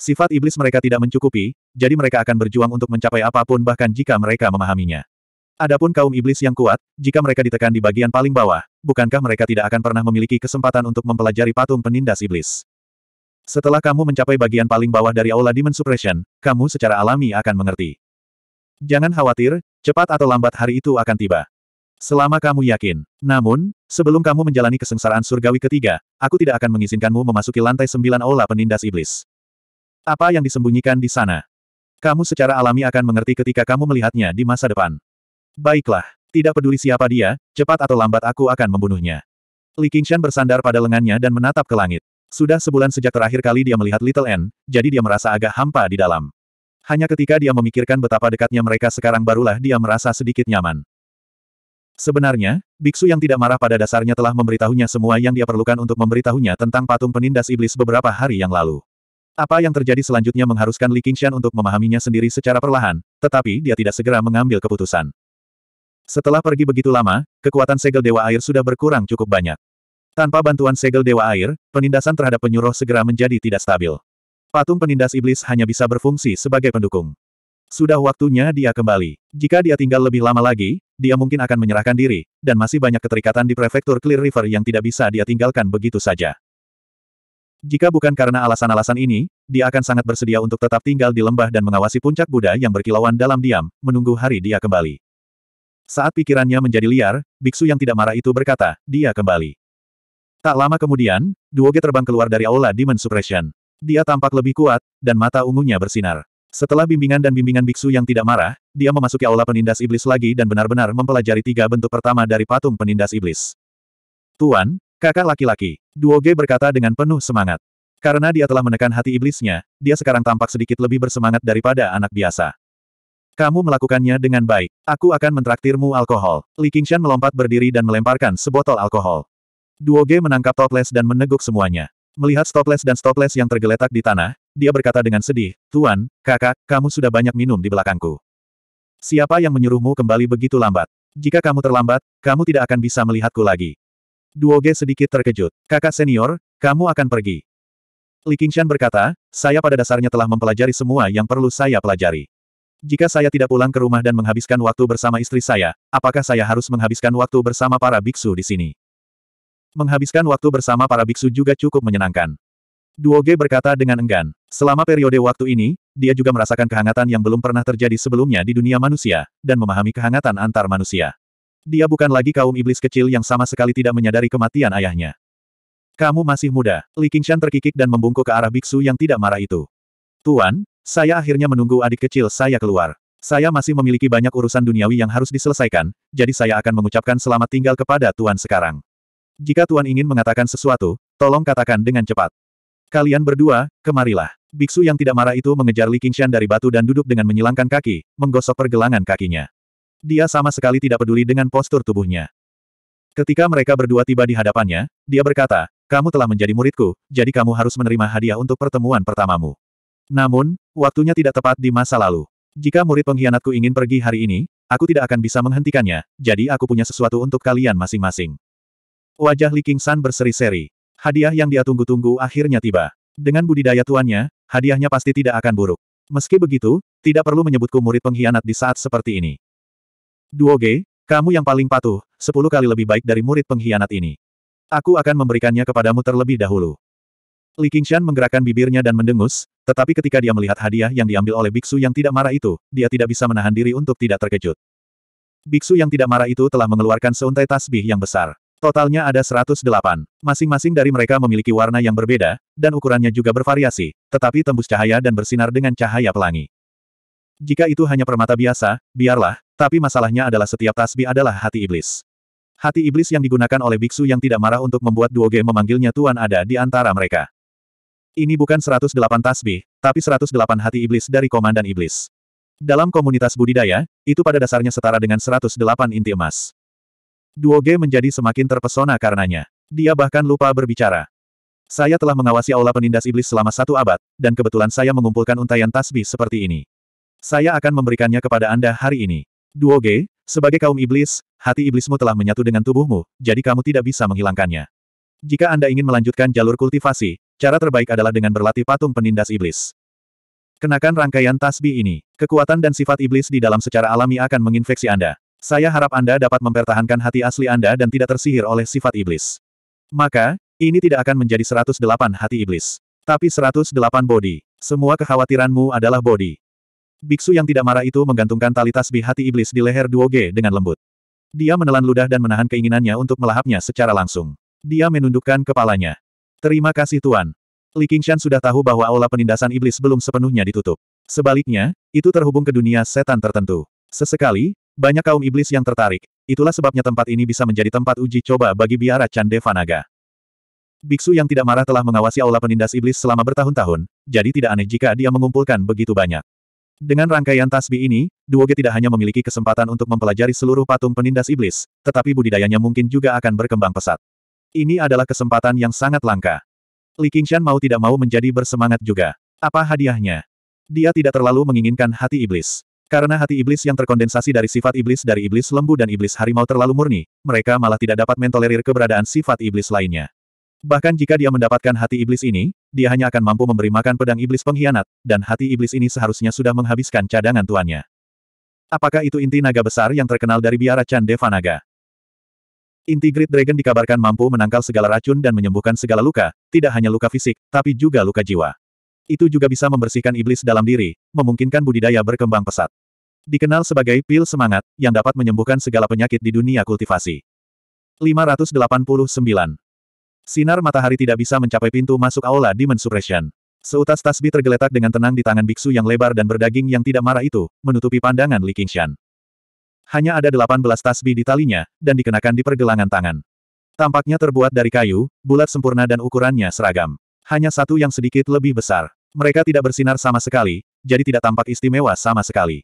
Sifat iblis mereka tidak mencukupi, jadi mereka akan berjuang untuk mencapai apapun bahkan jika mereka memahaminya. Adapun kaum iblis yang kuat, jika mereka ditekan di bagian paling bawah, bukankah mereka tidak akan pernah memiliki kesempatan untuk mempelajari patung penindas iblis? Setelah kamu mencapai bagian paling bawah dari Aula Demon Suppression, kamu secara alami akan mengerti. Jangan khawatir, cepat atau lambat hari itu akan tiba. Selama kamu yakin. Namun, sebelum kamu menjalani kesengsaraan surgawi ketiga, aku tidak akan mengizinkanmu memasuki lantai sembilan aula penindas iblis. Apa yang disembunyikan di sana? Kamu secara alami akan mengerti ketika kamu melihatnya di masa depan. Baiklah, tidak peduli siapa dia, cepat atau lambat aku akan membunuhnya. Li Qingshan bersandar pada lengannya dan menatap ke langit. Sudah sebulan sejak terakhir kali dia melihat Little N, jadi dia merasa agak hampa di dalam. Hanya ketika dia memikirkan betapa dekatnya mereka sekarang barulah dia merasa sedikit nyaman. Sebenarnya, biksu yang tidak marah pada dasarnya telah memberitahunya semua yang dia perlukan untuk memberitahunya tentang patung penindas iblis beberapa hari yang lalu. Apa yang terjadi selanjutnya mengharuskan Li Qingshan untuk memahaminya sendiri secara perlahan, tetapi dia tidak segera mengambil keputusan. Setelah pergi begitu lama, kekuatan segel Dewa Air sudah berkurang cukup banyak. Tanpa bantuan segel Dewa Air, penindasan terhadap penyuruh segera menjadi tidak stabil. Patung penindas iblis hanya bisa berfungsi sebagai pendukung. Sudah waktunya dia kembali. Jika dia tinggal lebih lama lagi, dia mungkin akan menyerahkan diri, dan masih banyak keterikatan di prefektur Clear River yang tidak bisa dia tinggalkan begitu saja. Jika bukan karena alasan-alasan ini, dia akan sangat bersedia untuk tetap tinggal di lembah dan mengawasi puncak Buddha yang berkilauan dalam diam, menunggu hari dia kembali. Saat pikirannya menjadi liar, biksu yang tidak marah itu berkata, dia kembali. Tak lama kemudian, Duoge terbang keluar dari aula Demon Suppression. Dia tampak lebih kuat, dan mata ungunya bersinar. Setelah bimbingan dan bimbingan biksu yang tidak marah, dia memasuki aula penindas iblis lagi dan benar-benar mempelajari tiga bentuk pertama dari patung penindas iblis. Tuan, kakak laki-laki, Duo Duoge berkata dengan penuh semangat. Karena dia telah menekan hati iblisnya, dia sekarang tampak sedikit lebih bersemangat daripada anak biasa. Kamu melakukannya dengan baik. Aku akan mentraktirmu alkohol. Li Qingshan melompat berdiri dan melemparkan sebotol alkohol. Duo Duoge menangkap toples dan meneguk semuanya. Melihat toples dan toples yang tergeletak di tanah, dia berkata dengan sedih, Tuan, kakak, kamu sudah banyak minum di belakangku. Siapa yang menyuruhmu kembali begitu lambat? Jika kamu terlambat, kamu tidak akan bisa melihatku lagi. Duoge sedikit terkejut. Kakak senior, kamu akan pergi. Li Qingshan berkata, saya pada dasarnya telah mempelajari semua yang perlu saya pelajari. Jika saya tidak pulang ke rumah dan menghabiskan waktu bersama istri saya, apakah saya harus menghabiskan waktu bersama para biksu di sini? Menghabiskan waktu bersama para biksu juga cukup menyenangkan. Duoge berkata dengan enggan. Selama periode waktu ini, dia juga merasakan kehangatan yang belum pernah terjadi sebelumnya di dunia manusia, dan memahami kehangatan antar manusia. Dia bukan lagi kaum iblis kecil yang sama sekali tidak menyadari kematian ayahnya. Kamu masih muda. Li Qingshan terkikik dan membungkuk ke arah biksu yang tidak marah itu. Tuan, saya akhirnya menunggu adik kecil saya keluar. Saya masih memiliki banyak urusan duniawi yang harus diselesaikan, jadi saya akan mengucapkan selamat tinggal kepada Tuan sekarang. Jika Tuan ingin mengatakan sesuatu, tolong katakan dengan cepat. Kalian berdua, kemarilah. Biksu yang tidak marah itu mengejar Li Qingshan dari batu dan duduk dengan menyilangkan kaki, menggosok pergelangan kakinya. Dia sama sekali tidak peduli dengan postur tubuhnya. Ketika mereka berdua tiba di hadapannya, dia berkata, kamu telah menjadi muridku, jadi kamu harus menerima hadiah untuk pertemuan pertamamu. Namun, waktunya tidak tepat di masa lalu. Jika murid pengkhianatku ingin pergi hari ini, aku tidak akan bisa menghentikannya, jadi aku punya sesuatu untuk kalian masing-masing. Wajah Li Qingshan berseri-seri. Hadiah yang dia tunggu-tunggu akhirnya tiba. Dengan budidaya tuannya, hadiahnya pasti tidak akan buruk. Meski begitu, tidak perlu menyebutku murid pengkhianat di saat seperti ini. Duo G, kamu yang paling patuh, sepuluh kali lebih baik dari murid pengkhianat ini. Aku akan memberikannya kepadamu terlebih dahulu. Li Qingshan menggerakkan bibirnya dan mendengus, tetapi ketika dia melihat hadiah yang diambil oleh biksu yang tidak marah itu, dia tidak bisa menahan diri untuk tidak terkejut. Biksu yang tidak marah itu telah mengeluarkan seuntai tasbih yang besar. Totalnya ada 108. Masing-masing dari mereka memiliki warna yang berbeda, dan ukurannya juga bervariasi, tetapi tembus cahaya dan bersinar dengan cahaya pelangi. Jika itu hanya permata biasa, biarlah, tapi masalahnya adalah setiap tasbih adalah hati iblis. Hati iblis yang digunakan oleh biksu yang tidak marah untuk membuat Duo Duoge memanggilnya Tuan ada di antara mereka. Ini bukan 108 tasbih, tapi 108 hati iblis dari komandan iblis. Dalam komunitas budidaya, itu pada dasarnya setara dengan 108 inti emas. Duoge menjadi semakin terpesona karenanya. Dia bahkan lupa berbicara. Saya telah mengawasi aula penindas iblis selama satu abad, dan kebetulan saya mengumpulkan untayan tasbih seperti ini. Saya akan memberikannya kepada Anda hari ini. Duoge, sebagai kaum iblis, hati iblismu telah menyatu dengan tubuhmu, jadi kamu tidak bisa menghilangkannya. Jika Anda ingin melanjutkan jalur kultivasi, cara terbaik adalah dengan berlatih patung penindas iblis. Kenakan rangkaian tasbih ini, kekuatan dan sifat iblis di dalam secara alami akan menginfeksi Anda. Saya harap Anda dapat mempertahankan hati asli Anda dan tidak tersihir oleh sifat iblis. Maka, ini tidak akan menjadi 108 hati iblis. Tapi 108 bodi. Semua kekhawatiranmu adalah bodi. Biksu yang tidak marah itu menggantungkan tali tasbih hati iblis di leher Duo G dengan lembut. Dia menelan ludah dan menahan keinginannya untuk melahapnya secara langsung. Dia menundukkan kepalanya. Terima kasih Tuan. Li Qingshan sudah tahu bahwa aula penindasan iblis belum sepenuhnya ditutup. Sebaliknya, itu terhubung ke dunia setan tertentu. Sesekali, banyak kaum iblis yang tertarik, itulah sebabnya tempat ini bisa menjadi tempat uji coba bagi biara Chandeva Naga. Biksu yang tidak marah telah mengawasi aula penindas iblis selama bertahun-tahun, jadi tidak aneh jika dia mengumpulkan begitu banyak. Dengan rangkaian tasbih ini, Duoge tidak hanya memiliki kesempatan untuk mempelajari seluruh patung penindas iblis, tetapi budidayanya mungkin juga akan berkembang pesat. Ini adalah kesempatan yang sangat langka. Li Qingshan mau tidak mau menjadi bersemangat juga. Apa hadiahnya? Dia tidak terlalu menginginkan hati iblis. Karena hati iblis yang terkondensasi dari sifat iblis dari iblis lembu dan iblis harimau terlalu murni, mereka malah tidak dapat mentolerir keberadaan sifat iblis lainnya. Bahkan jika dia mendapatkan hati iblis ini, dia hanya akan mampu memberi makan pedang iblis pengkhianat, dan hati iblis ini seharusnya sudah menghabiskan cadangan tuannya. Apakah itu inti naga besar yang terkenal dari biara Chan Devanaga? Inti Great Dragon dikabarkan mampu menangkal segala racun dan menyembuhkan segala luka, tidak hanya luka fisik, tapi juga luka jiwa itu juga bisa membersihkan iblis dalam diri, memungkinkan budidaya berkembang pesat. Dikenal sebagai pil semangat, yang dapat menyembuhkan segala penyakit di dunia kultivasi. 589. Sinar matahari tidak bisa mencapai pintu masuk aula di Suppression. Seutas tasbih tergeletak dengan tenang di tangan biksu yang lebar dan berdaging yang tidak marah itu, menutupi pandangan Li Qingshan. Hanya ada 18 tasbih di talinya, dan dikenakan di pergelangan tangan. Tampaknya terbuat dari kayu, bulat sempurna dan ukurannya seragam. Hanya satu yang sedikit lebih besar. Mereka tidak bersinar sama sekali, jadi tidak tampak istimewa sama sekali.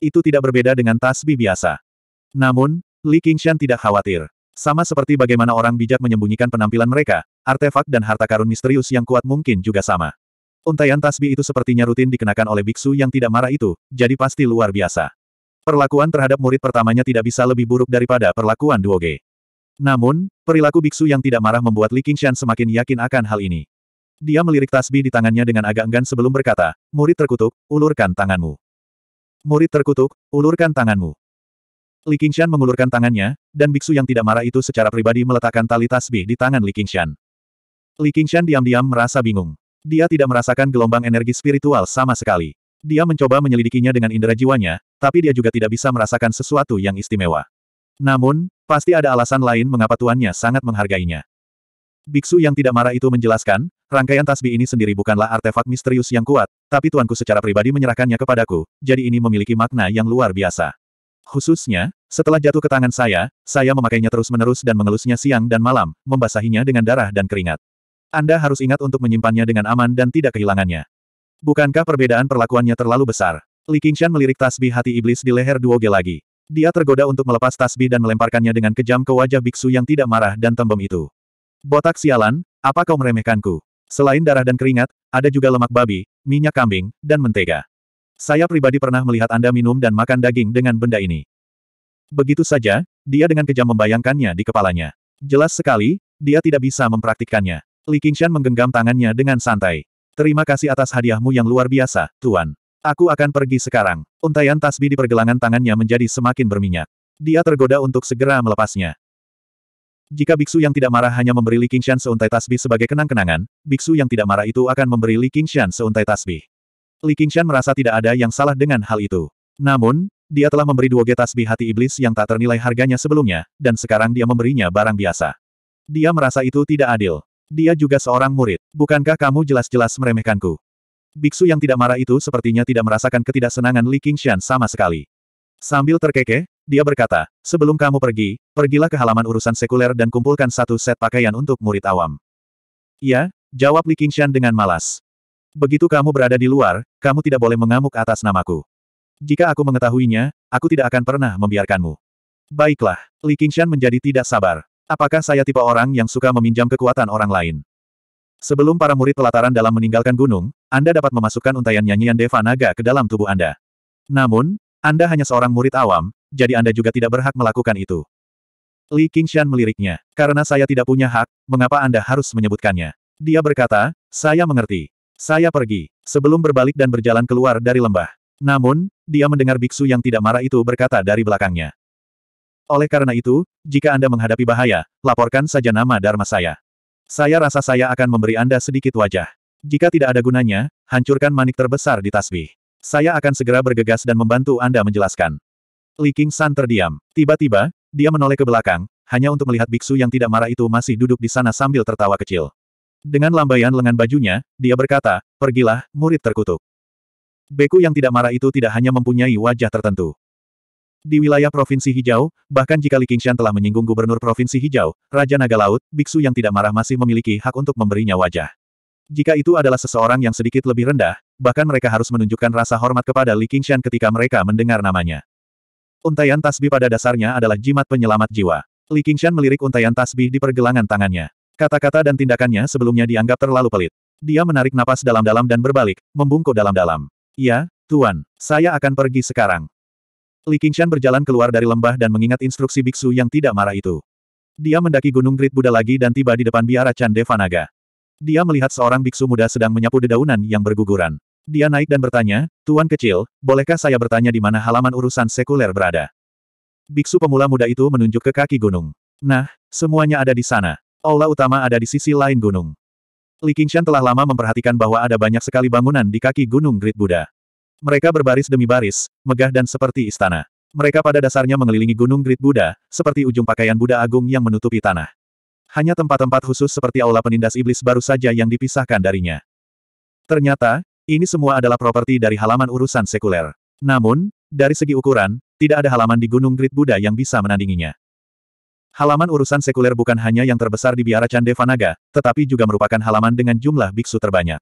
Itu tidak berbeda dengan tasbih biasa. Namun, Li Qingshan tidak khawatir. Sama seperti bagaimana orang bijak menyembunyikan penampilan mereka, artefak dan harta karun misterius yang kuat mungkin juga sama. Untaian tasbih itu sepertinya rutin dikenakan oleh biksu yang tidak marah itu, jadi pasti luar biasa. Perlakuan terhadap murid pertamanya tidak bisa lebih buruk daripada perlakuan Duoge. Namun, perilaku biksu yang tidak marah membuat Li Qingshan semakin yakin akan hal ini. Dia melirik tasbih di tangannya dengan agak enggan sebelum berkata, murid terkutuk, ulurkan tanganmu. Murid terkutuk, ulurkan tanganmu. Li Qingshan mengulurkan tangannya, dan biksu yang tidak marah itu secara pribadi meletakkan tali tasbih di tangan Li Qingshan. Li Qingshan diam-diam merasa bingung. Dia tidak merasakan gelombang energi spiritual sama sekali. Dia mencoba menyelidikinya dengan indera jiwanya, tapi dia juga tidak bisa merasakan sesuatu yang istimewa. Namun, pasti ada alasan lain mengapa tuannya sangat menghargainya. Biksu yang tidak marah itu menjelaskan, rangkaian tasbih ini sendiri bukanlah artefak misterius yang kuat, tapi tuanku secara pribadi menyerahkannya kepadaku, jadi ini memiliki makna yang luar biasa. Khususnya, setelah jatuh ke tangan saya, saya memakainya terus-menerus dan mengelusnya siang dan malam, membasahinya dengan darah dan keringat. Anda harus ingat untuk menyimpannya dengan aman dan tidak kehilangannya. Bukankah perbedaan perlakuannya terlalu besar? Li Qingshan melirik tasbih hati iblis di leher Duoge lagi. Dia tergoda untuk melepas tasbih dan melemparkannya dengan kejam ke wajah biksu yang tidak marah dan tembem itu. Botak sialan, apa kau meremehkanku? Selain darah dan keringat, ada juga lemak babi, minyak kambing, dan mentega. Saya pribadi pernah melihat Anda minum dan makan daging dengan benda ini. Begitu saja, dia dengan kejam membayangkannya di kepalanya. Jelas sekali, dia tidak bisa mempraktikkannya. Li Qingshan menggenggam tangannya dengan santai. Terima kasih atas hadiahmu yang luar biasa, Tuan. Aku akan pergi sekarang. Untaian tasbih di pergelangan tangannya menjadi semakin berminyak. Dia tergoda untuk segera melepasnya. Jika biksu yang tidak marah hanya memberi Li Qingshan seuntai tasbih sebagai kenang-kenangan, biksu yang tidak marah itu akan memberi Li Qingshan seuntai tasbih. Li Qingshan merasa tidak ada yang salah dengan hal itu. Namun, dia telah memberi dua tasbih hati iblis yang tak ternilai harganya sebelumnya, dan sekarang dia memberinya barang biasa. Dia merasa itu tidak adil. Dia juga seorang murid. Bukankah kamu jelas-jelas meremehkanku? Biksu yang tidak marah itu sepertinya tidak merasakan ketidaksenangan Li Qingshan sama sekali. Sambil terkekeh, dia berkata, sebelum kamu pergi, pergilah ke halaman urusan sekuler dan kumpulkan satu set pakaian untuk murid awam. Ya, jawab Li Qingshan dengan malas. Begitu kamu berada di luar, kamu tidak boleh mengamuk atas namaku. Jika aku mengetahuinya, aku tidak akan pernah membiarkanmu. Baiklah, Li Qingshan menjadi tidak sabar. Apakah saya tipe orang yang suka meminjam kekuatan orang lain? Sebelum para murid pelataran dalam meninggalkan gunung, Anda dapat memasukkan untayan nyanyian Deva Naga ke dalam tubuh Anda. Namun, anda hanya seorang murid awam, jadi Anda juga tidak berhak melakukan itu. Li Qingshan meliriknya. Karena saya tidak punya hak, mengapa Anda harus menyebutkannya? Dia berkata, saya mengerti. Saya pergi. Sebelum berbalik dan berjalan keluar dari lembah. Namun, dia mendengar biksu yang tidak marah itu berkata dari belakangnya. Oleh karena itu, jika Anda menghadapi bahaya, laporkan saja nama Dharma saya. Saya rasa saya akan memberi Anda sedikit wajah. Jika tidak ada gunanya, hancurkan manik terbesar di tasbih. Saya akan segera bergegas dan membantu Anda menjelaskan. Li King San terdiam. Tiba-tiba, dia menoleh ke belakang, hanya untuk melihat biksu yang tidak marah itu masih duduk di sana sambil tertawa kecil. Dengan lambaian lengan bajunya, dia berkata, pergilah, murid terkutuk. Beku yang tidak marah itu tidak hanya mempunyai wajah tertentu. Di wilayah Provinsi Hijau, bahkan jika Li Qingshan telah menyinggung Gubernur Provinsi Hijau, Raja Naga Laut, biksu yang tidak marah masih memiliki hak untuk memberinya wajah. Jika itu adalah seseorang yang sedikit lebih rendah, bahkan mereka harus menunjukkan rasa hormat kepada Li Qingshan ketika mereka mendengar namanya. Untaian tasbih pada dasarnya adalah jimat penyelamat jiwa. Li Qingshan melirik untaian tasbih di pergelangan tangannya. Kata-kata dan tindakannya sebelumnya dianggap terlalu pelit. Dia menarik napas dalam-dalam dan berbalik, membungkuk dalam-dalam. Ya, Tuan, saya akan pergi sekarang. Li Qingshan berjalan keluar dari lembah dan mengingat instruksi biksu yang tidak marah itu. Dia mendaki gunung grit Buddha lagi dan tiba di depan biara Chan Devanaga. Dia melihat seorang biksu muda sedang menyapu dedaunan yang berguguran. Dia naik dan bertanya, Tuan kecil, bolehkah saya bertanya di mana halaman urusan sekuler berada? Biksu pemula muda itu menunjuk ke kaki gunung. Nah, semuanya ada di sana. Aula utama ada di sisi lain gunung. Li Qingshan telah lama memperhatikan bahwa ada banyak sekali bangunan di kaki gunung Great Buddha. Mereka berbaris demi baris, megah dan seperti istana. Mereka pada dasarnya mengelilingi gunung Great Buddha, seperti ujung pakaian Buddha Agung yang menutupi tanah hanya tempat-tempat khusus seperti aula penindas iblis baru saja yang dipisahkan darinya. Ternyata, ini semua adalah properti dari halaman urusan sekuler. Namun, dari segi ukuran, tidak ada halaman di Gunung Grid Buddha yang bisa menandinginya. Halaman urusan sekuler bukan hanya yang terbesar di biara Candevanaga, tetapi juga merupakan halaman dengan jumlah biksu terbanyak.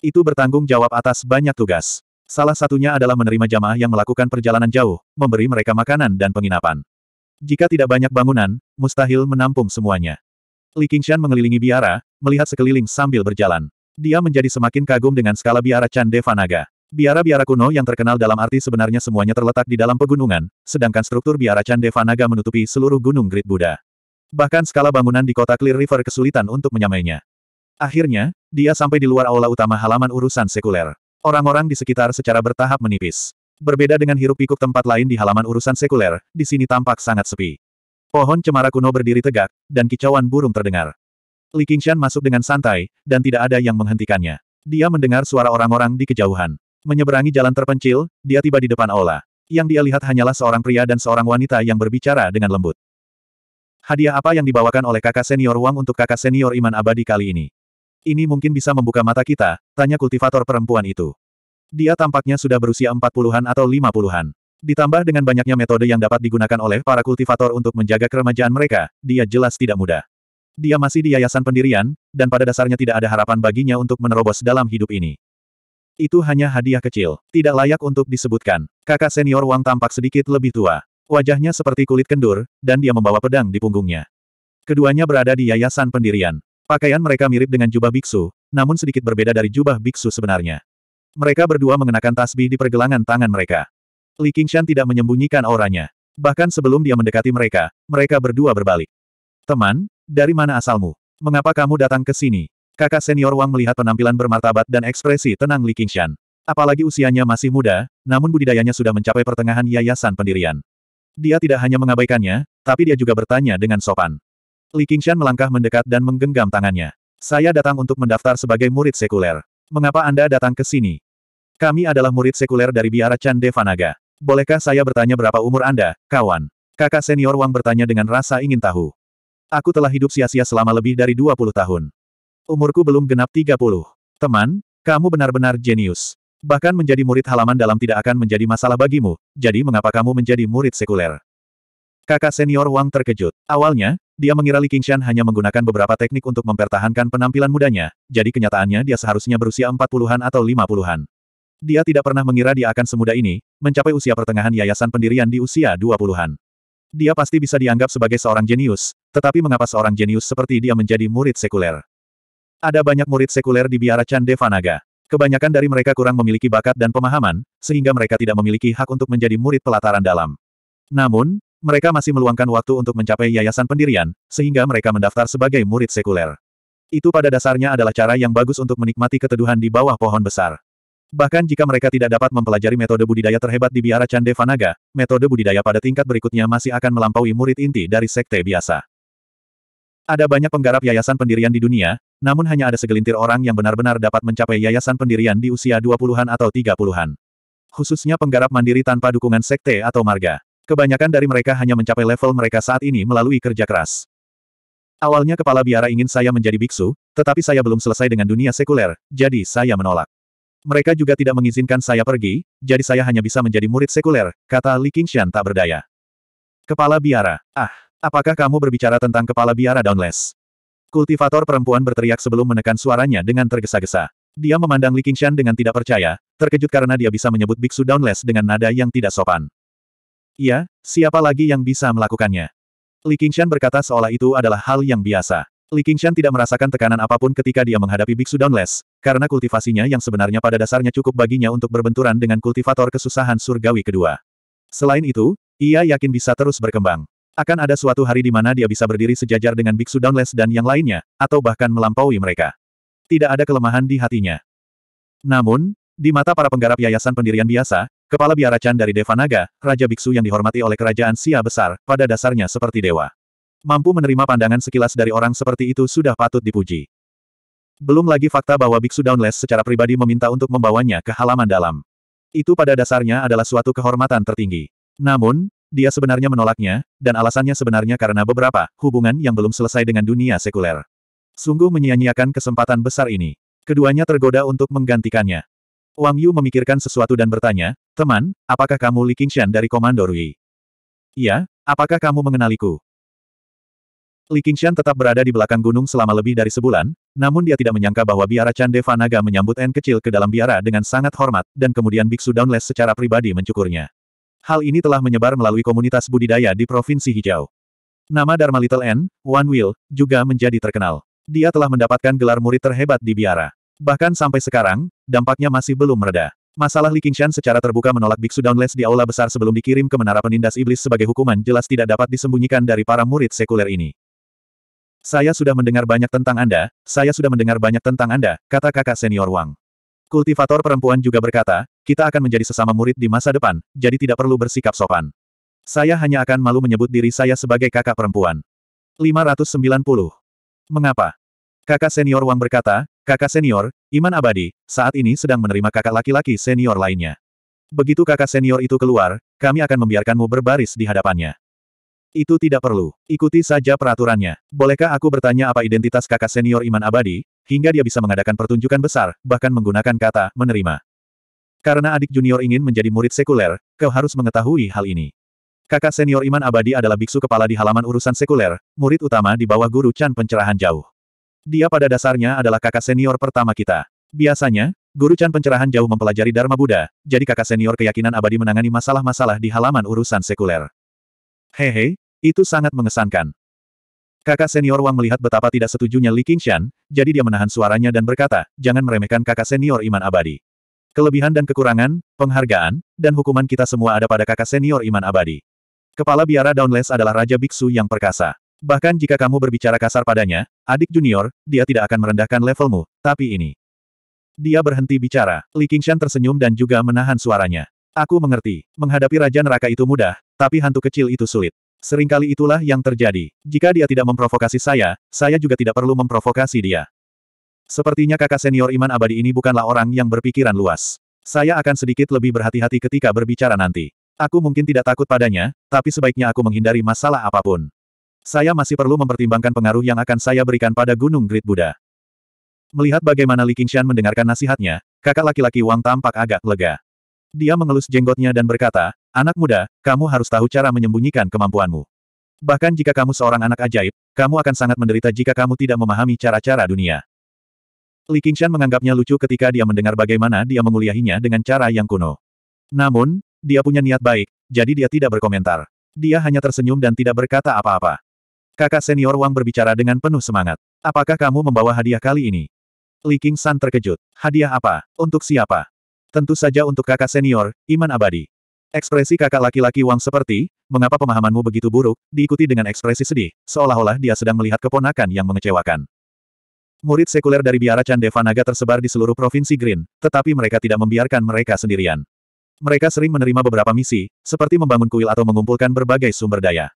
Itu bertanggung jawab atas banyak tugas. Salah satunya adalah menerima jamaah yang melakukan perjalanan jauh, memberi mereka makanan dan penginapan. Jika tidak banyak bangunan, mustahil menampung semuanya. Li Qingshan mengelilingi biara, melihat sekeliling sambil berjalan. Dia menjadi semakin kagum dengan skala biara Chandeva Naga. Biara-biara kuno yang terkenal dalam arti sebenarnya semuanya terletak di dalam pegunungan, sedangkan struktur biara Chandeva Naga menutupi seluruh gunung Great Buddha. Bahkan skala bangunan di kota Clear River kesulitan untuk menyamainya. Akhirnya, dia sampai di luar aula utama halaman urusan sekuler. Orang-orang di sekitar secara bertahap menipis. Berbeda dengan hirup pikuk tempat lain di halaman urusan sekuler, di sini tampak sangat sepi. Pohon cemara kuno berdiri tegak, dan kicauan burung terdengar. Li Qingshan masuk dengan santai, dan tidak ada yang menghentikannya. Dia mendengar suara orang-orang di kejauhan. Menyeberangi jalan terpencil, dia tiba di depan aula. Yang dia lihat hanyalah seorang pria dan seorang wanita yang berbicara dengan lembut. Hadiah apa yang dibawakan oleh kakak senior Wang untuk kakak senior Iman Abadi kali ini? Ini mungkin bisa membuka mata kita, tanya kultivator perempuan itu. Dia tampaknya sudah berusia empat puluhan atau lima puluhan. Ditambah dengan banyaknya metode yang dapat digunakan oleh para kultivator untuk menjaga keremajaan mereka, dia jelas tidak mudah. Dia masih di yayasan pendirian, dan pada dasarnya tidak ada harapan baginya untuk menerobos dalam hidup ini. Itu hanya hadiah kecil, tidak layak untuk disebutkan. Kakak senior Wang tampak sedikit lebih tua. Wajahnya seperti kulit kendur, dan dia membawa pedang di punggungnya. Keduanya berada di yayasan pendirian. Pakaian mereka mirip dengan jubah biksu, namun sedikit berbeda dari jubah biksu sebenarnya. Mereka berdua mengenakan tasbih di pergelangan tangan mereka. Li Qingshan tidak menyembunyikan auranya. Bahkan sebelum dia mendekati mereka, mereka berdua berbalik. Teman, dari mana asalmu? Mengapa kamu datang ke sini? Kakak senior Wang melihat penampilan bermartabat dan ekspresi tenang Li Qingshan. Apalagi usianya masih muda, namun budidayanya sudah mencapai pertengahan yayasan pendirian. Dia tidak hanya mengabaikannya, tapi dia juga bertanya dengan sopan. Li Qingshan melangkah mendekat dan menggenggam tangannya. Saya datang untuk mendaftar sebagai murid sekuler. Mengapa Anda datang ke sini? Kami adalah murid sekuler dari biara Chan Devanaga. Bolehkah saya bertanya berapa umur Anda, kawan? Kakak senior Wang bertanya dengan rasa ingin tahu. Aku telah hidup sia-sia selama lebih dari 20 tahun. Umurku belum genap 30. Teman, kamu benar-benar jenius. Bahkan menjadi murid halaman dalam tidak akan menjadi masalah bagimu, jadi mengapa kamu menjadi murid sekuler? Kakak senior Wang terkejut. Awalnya, dia mengira Li Qingshan hanya menggunakan beberapa teknik untuk mempertahankan penampilan mudanya, jadi kenyataannya dia seharusnya berusia 40-an atau 50-an. Dia tidak pernah mengira dia akan semudah ini, mencapai usia pertengahan yayasan pendirian di usia 20-an. Dia pasti bisa dianggap sebagai seorang jenius, tetapi mengapa seorang jenius seperti dia menjadi murid sekuler? Ada banyak murid sekuler di biara Chan Devanaga. Kebanyakan dari mereka kurang memiliki bakat dan pemahaman, sehingga mereka tidak memiliki hak untuk menjadi murid pelataran dalam. Namun, mereka masih meluangkan waktu untuk mencapai yayasan pendirian, sehingga mereka mendaftar sebagai murid sekuler. Itu pada dasarnya adalah cara yang bagus untuk menikmati keteduhan di bawah pohon besar. Bahkan jika mereka tidak dapat mempelajari metode budidaya terhebat di biara Cande Vanaga, metode budidaya pada tingkat berikutnya masih akan melampaui murid inti dari sekte biasa. Ada banyak penggarap yayasan pendirian di dunia, namun hanya ada segelintir orang yang benar-benar dapat mencapai yayasan pendirian di usia 20-an atau 30-an. Khususnya penggarap mandiri tanpa dukungan sekte atau marga. Kebanyakan dari mereka hanya mencapai level mereka saat ini melalui kerja keras. Awalnya kepala biara ingin saya menjadi biksu, tetapi saya belum selesai dengan dunia sekuler, jadi saya menolak. Mereka juga tidak mengizinkan saya pergi, jadi saya hanya bisa menjadi murid sekuler, kata Li Qingshan tak berdaya. Kepala biara. Ah, apakah kamu berbicara tentang kepala biara downless? Kultivator perempuan berteriak sebelum menekan suaranya dengan tergesa-gesa. Dia memandang Li Qingshan dengan tidak percaya, terkejut karena dia bisa menyebut biksu downless dengan nada yang tidak sopan. Ya, siapa lagi yang bisa melakukannya? Li Qingshan berkata seolah itu adalah hal yang biasa. Li Qingshan tidak merasakan tekanan apapun ketika dia menghadapi Biksu Downless, karena kultivasinya yang sebenarnya pada dasarnya cukup baginya untuk berbenturan dengan kultivator kesusahan surgawi kedua. Selain itu, ia yakin bisa terus berkembang. Akan ada suatu hari di mana dia bisa berdiri sejajar dengan Biksu Downless dan yang lainnya, atau bahkan melampaui mereka. Tidak ada kelemahan di hatinya. Namun, di mata para penggarap yayasan pendirian biasa, kepala biara Chan dari Devanaga, Raja Biksu yang dihormati oleh kerajaan Sia Besar, pada dasarnya seperti dewa. Mampu menerima pandangan sekilas dari orang seperti itu sudah patut dipuji. Belum lagi fakta bahwa Biksu Downless secara pribadi meminta untuk membawanya ke halaman dalam. Itu pada dasarnya adalah suatu kehormatan tertinggi. Namun, dia sebenarnya menolaknya, dan alasannya sebenarnya karena beberapa hubungan yang belum selesai dengan dunia sekuler. Sungguh menyia-nyiakan kesempatan besar ini. Keduanya tergoda untuk menggantikannya. Wang Yu memikirkan sesuatu dan bertanya, Teman, apakah kamu Li Qingshan dari Komando Rui? Iya, apakah kamu mengenaliku? Li Qingshan tetap berada di belakang gunung selama lebih dari sebulan, namun dia tidak menyangka bahwa biara Chan Naga menyambut N kecil ke dalam biara dengan sangat hormat, dan kemudian Biksu Downless secara pribadi mencukurnya. Hal ini telah menyebar melalui komunitas budidaya di Provinsi Hijau. Nama Dharma Little N, One Will, juga menjadi terkenal. Dia telah mendapatkan gelar murid terhebat di biara. Bahkan sampai sekarang, dampaknya masih belum mereda. Masalah Li Qingshan secara terbuka menolak Biksu Downless di aula besar sebelum dikirim ke Menara Penindas Iblis sebagai hukuman jelas tidak dapat disembunyikan dari para murid sekuler ini. Saya sudah mendengar banyak tentang Anda, saya sudah mendengar banyak tentang Anda, kata kakak senior Wang. Kultivator perempuan juga berkata, kita akan menjadi sesama murid di masa depan, jadi tidak perlu bersikap sopan. Saya hanya akan malu menyebut diri saya sebagai kakak perempuan. 590. Mengapa? Kakak senior Wang berkata, kakak senior, Iman Abadi, saat ini sedang menerima kakak laki-laki senior lainnya. Begitu kakak senior itu keluar, kami akan membiarkanmu berbaris di hadapannya. Itu tidak perlu. Ikuti saja peraturannya. Bolehkah aku bertanya apa identitas kakak senior Iman Abadi, hingga dia bisa mengadakan pertunjukan besar, bahkan menggunakan kata menerima. Karena adik junior ingin menjadi murid sekuler, kau harus mengetahui hal ini. Kakak senior Iman Abadi adalah biksu kepala di halaman urusan sekuler, murid utama di bawah guru Chan pencerahan jauh. Dia pada dasarnya adalah kakak senior pertama kita. Biasanya, guru Chan pencerahan jauh mempelajari Dharma Buddha, jadi kakak senior keyakinan abadi menangani masalah-masalah di halaman urusan sekuler. Hehe, itu sangat mengesankan. Kakak senior Wang melihat betapa tidak setujunya Li Qingshan, jadi dia menahan suaranya dan berkata, jangan meremehkan kakak senior Iman Abadi. Kelebihan dan kekurangan, penghargaan, dan hukuman kita semua ada pada kakak senior Iman Abadi. Kepala biara Downless adalah Raja Biksu yang perkasa. Bahkan jika kamu berbicara kasar padanya, adik junior, dia tidak akan merendahkan levelmu, tapi ini. Dia berhenti bicara, Li Qingshan tersenyum dan juga menahan suaranya. Aku mengerti, menghadapi Raja Neraka itu mudah, tapi hantu kecil itu sulit. Seringkali itulah yang terjadi. Jika dia tidak memprovokasi saya, saya juga tidak perlu memprovokasi dia. Sepertinya kakak senior Iman Abadi ini bukanlah orang yang berpikiran luas. Saya akan sedikit lebih berhati-hati ketika berbicara nanti. Aku mungkin tidak takut padanya, tapi sebaiknya aku menghindari masalah apapun. Saya masih perlu mempertimbangkan pengaruh yang akan saya berikan pada Gunung Grid Buddha. Melihat bagaimana Li Qingshan mendengarkan nasihatnya, kakak laki-laki Wang tampak agak lega. Dia mengelus jenggotnya dan berkata, Anak muda, kamu harus tahu cara menyembunyikan kemampuanmu. Bahkan jika kamu seorang anak ajaib, kamu akan sangat menderita jika kamu tidak memahami cara-cara dunia. Li Qingshan menganggapnya lucu ketika dia mendengar bagaimana dia menguliahinya dengan cara yang kuno. Namun, dia punya niat baik, jadi dia tidak berkomentar. Dia hanya tersenyum dan tidak berkata apa-apa. Kakak senior Wang berbicara dengan penuh semangat. Apakah kamu membawa hadiah kali ini? Li Qingshan terkejut. Hadiah apa? Untuk siapa? Tentu saja untuk kakak senior, Iman Abadi. Ekspresi kakak laki-laki Wang seperti, mengapa pemahamanmu begitu buruk, diikuti dengan ekspresi sedih, seolah-olah dia sedang melihat keponakan yang mengecewakan. Murid sekuler dari biara Chandeva Naga tersebar di seluruh provinsi Green, tetapi mereka tidak membiarkan mereka sendirian. Mereka sering menerima beberapa misi, seperti membangun kuil atau mengumpulkan berbagai sumber daya.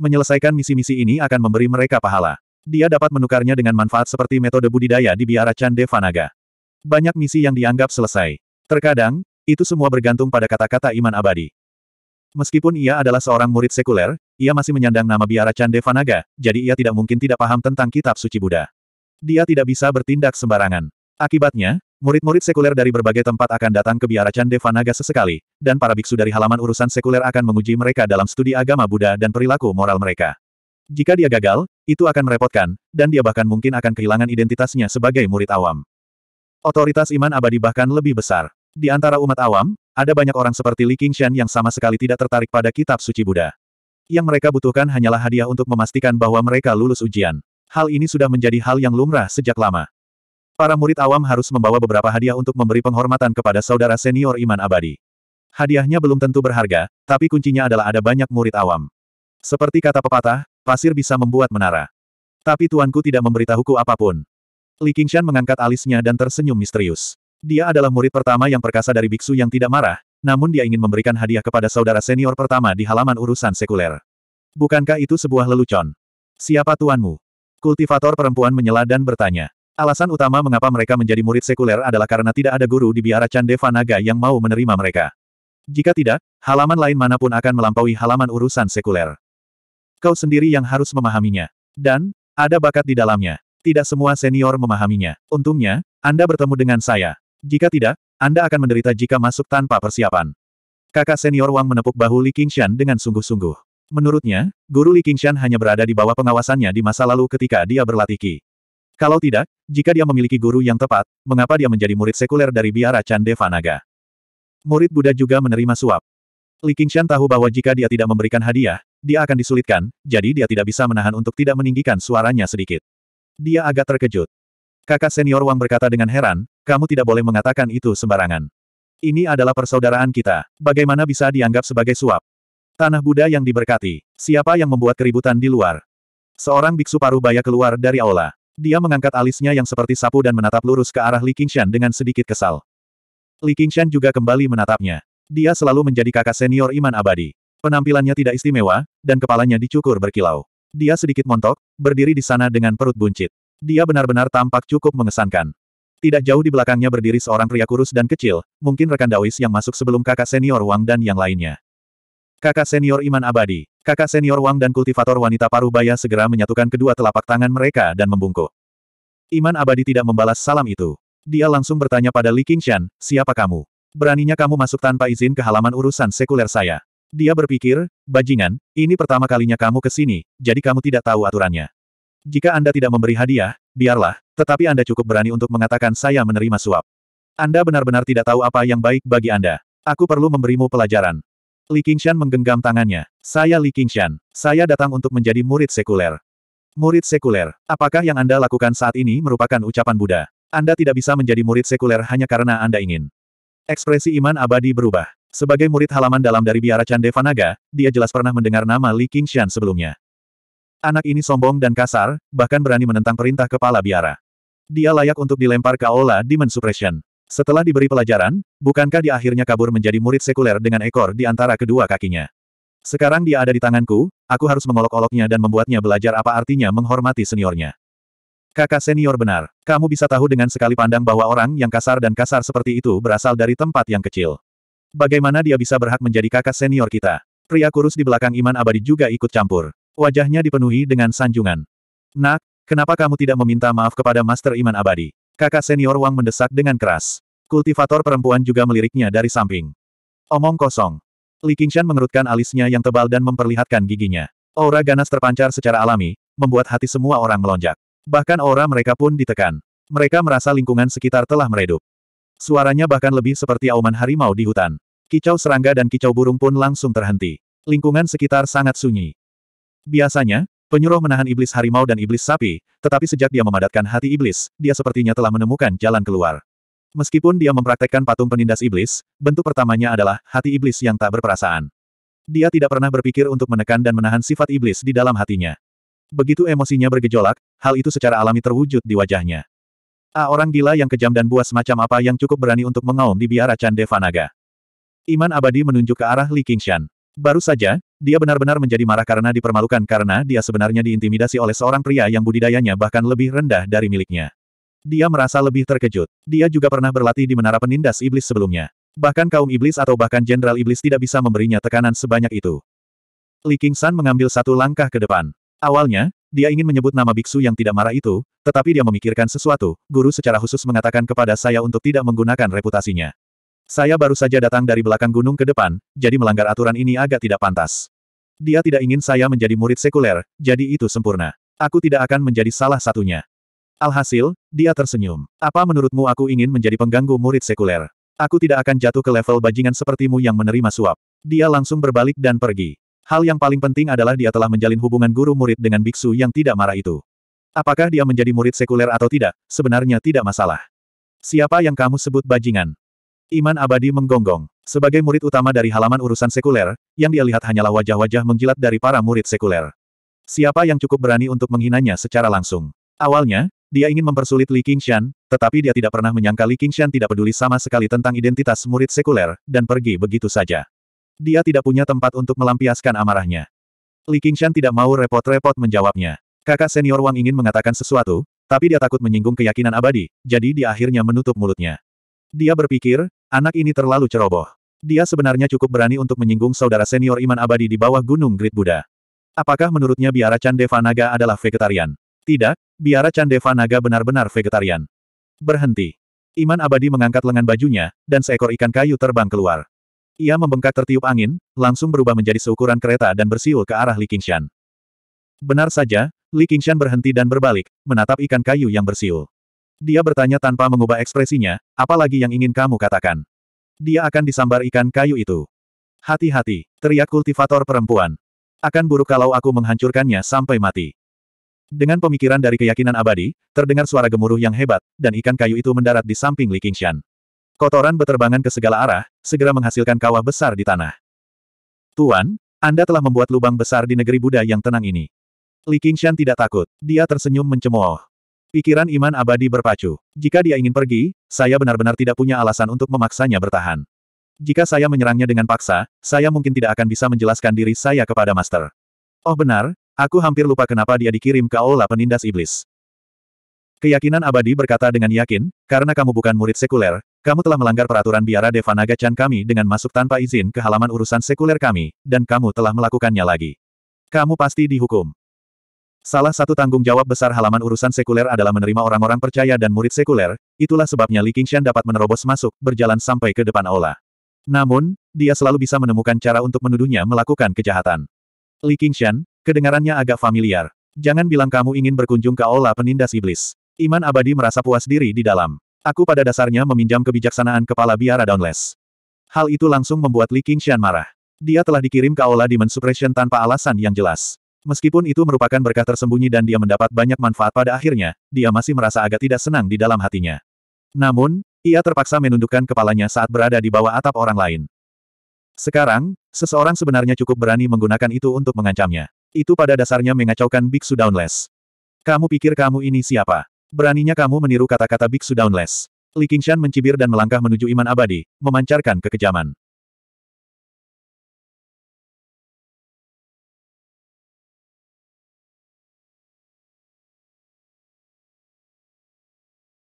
Menyelesaikan misi-misi ini akan memberi mereka pahala. Dia dapat menukarnya dengan manfaat seperti metode budidaya di biara Chandeva Naga. Banyak misi yang dianggap selesai. Terkadang, itu semua bergantung pada kata-kata iman abadi. Meskipun ia adalah seorang murid sekuler, ia masih menyandang nama biara Chan jadi ia tidak mungkin tidak paham tentang kitab suci Buddha. Dia tidak bisa bertindak sembarangan. Akibatnya, murid-murid sekuler dari berbagai tempat akan datang ke biara Chan sesekali, dan para biksu dari halaman urusan sekuler akan menguji mereka dalam studi agama Buddha dan perilaku moral mereka. Jika dia gagal, itu akan merepotkan, dan dia bahkan mungkin akan kehilangan identitasnya sebagai murid awam. Otoritas iman abadi bahkan lebih besar. Di antara umat awam, ada banyak orang seperti Li Qingshan yang sama sekali tidak tertarik pada kitab suci Buddha. Yang mereka butuhkan hanyalah hadiah untuk memastikan bahwa mereka lulus ujian. Hal ini sudah menjadi hal yang lumrah sejak lama. Para murid awam harus membawa beberapa hadiah untuk memberi penghormatan kepada saudara senior iman abadi. Hadiahnya belum tentu berharga, tapi kuncinya adalah ada banyak murid awam. Seperti kata pepatah, pasir bisa membuat menara. Tapi tuanku tidak memberitahuku apapun. Li Qingshan mengangkat alisnya dan tersenyum misterius. Dia adalah murid pertama yang perkasa dari biksu yang tidak marah, namun dia ingin memberikan hadiah kepada saudara senior pertama di halaman urusan sekuler. Bukankah itu sebuah lelucon? Siapa tuanmu? Kultivator perempuan menyela dan bertanya. Alasan utama mengapa mereka menjadi murid sekuler adalah karena tidak ada guru di biara Candeva Naga yang mau menerima mereka. Jika tidak, halaman lain manapun akan melampaui halaman urusan sekuler. Kau sendiri yang harus memahaminya. Dan, ada bakat di dalamnya. Tidak semua senior memahaminya. Untungnya, Anda bertemu dengan saya. Jika tidak, Anda akan menderita jika masuk tanpa persiapan. Kakak senior Wang menepuk bahu Li Qingshan dengan sungguh-sungguh. Menurutnya, guru Li Qingshan hanya berada di bawah pengawasannya di masa lalu ketika dia berlatih Qi. Kalau tidak, jika dia memiliki guru yang tepat, mengapa dia menjadi murid sekuler dari biara Chandeva Naga? Murid Buddha juga menerima suap. Li Qingshan tahu bahwa jika dia tidak memberikan hadiah, dia akan disulitkan, jadi dia tidak bisa menahan untuk tidak meninggikan suaranya sedikit. Dia agak terkejut. Kakak senior Wang berkata dengan heran, kamu tidak boleh mengatakan itu sembarangan. Ini adalah persaudaraan kita. Bagaimana bisa dianggap sebagai suap? Tanah Buddha yang diberkati. Siapa yang membuat keributan di luar? Seorang biksu paruh baya keluar dari aula. Dia mengangkat alisnya yang seperti sapu dan menatap lurus ke arah Li Qingshan dengan sedikit kesal. Li Qingshan juga kembali menatapnya. Dia selalu menjadi kakak senior Iman Abadi. Penampilannya tidak istimewa, dan kepalanya dicukur berkilau. Dia sedikit montok, berdiri di sana dengan perut buncit. Dia benar-benar tampak cukup mengesankan. Tidak jauh di belakangnya berdiri seorang pria kurus dan kecil, mungkin rekan Daois yang masuk sebelum kakak senior Wang dan yang lainnya. Kakak senior Iman Abadi, kakak senior Wang dan kultivator wanita Parubaya segera menyatukan kedua telapak tangan mereka dan membungkuk. Iman Abadi tidak membalas salam itu. Dia langsung bertanya pada Li Qingshan, siapa kamu? Beraninya kamu masuk tanpa izin ke halaman urusan sekuler saya. Dia berpikir, bajingan, ini pertama kalinya kamu ke sini, jadi kamu tidak tahu aturannya. Jika Anda tidak memberi hadiah, biarlah, tetapi Anda cukup berani untuk mengatakan saya menerima suap. Anda benar-benar tidak tahu apa yang baik bagi Anda. Aku perlu memberimu pelajaran. Li Qingshan menggenggam tangannya. Saya Li Qingshan. Saya datang untuk menjadi murid sekuler. Murid sekuler, apakah yang Anda lakukan saat ini merupakan ucapan Buddha? Anda tidak bisa menjadi murid sekuler hanya karena Anda ingin. Ekspresi iman abadi berubah. Sebagai murid halaman dalam dari biara Chandevanaga, dia jelas pernah mendengar nama Li Qingshan sebelumnya. Anak ini sombong dan kasar, bahkan berani menentang perintah kepala biara. Dia layak untuk dilempar ke Aula Demon Suppression. Setelah diberi pelajaran, bukankah dia akhirnya kabur menjadi murid sekuler dengan ekor di antara kedua kakinya? Sekarang dia ada di tanganku, aku harus mengolok-oloknya dan membuatnya belajar apa artinya menghormati seniornya. Kakak senior benar. Kamu bisa tahu dengan sekali pandang bahwa orang yang kasar dan kasar seperti itu berasal dari tempat yang kecil. Bagaimana dia bisa berhak menjadi kakak senior kita? Pria kurus di belakang Iman Abadi juga ikut campur. Wajahnya dipenuhi dengan sanjungan. Nak, kenapa kamu tidak meminta maaf kepada Master Iman Abadi? Kakak senior Wang mendesak dengan keras. Kultivator perempuan juga meliriknya dari samping. Omong kosong. Li Qingshan mengerutkan alisnya yang tebal dan memperlihatkan giginya. Aura ganas terpancar secara alami, membuat hati semua orang melonjak. Bahkan aura mereka pun ditekan. Mereka merasa lingkungan sekitar telah meredup. Suaranya bahkan lebih seperti auman harimau di hutan. Kicau serangga dan kicau burung pun langsung terhenti. Lingkungan sekitar sangat sunyi. Biasanya, penyuruh menahan iblis harimau dan iblis sapi, tetapi sejak dia memadatkan hati iblis, dia sepertinya telah menemukan jalan keluar. Meskipun dia mempraktekkan patung penindas iblis, bentuk pertamanya adalah hati iblis yang tak berperasaan. Dia tidak pernah berpikir untuk menekan dan menahan sifat iblis di dalam hatinya. Begitu emosinya bergejolak, hal itu secara alami terwujud di wajahnya. Ah orang gila yang kejam dan buas macam apa yang cukup berani untuk mengaum di biara Chandevanaga. Iman abadi menunjuk ke arah Li Qingshan. Baru saja, dia benar-benar menjadi marah karena dipermalukan karena dia sebenarnya diintimidasi oleh seorang pria yang budidayanya bahkan lebih rendah dari miliknya. Dia merasa lebih terkejut. Dia juga pernah berlatih di menara penindas iblis sebelumnya. Bahkan kaum iblis atau bahkan jenderal iblis tidak bisa memberinya tekanan sebanyak itu. Li Qingsan mengambil satu langkah ke depan. Awalnya, dia ingin menyebut nama biksu yang tidak marah itu, tetapi dia memikirkan sesuatu, guru secara khusus mengatakan kepada saya untuk tidak menggunakan reputasinya. Saya baru saja datang dari belakang gunung ke depan, jadi melanggar aturan ini agak tidak pantas. Dia tidak ingin saya menjadi murid sekuler, jadi itu sempurna. Aku tidak akan menjadi salah satunya. Alhasil, dia tersenyum. Apa menurutmu aku ingin menjadi pengganggu murid sekuler? Aku tidak akan jatuh ke level bajingan sepertimu yang menerima suap. Dia langsung berbalik dan pergi. Hal yang paling penting adalah dia telah menjalin hubungan guru-murid dengan biksu yang tidak marah itu. Apakah dia menjadi murid sekuler atau tidak, sebenarnya tidak masalah. Siapa yang kamu sebut bajingan? Iman abadi menggonggong. Sebagai murid utama dari halaman urusan sekuler, yang dia lihat hanyalah wajah-wajah menjilat dari para murid sekuler. Siapa yang cukup berani untuk menghinanya secara langsung? Awalnya, dia ingin mempersulit Li Qingshan, tetapi dia tidak pernah menyangka Li Qingshan tidak peduli sama sekali tentang identitas murid sekuler, dan pergi begitu saja. Dia tidak punya tempat untuk melampiaskan amarahnya. Li Qingshan tidak mau repot-repot menjawabnya. Kakak senior Wang ingin mengatakan sesuatu, tapi dia takut menyinggung keyakinan abadi, jadi dia akhirnya menutup mulutnya. Dia berpikir, anak ini terlalu ceroboh. Dia sebenarnya cukup berani untuk menyinggung saudara senior Iman Abadi di bawah Gunung Grid Buddha. Apakah menurutnya biara Chandeva Naga adalah vegetarian? Tidak, biara Chandeva Naga benar-benar vegetarian. Berhenti. Iman Abadi mengangkat lengan bajunya, dan seekor ikan kayu terbang keluar. Ia membengkak tertiup angin, langsung berubah menjadi seukuran kereta dan bersiul ke arah Li Qingshan. Benar saja, Li Qingshan berhenti dan berbalik, menatap ikan kayu yang bersiul. Dia bertanya tanpa mengubah ekspresinya, apalagi yang ingin kamu katakan. Dia akan disambar ikan kayu itu. Hati-hati, teriak kultivator perempuan. Akan buruk kalau aku menghancurkannya sampai mati. Dengan pemikiran dari keyakinan abadi, terdengar suara gemuruh yang hebat, dan ikan kayu itu mendarat di samping Li Qingshan. Kotoran beterbangan ke segala arah, segera menghasilkan kawah besar di tanah. Tuan, Anda telah membuat lubang besar di negeri Buddha yang tenang ini. Li Qingshan tidak takut, dia tersenyum mencemooh. Pikiran Iman Abadi berpacu. Jika dia ingin pergi, saya benar-benar tidak punya alasan untuk memaksanya bertahan. Jika saya menyerangnya dengan paksa, saya mungkin tidak akan bisa menjelaskan diri saya kepada Master. Oh benar, aku hampir lupa kenapa dia dikirim ke Aula Penindas Iblis. Keyakinan Abadi berkata dengan yakin, karena kamu bukan murid sekuler, kamu telah melanggar peraturan biara Devanaga Chan kami dengan masuk tanpa izin ke halaman urusan sekuler kami, dan kamu telah melakukannya lagi. Kamu pasti dihukum. Salah satu tanggung jawab besar halaman urusan sekuler adalah menerima orang-orang percaya dan murid sekuler, itulah sebabnya Li Qingshan dapat menerobos masuk, berjalan sampai ke depan aula. Namun, dia selalu bisa menemukan cara untuk menuduhnya melakukan kejahatan. Li Qingshan, kedengarannya agak familiar. Jangan bilang kamu ingin berkunjung ke aula penindas iblis. Iman abadi merasa puas diri di dalam. Aku pada dasarnya meminjam kebijaksanaan kepala biara downless. Hal itu langsung membuat Li Qingshan marah. Dia telah dikirim ke aula Demon Suppression tanpa alasan yang jelas. Meskipun itu merupakan berkah tersembunyi dan dia mendapat banyak manfaat pada akhirnya, dia masih merasa agak tidak senang di dalam hatinya. Namun, ia terpaksa menundukkan kepalanya saat berada di bawah atap orang lain. Sekarang, seseorang sebenarnya cukup berani menggunakan itu untuk mengancamnya. Itu pada dasarnya mengacaukan Biksu Downless. Kamu pikir kamu ini siapa? Beraninya kamu meniru kata-kata Biksu Downless. Li Qingshan mencibir dan melangkah menuju iman abadi, memancarkan kekejaman.